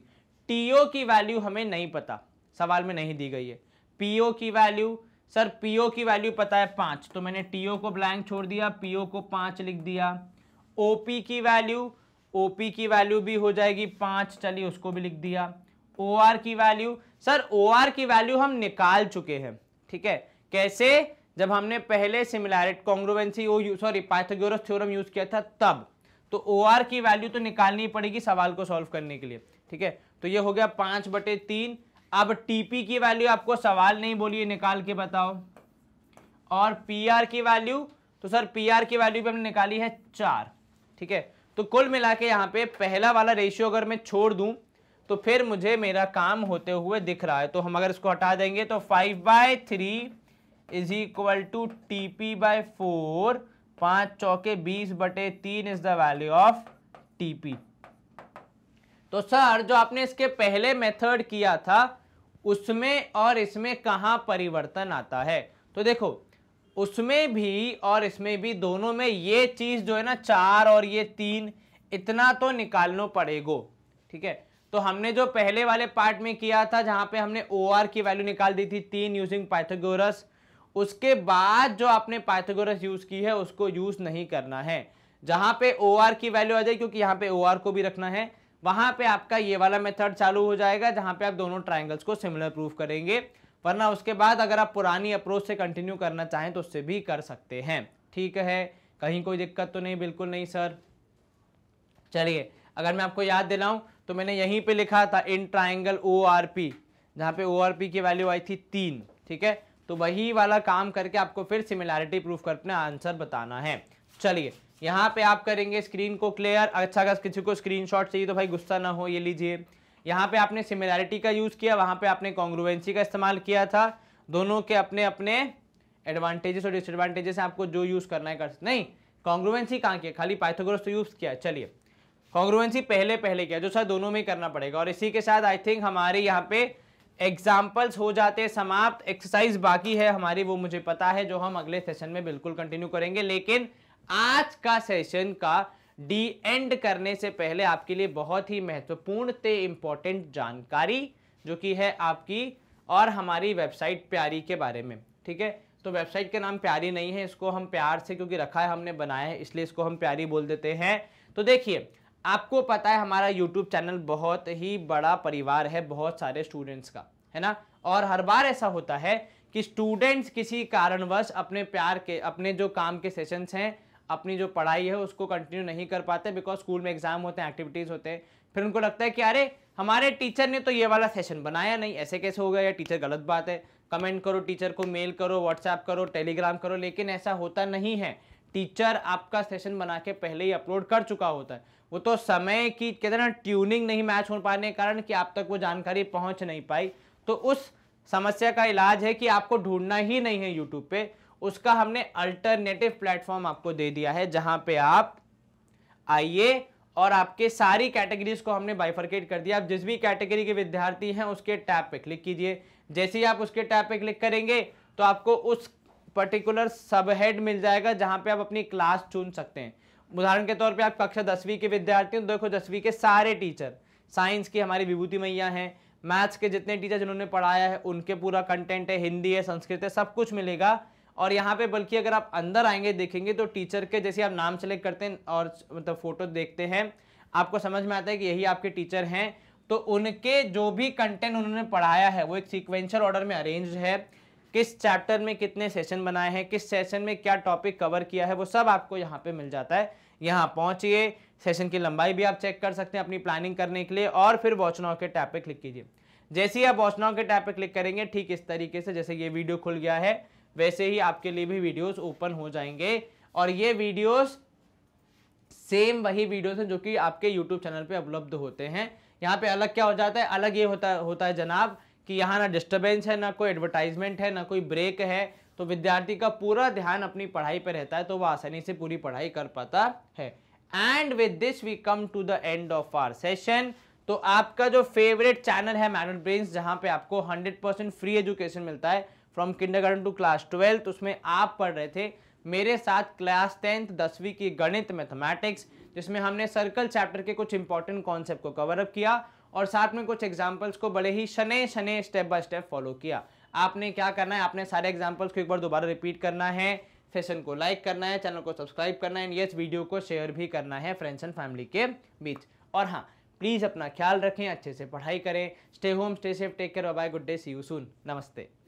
T O की वैल्यू हमें नहीं पता सवाल में नहीं दी गई है पी ओ की वैल्यू सर पी ओ की वैल्यू पता है पाँच तो मैंने टी ओ को ब्लैंक छोड़ दिया पी ओ को पाँच लिख दिया ओ पी की वैल्यू ओपी की वैल्यू भी हो जाएगी पांच चलिए उसको भी लिख दिया ओ आर की वैल्यू सर ओ आर की वैल्यू हम निकाल चुके हैं ठीक है कैसे जब हमने पहले similarity congruency sorry Pythagoras theorem use किया था तब तो ओ आर की वैल्यू तो निकालनी पड़ेगी सवाल को सॉल्व करने के लिए ठीक है तो ये हो गया पांच बटे तीन अब टीपी की वैल्यू आपको सवाल नहीं बोलिए निकाल के बताओ और पीआर की वैल्यू तो सर पीआर की वैल्यू भी हमने निकाली है चार ठीक है तो कुल मिला के यहाँ पे पहला वाला रेशियो अगर मैं छोड़ दूं तो फिर मुझे मेरा काम होते हुए दिख रहा है तो हम अगर इसको हटा देंगे तो five by three is equal to T P by four पाँच चौके बीस बटे तीन is the value of T P तो सर जो आपने इसके पहले मेथड किया था उसमें और इसमें कहाँ परिवर्तन आता है तो देखो उसमें भी और इसमें भी दोनों में ये चीज़ जो है ना चार और ये तीन इतना तो निकालना पड़ेगा ठीक है तो हमने जो पहले वाले पार्ट में किया था जहाँ पे हमने ओ आर की वैल्यू निकाल दी थी तीन यूजिंग पाइथागोरस उसके बाद जो आपने पाइथागोरस यूज़ की है उसको यूज़ नहीं करना है जहाँ पे ओ आर की वैल्यू आ जाए क्योंकि यहाँ पे ओ आर को भी रखना है वहाँ पे आपका ये वाला मेथड चालू हो जाएगा जहाँ पे आप दोनों ट्राइंगल्स को सिमिलर प्रूफ करेंगे वरना उसके बाद अगर आप पुरानी अप्रोच से कंटिन्यू करना चाहें तो उससे भी कर सकते हैं ठीक है कहीं कोई दिक्कत तो नहीं बिल्कुल नहीं सर चलिए अगर मैं आपको याद दिलाऊं तो मैंने यहीं पे लिखा था in triangle O R P जहाँ पे ओ आर पी की वैल्यू आई थी तीन ठीक है तो वही वाला काम करके आपको फिर सिमिलैरिटी प्रूफ कर अपना आंसर बताना है चलिए यहाँ पे आप करेंगे स्क्रीन को क्लियर अच्छा अगर किसी को स्क्रीनशॉट चाहिए तो भाई गुस्सा ना हो ये लीजिए यहाँ पे आपने सिमिलैरिटी का यूज़ किया वहाँ पे आपने कॉन्ग्रुवेंसी का इस्तेमाल किया था दोनों के अपने अपने एडवांटेजेस और डिसएडवांटेजेस आपको जो यूज़ करना है कर नहीं कॉन्ग्रुवेंसी कहाँ किया खाली पाइथागोरस तो यूज़ किया चलिए कॉन्ग्रुवेंसी पहले पहले किया जो सर दोनों में करना पड़ेगा और इसी के साथ आई थिंक हमारे यहाँ पे एग्जाम्पल्स हो जाते समाप्त एक्सरसाइज बाकी है हमारी वो मुझे पता है जो हम अगले सेशन में बिल्कुल कंटिन्यू करेंगे लेकिन आज का सेशन का डी एंड करने से पहले आपके लिए बहुत ही महत्वपूर्ण ते इम्पॉर्टेंट जानकारी जो कि है आपकी और हमारी वेबसाइट प्यारी के बारे में ठीक है तो वेबसाइट का नाम प्यारी नहीं है इसको हम प्यार से क्योंकि रखा है हमने बनाया है इसलिए इसको हम प्यारी बोल देते हैं तो देखिए आपको पता है हमारा यूट्यूब चैनल बहुत ही बड़ा परिवार है बहुत सारे स्टूडेंट्स का है ना और हर बार ऐसा होता है कि स्टूडेंट्स किसी कारणवश अपने प्यार के अपने जो काम के सेशंस हैं अपनी जो पढ़ाई है उसको कंटिन्यू नहीं कर पाते बिकॉज स्कूल में एग्जाम होते हैं एक्टिविटीज़ होते हैं फिर उनको लगता है कि अरे हमारे टीचर ने तो ये वाला सेशन बनाया नहीं ऐसे कैसे हो गया या टीचर गलत बात है कमेंट करो टीचर को मेल करो व्हाट्सएप करो टेलीग्राम करो लेकिन ऐसा होता नहीं है टीचर आपका सेशन बना के पहले ही अपलोड कर चुका होता है वो तो समय की कहते ना ट्यूनिंग नहीं मैच हो पाने के कारण कि आप तक वो जानकारी पहुंच नहीं पाई तो उस समस्या का इलाज है कि आपको ढूंढना ही नहीं है यूट्यूब पे उसका हमने अल्टरनेटिव प्लेटफॉर्म आपको दे दिया है जहां पे आप आइए और आपके सारी कैटेगरीज को हमने बाइफर्केट कर दिया आप जिस भी कैटेगरी के विद्यार्थी हैं उसके टैब पे क्लिक कीजिए जैसे ही आप उसके टैब पे क्लिक करेंगे तो आपको उस पर्टिकुलर सब हेड मिल जाएगा जहां पे आप अपनी क्लास चुन सकते हैं उदाहरण के तौर पे आप कक्षा दसवीं के विद्यार्थी हैं तो देखो दसवीं के सारे टीचर साइंस की हमारी विभूति मैया हैं मैथ्स के जितने टीचर जिन्होंने पढ़ाया है उनके पूरा कंटेंट है हिंदी है संस्कृत है सब कुछ मिलेगा और यहाँ पे बल्कि अगर आप अंदर आएंगे देखेंगे तो टीचर के जैसे आप नाम सेलेक्ट करते हैं और मतलब फ़ोटो देखते हैं आपको समझ में आता है कि यही आपके टीचर हैं तो उनके जो भी कंटेंट उन्होंने पढ़ाया है वो एक सिक्वेंशल ऑर्डर में अरेंज है किस चैप्टर में कितने सेशन बनाए हैं किस सेशन में क्या टॉपिक कवर किया है वो सब आपको यहाँ पे मिल जाता है यहाँ पहुँचिए सेशन की लंबाई भी आप चेक कर सकते हैं अपनी प्लानिंग करने के लिए और फिर वॉचनाओ के टैप पे क्लिक कीजिए जैसे ही आप वॉचनाओ के टैप पे क्लिक करेंगे ठीक इस तरीके से जैसे ये वीडियो खुल गया है वैसे ही आपके लिए भी वीडियोस ओपन हो जाएंगे और ये वीडियोस सेम वही वीडियोस हैं जो कि आपके यूट्यूब चैनल पे उपलब्ध होते हैं यहाँ पे अलग क्या हो जाता है अलग ये होता होता है जनाब कि यहाँ ना डिस्टर्बेंस है ना कोई एडवर्टाइजमेंट है ना कोई ब्रेक है तो विद्यार्थी का पूरा ध्यान अपनी पढ़ाई पर रहता है तो वह आसानी से पूरी पढ़ाई कर पाता है and with this we come to the end of our session तो आपका जो फेवरेट चैनल है मैडन ब्रेन्स जहाँ पे आपको 100% फ्री एजुकेशन मिलता है from garden to class twelfth उसमें आप पढ़ रहे थे मेरे साथ क्लास टेंथ दसवीं की गणित मैथमेटिक्स जिसमें हमने सर्कल चैप्टर के कुछ इंपॉर्टेंट कॉन्सेप्ट को कवर अप किया और साथ में कुछ एग्जाम्पल्स को बड़े ही शने शने स्टेप बाय स्टेप फॉलो किया आपने क्या करना है आपने सारे एग्जाम्पल्स को एक बार दोबारा रिपीट करना है सेशन को लाइक करना है चैनल को सब्सक्राइब करना है एंड यस वीडियो को शेयर भी करना है फ्रेंड्स एंड फैमिली के बीच और हाँ प्लीज़ अपना ख्याल रखें अच्छे से पढ़ाई करें stay home stay safe take care bye good day see you soon नमस्ते